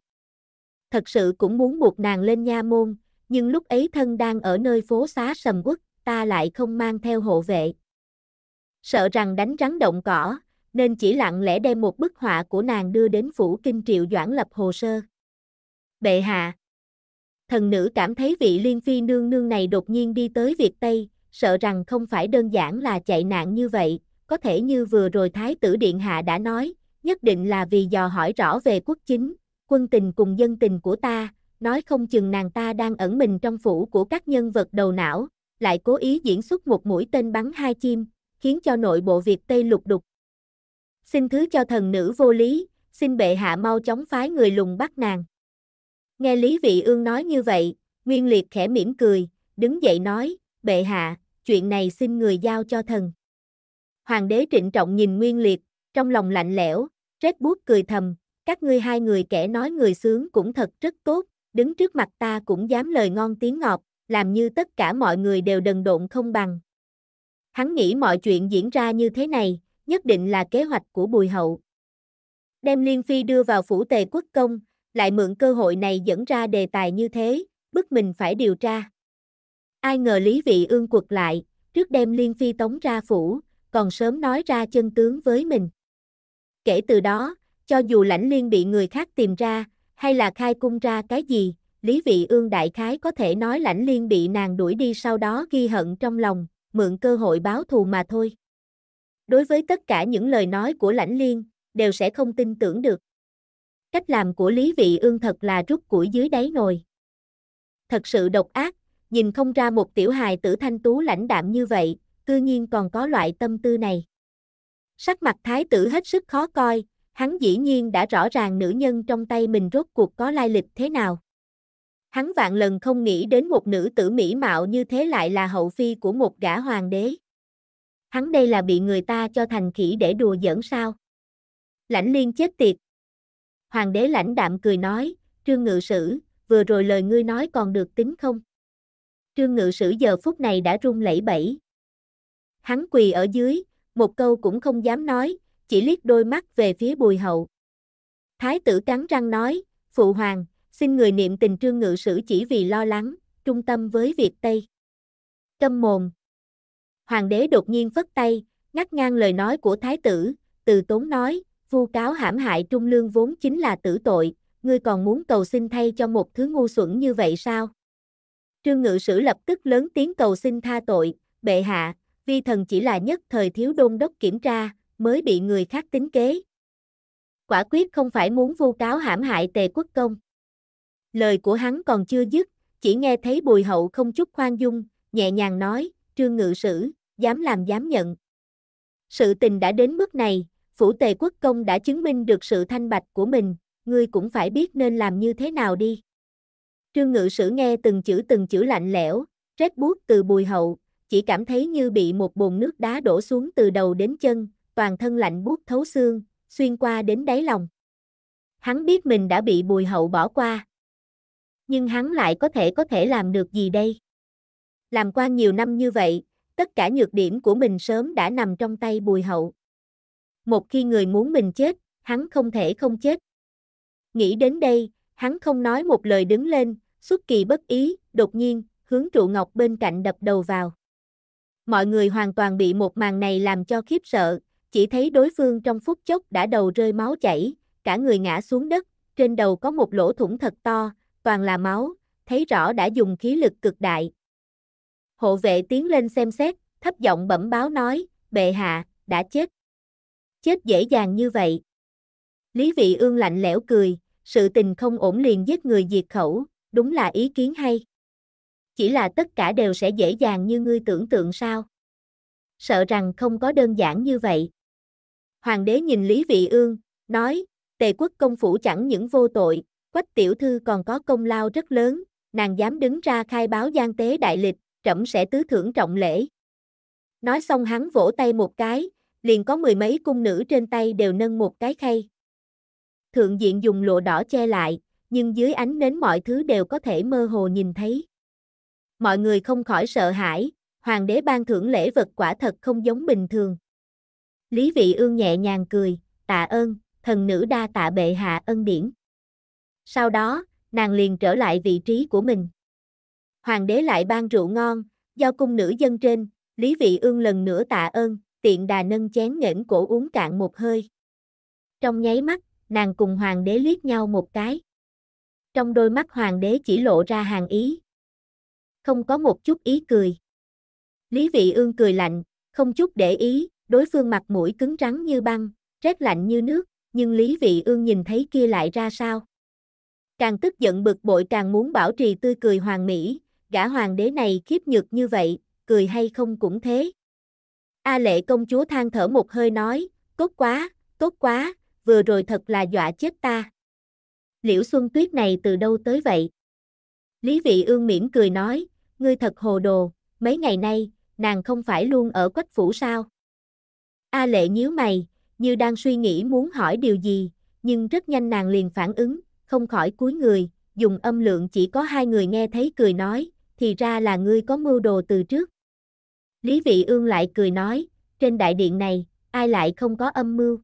Thật sự cũng muốn buộc nàng lên nha môn, nhưng lúc ấy thân đang ở nơi phố xá sầm quốc, ta lại không mang theo hộ vệ. Sợ rằng đánh rắn động cỏ, nên chỉ lặng lẽ đem một bức họa của nàng đưa đến phủ kinh triệu doãn lập hồ sơ. Bệ hạ, thần nữ cảm thấy vị liên phi nương nương này đột nhiên đi tới Việt Tây, sợ rằng không phải đơn giản là chạy nạn như vậy, có thể như vừa rồi Thái tử Điện Hạ đã nói, nhất định là vì dò hỏi rõ về quốc chính, quân tình cùng dân tình của ta, nói không chừng nàng ta đang ẩn mình trong phủ của các nhân vật đầu não, lại cố ý diễn xuất một mũi tên bắn hai chim, khiến cho nội bộ Việt Tây lục đục. Xin thứ cho thần nữ vô lý, xin bệ hạ mau chóng phái người lùng bắt nàng. Nghe Lý Vị Ương nói như vậy, Nguyên Liệt khẽ mỉm cười, đứng dậy nói, bệ hạ, chuyện này xin người giao cho thần. Hoàng đế trịnh trọng nhìn Nguyên Liệt, trong lòng lạnh lẽo, rét bút cười thầm, các ngươi hai người kẻ nói người sướng cũng thật rất tốt, đứng trước mặt ta cũng dám lời ngon tiếng ngọt, làm như tất cả mọi người đều đần độn không bằng. Hắn nghĩ mọi chuyện diễn ra như thế này, nhất định là kế hoạch của Bùi Hậu. Đem Liên Phi đưa vào phủ tề quốc công, lại mượn cơ hội này dẫn ra đề tài như thế, bức mình phải điều tra. Ai ngờ Lý Vị Ương quật lại, trước đem Liên Phi tống ra phủ, còn sớm nói ra chân tướng với mình. Kể từ đó, cho dù lãnh liên bị người khác tìm ra, hay là khai cung ra cái gì, Lý Vị Ương đại khái có thể nói lãnh liên bị nàng đuổi đi sau đó ghi hận trong lòng, mượn cơ hội báo thù mà thôi. Đối với tất cả những lời nói của lãnh liên, đều sẽ không tin tưởng được. Cách làm của Lý Vị Ương thật là rút củi dưới đáy nồi. Thật sự độc ác, nhìn không ra một tiểu hài tử thanh tú lãnh đạm như vậy, cư nhiên còn có loại tâm tư này. Sắc mặt thái tử hết sức khó coi, hắn dĩ nhiên đã rõ ràng nữ nhân trong tay mình rốt cuộc có lai lịch thế nào. Hắn vạn lần không nghĩ đến một nữ tử mỹ mạo như thế lại là hậu phi của một gã hoàng đế. Hắn đây là bị người ta cho thành khỉ để đùa giỡn sao. Lãnh liên chết tiệt, hoàng đế lãnh đạm cười nói, trương ngự sử, vừa rồi lời ngươi nói còn được tính không? Trương ngự sử giờ phút này đã run lẩy bẩy. Hắn quỳ ở dưới, một câu cũng không dám nói, chỉ liếc đôi mắt về phía bùi hậu. Thái tử cắn răng nói, phụ hoàng, xin người niệm tình trương ngự sử chỉ vì lo lắng, trung tâm với việc Tây. Câm mồm. Hoàng đế đột nhiên phất tay, ngắt ngang lời nói của thái tử, từ tốn nói, vu cáo hãm hại trung lương vốn chính là tử tội, ngươi còn muốn cầu xin thay cho một thứ ngu xuẩn như vậy sao? Trương ngự sử lập tức lớn tiếng cầu xin tha tội, bệ hạ, vi thần chỉ là nhất thời thiếu đôn đốc kiểm tra, mới bị người khác tính kế. Quả quyết không phải muốn vu cáo hãm hại tề quốc công. Lời của hắn còn chưa dứt, chỉ nghe thấy bùi hậu không chút khoan dung, nhẹ nhàng nói, trương ngự sử, dám làm dám nhận. Sự tình đã đến mức này, Phủ Tề Quốc Công đã chứng minh được sự thanh bạch của mình, ngươi cũng phải biết nên làm như thế nào đi. Trương ngự sử nghe từng chữ từng chữ lạnh lẽo, rét buốt từ bùi hậu, chỉ cảm thấy như bị một bồn nước đá đổ xuống từ đầu đến chân, toàn thân lạnh buốt thấu xương, xuyên qua đến đáy lòng. Hắn biết mình đã bị bùi hậu bỏ qua. Nhưng hắn lại có thể có thể làm được gì đây? Làm quan nhiều năm như vậy, tất cả nhược điểm của mình sớm đã nằm trong tay bùi hậu một khi người muốn mình chết, hắn không thể không chết. Nghĩ đến đây, hắn không nói một lời đứng lên, xuất kỳ bất ý, đột nhiên, hướng trụ ngọc bên cạnh đập đầu vào. Mọi người hoàn toàn bị một màn này làm cho khiếp sợ, chỉ thấy đối phương trong phút chốc đã đầu rơi máu chảy, cả người ngã xuống đất, trên đầu có một lỗ thủng thật to, toàn là máu, thấy rõ đã dùng khí lực cực đại. Hộ vệ tiến lên xem xét, thấp giọng bẩm báo nói, bệ hạ, đã chết chết dễ dàng như vậy. Lý vị ương lạnh lẽo cười, sự tình không ổn liền giết người diệt khẩu, đúng là ý kiến hay. Chỉ là tất cả đều sẽ dễ dàng như ngươi tưởng tượng sao. Sợ rằng không có đơn giản như vậy. Hoàng đế nhìn Lý Vị Ương, nói, tề quốc công phủ chẳng những vô tội, quách tiểu thư còn có công lao rất lớn, nàng dám đứng ra khai báo gian tế đại lịch, trẫm sẽ tứ thưởng trọng lễ. Nói xong hắn vỗ tay một cái, liền có mười mấy cung nữ trên tay đều nâng một cái khay. Thượng diện dùng lụa đỏ che lại, nhưng dưới ánh nến mọi thứ đều có thể mơ hồ nhìn thấy. Mọi người không khỏi sợ hãi, hoàng đế ban thưởng lễ vật quả thật không giống bình thường. Lý vị ương nhẹ nhàng cười, tạ ơn, thần nữ đa tạ bệ hạ ân điển. Sau đó, nàng liền trở lại vị trí của mình. Hoàng đế lại ban rượu ngon, giao cung nữ dân trên, Lý vị ương lần nữa tạ ơn, tiện đà nâng chén nghển cổ uống cạn một hơi. Trong nháy mắt, nàng cùng hoàng đế liếc nhau một cái. Trong đôi mắt hoàng đế chỉ lộ ra hàng ý. Không có một chút ý cười. Lý vị ương cười lạnh, không chút để ý, đối phương mặt mũi cứng rắn như băng, rét lạnh như nước, nhưng Lý Vị Ương nhìn thấy kia lại ra sao? Càng tức giận bực bội càng muốn bảo trì tươi cười hoàng mỹ, gã hoàng đế này khiếp nhược như vậy, cười hay không cũng thế. A lệ công chúa than thở một hơi nói, tốt quá, tốt quá, vừa rồi thật là dọa chết ta. Liễu Xuân Tuyết này từ đâu tới vậy? Lý Vị Ương mỉm cười nói, ngươi thật hồ đồ, mấy ngày nay, nàng không phải luôn ở quách phủ sao? A lệ nhíu mày, như đang suy nghĩ muốn hỏi điều gì, nhưng rất nhanh nàng liền phản ứng, không khỏi cúi người, dùng âm lượng chỉ có hai người nghe thấy cười nói, thì ra là ngươi có mưu đồ từ trước. Lý Vị Ương lại cười nói, trên đại điện này, ai lại không có âm mưu.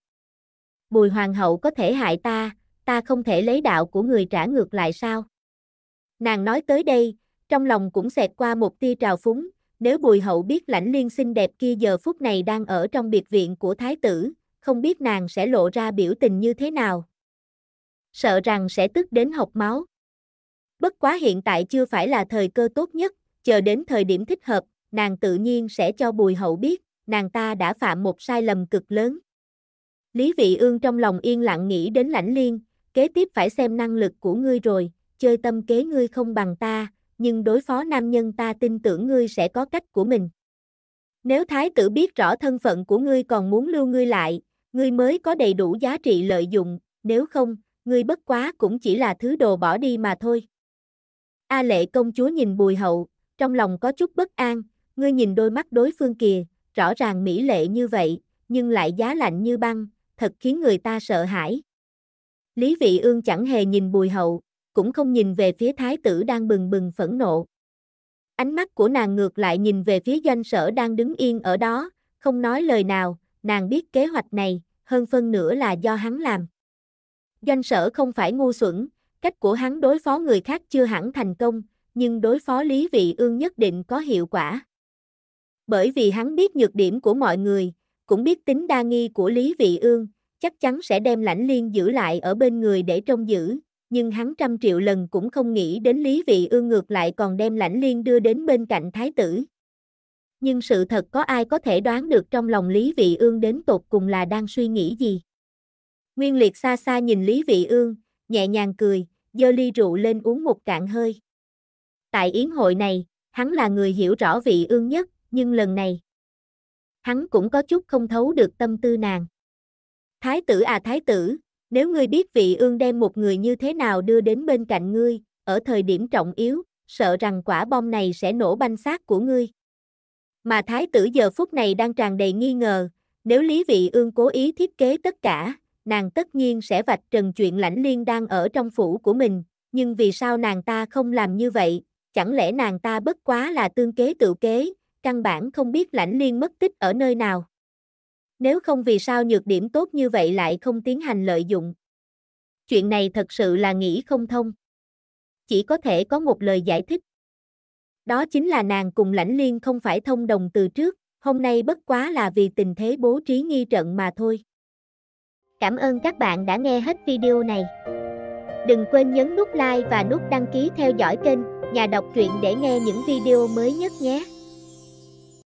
Bùi hoàng hậu có thể hại ta, ta không thể lấy đạo của người trả ngược lại sao? Nàng nói tới đây, trong lòng cũng xẹt qua một tia trào phúng, nếu bùi hậu biết lãnh liên xinh đẹp kia giờ phút này đang ở trong biệt viện của thái tử, không biết nàng sẽ lộ ra biểu tình như thế nào. Sợ rằng sẽ tức đến học máu. Bất quá hiện tại chưa phải là thời cơ tốt nhất, chờ đến thời điểm thích hợp, nàng tự nhiên sẽ cho Bùi Hậu biết, nàng ta đã phạm một sai lầm cực lớn. Lý Vị Ương trong lòng yên lặng nghĩ đến lãnh liên, kế tiếp phải xem năng lực của ngươi rồi, chơi tâm kế ngươi không bằng ta, nhưng đối phó nam nhân ta tin tưởng ngươi sẽ có cách của mình. Nếu thái tử biết rõ thân phận của ngươi còn muốn lưu ngươi lại, ngươi mới có đầy đủ giá trị lợi dụng, nếu không, ngươi bất quá cũng chỉ là thứ đồ bỏ đi mà thôi. A lệ công chúa nhìn bùi hậu, trong lòng có chút bất an, Ngươi nhìn đôi mắt đối phương kìa, rõ ràng mỹ lệ như vậy, nhưng lại giá lạnh như băng, thật khiến người ta sợ hãi. Lý Vị Ương chẳng hề nhìn Bùi Hậu, cũng không nhìn về phía thái tử đang bừng bừng phẫn nộ. Ánh mắt của nàng ngược lại nhìn về phía doanh sở đang đứng yên ở đó, không nói lời nào, nàng biết kế hoạch này, hơn phân nửa là do hắn làm. Doanh sở không phải ngu xuẩn, cách của hắn đối phó người khác chưa hẳn thành công, nhưng đối phó Lý Vị Ương nhất định có hiệu quả bởi vì hắn biết nhược điểm của mọi người, cũng biết tính đa nghi của Lý Vị Ương, chắc chắn sẽ đem lãnh liên giữ lại ở bên người để trông giữ, nhưng hắn trăm triệu lần cũng không nghĩ đến Lý Vị Ương ngược lại còn đem lãnh liên đưa đến bên cạnh thái tử. Nhưng sự thật có ai có thể đoán được trong lòng Lý Vị Ương đến tột cùng là đang suy nghĩ gì? Nguyên liệt xa xa nhìn Lý Vị Ương, nhẹ nhàng cười, giơ ly rượu lên uống một cạn hơi. Tại yến hội này, hắn là người hiểu rõ vị ương nhất, nhưng lần này, hắn cũng có chút không thấu được tâm tư nàng. Thái tử à thái tử, nếu ngươi biết vị ương đem một người như thế nào đưa đến bên cạnh ngươi, ở thời điểm trọng yếu, sợ rằng quả bom này sẽ nổ banh xác của ngươi. Mà thái tử giờ phút này đang tràn đầy nghi ngờ, nếu Lý Vị Ương cố ý thiết kế tất cả, nàng tất nhiên sẽ vạch trần chuyện lãnh liên đang ở trong phủ của mình, nhưng vì sao nàng ta không làm như vậy, chẳng lẽ nàng ta bất quá là tương kế tự kế, căn bản không biết lãnh liên mất tích ở nơi nào. Nếu không vì sao nhược điểm tốt như vậy lại không tiến hành lợi dụng. Chuyện này thật sự là nghĩ không thông. Chỉ có thể có một lời giải thích. Đó chính là nàng cùng lãnh liên không phải thông đồng từ trước, hôm nay bất quá là vì tình thế bố trí nghi trận mà thôi. Cảm ơn các bạn đã nghe hết video này. Đừng quên nhấn nút like và nút đăng ký theo dõi kênh Nhà đọc truyện để nghe những video mới nhất nhé.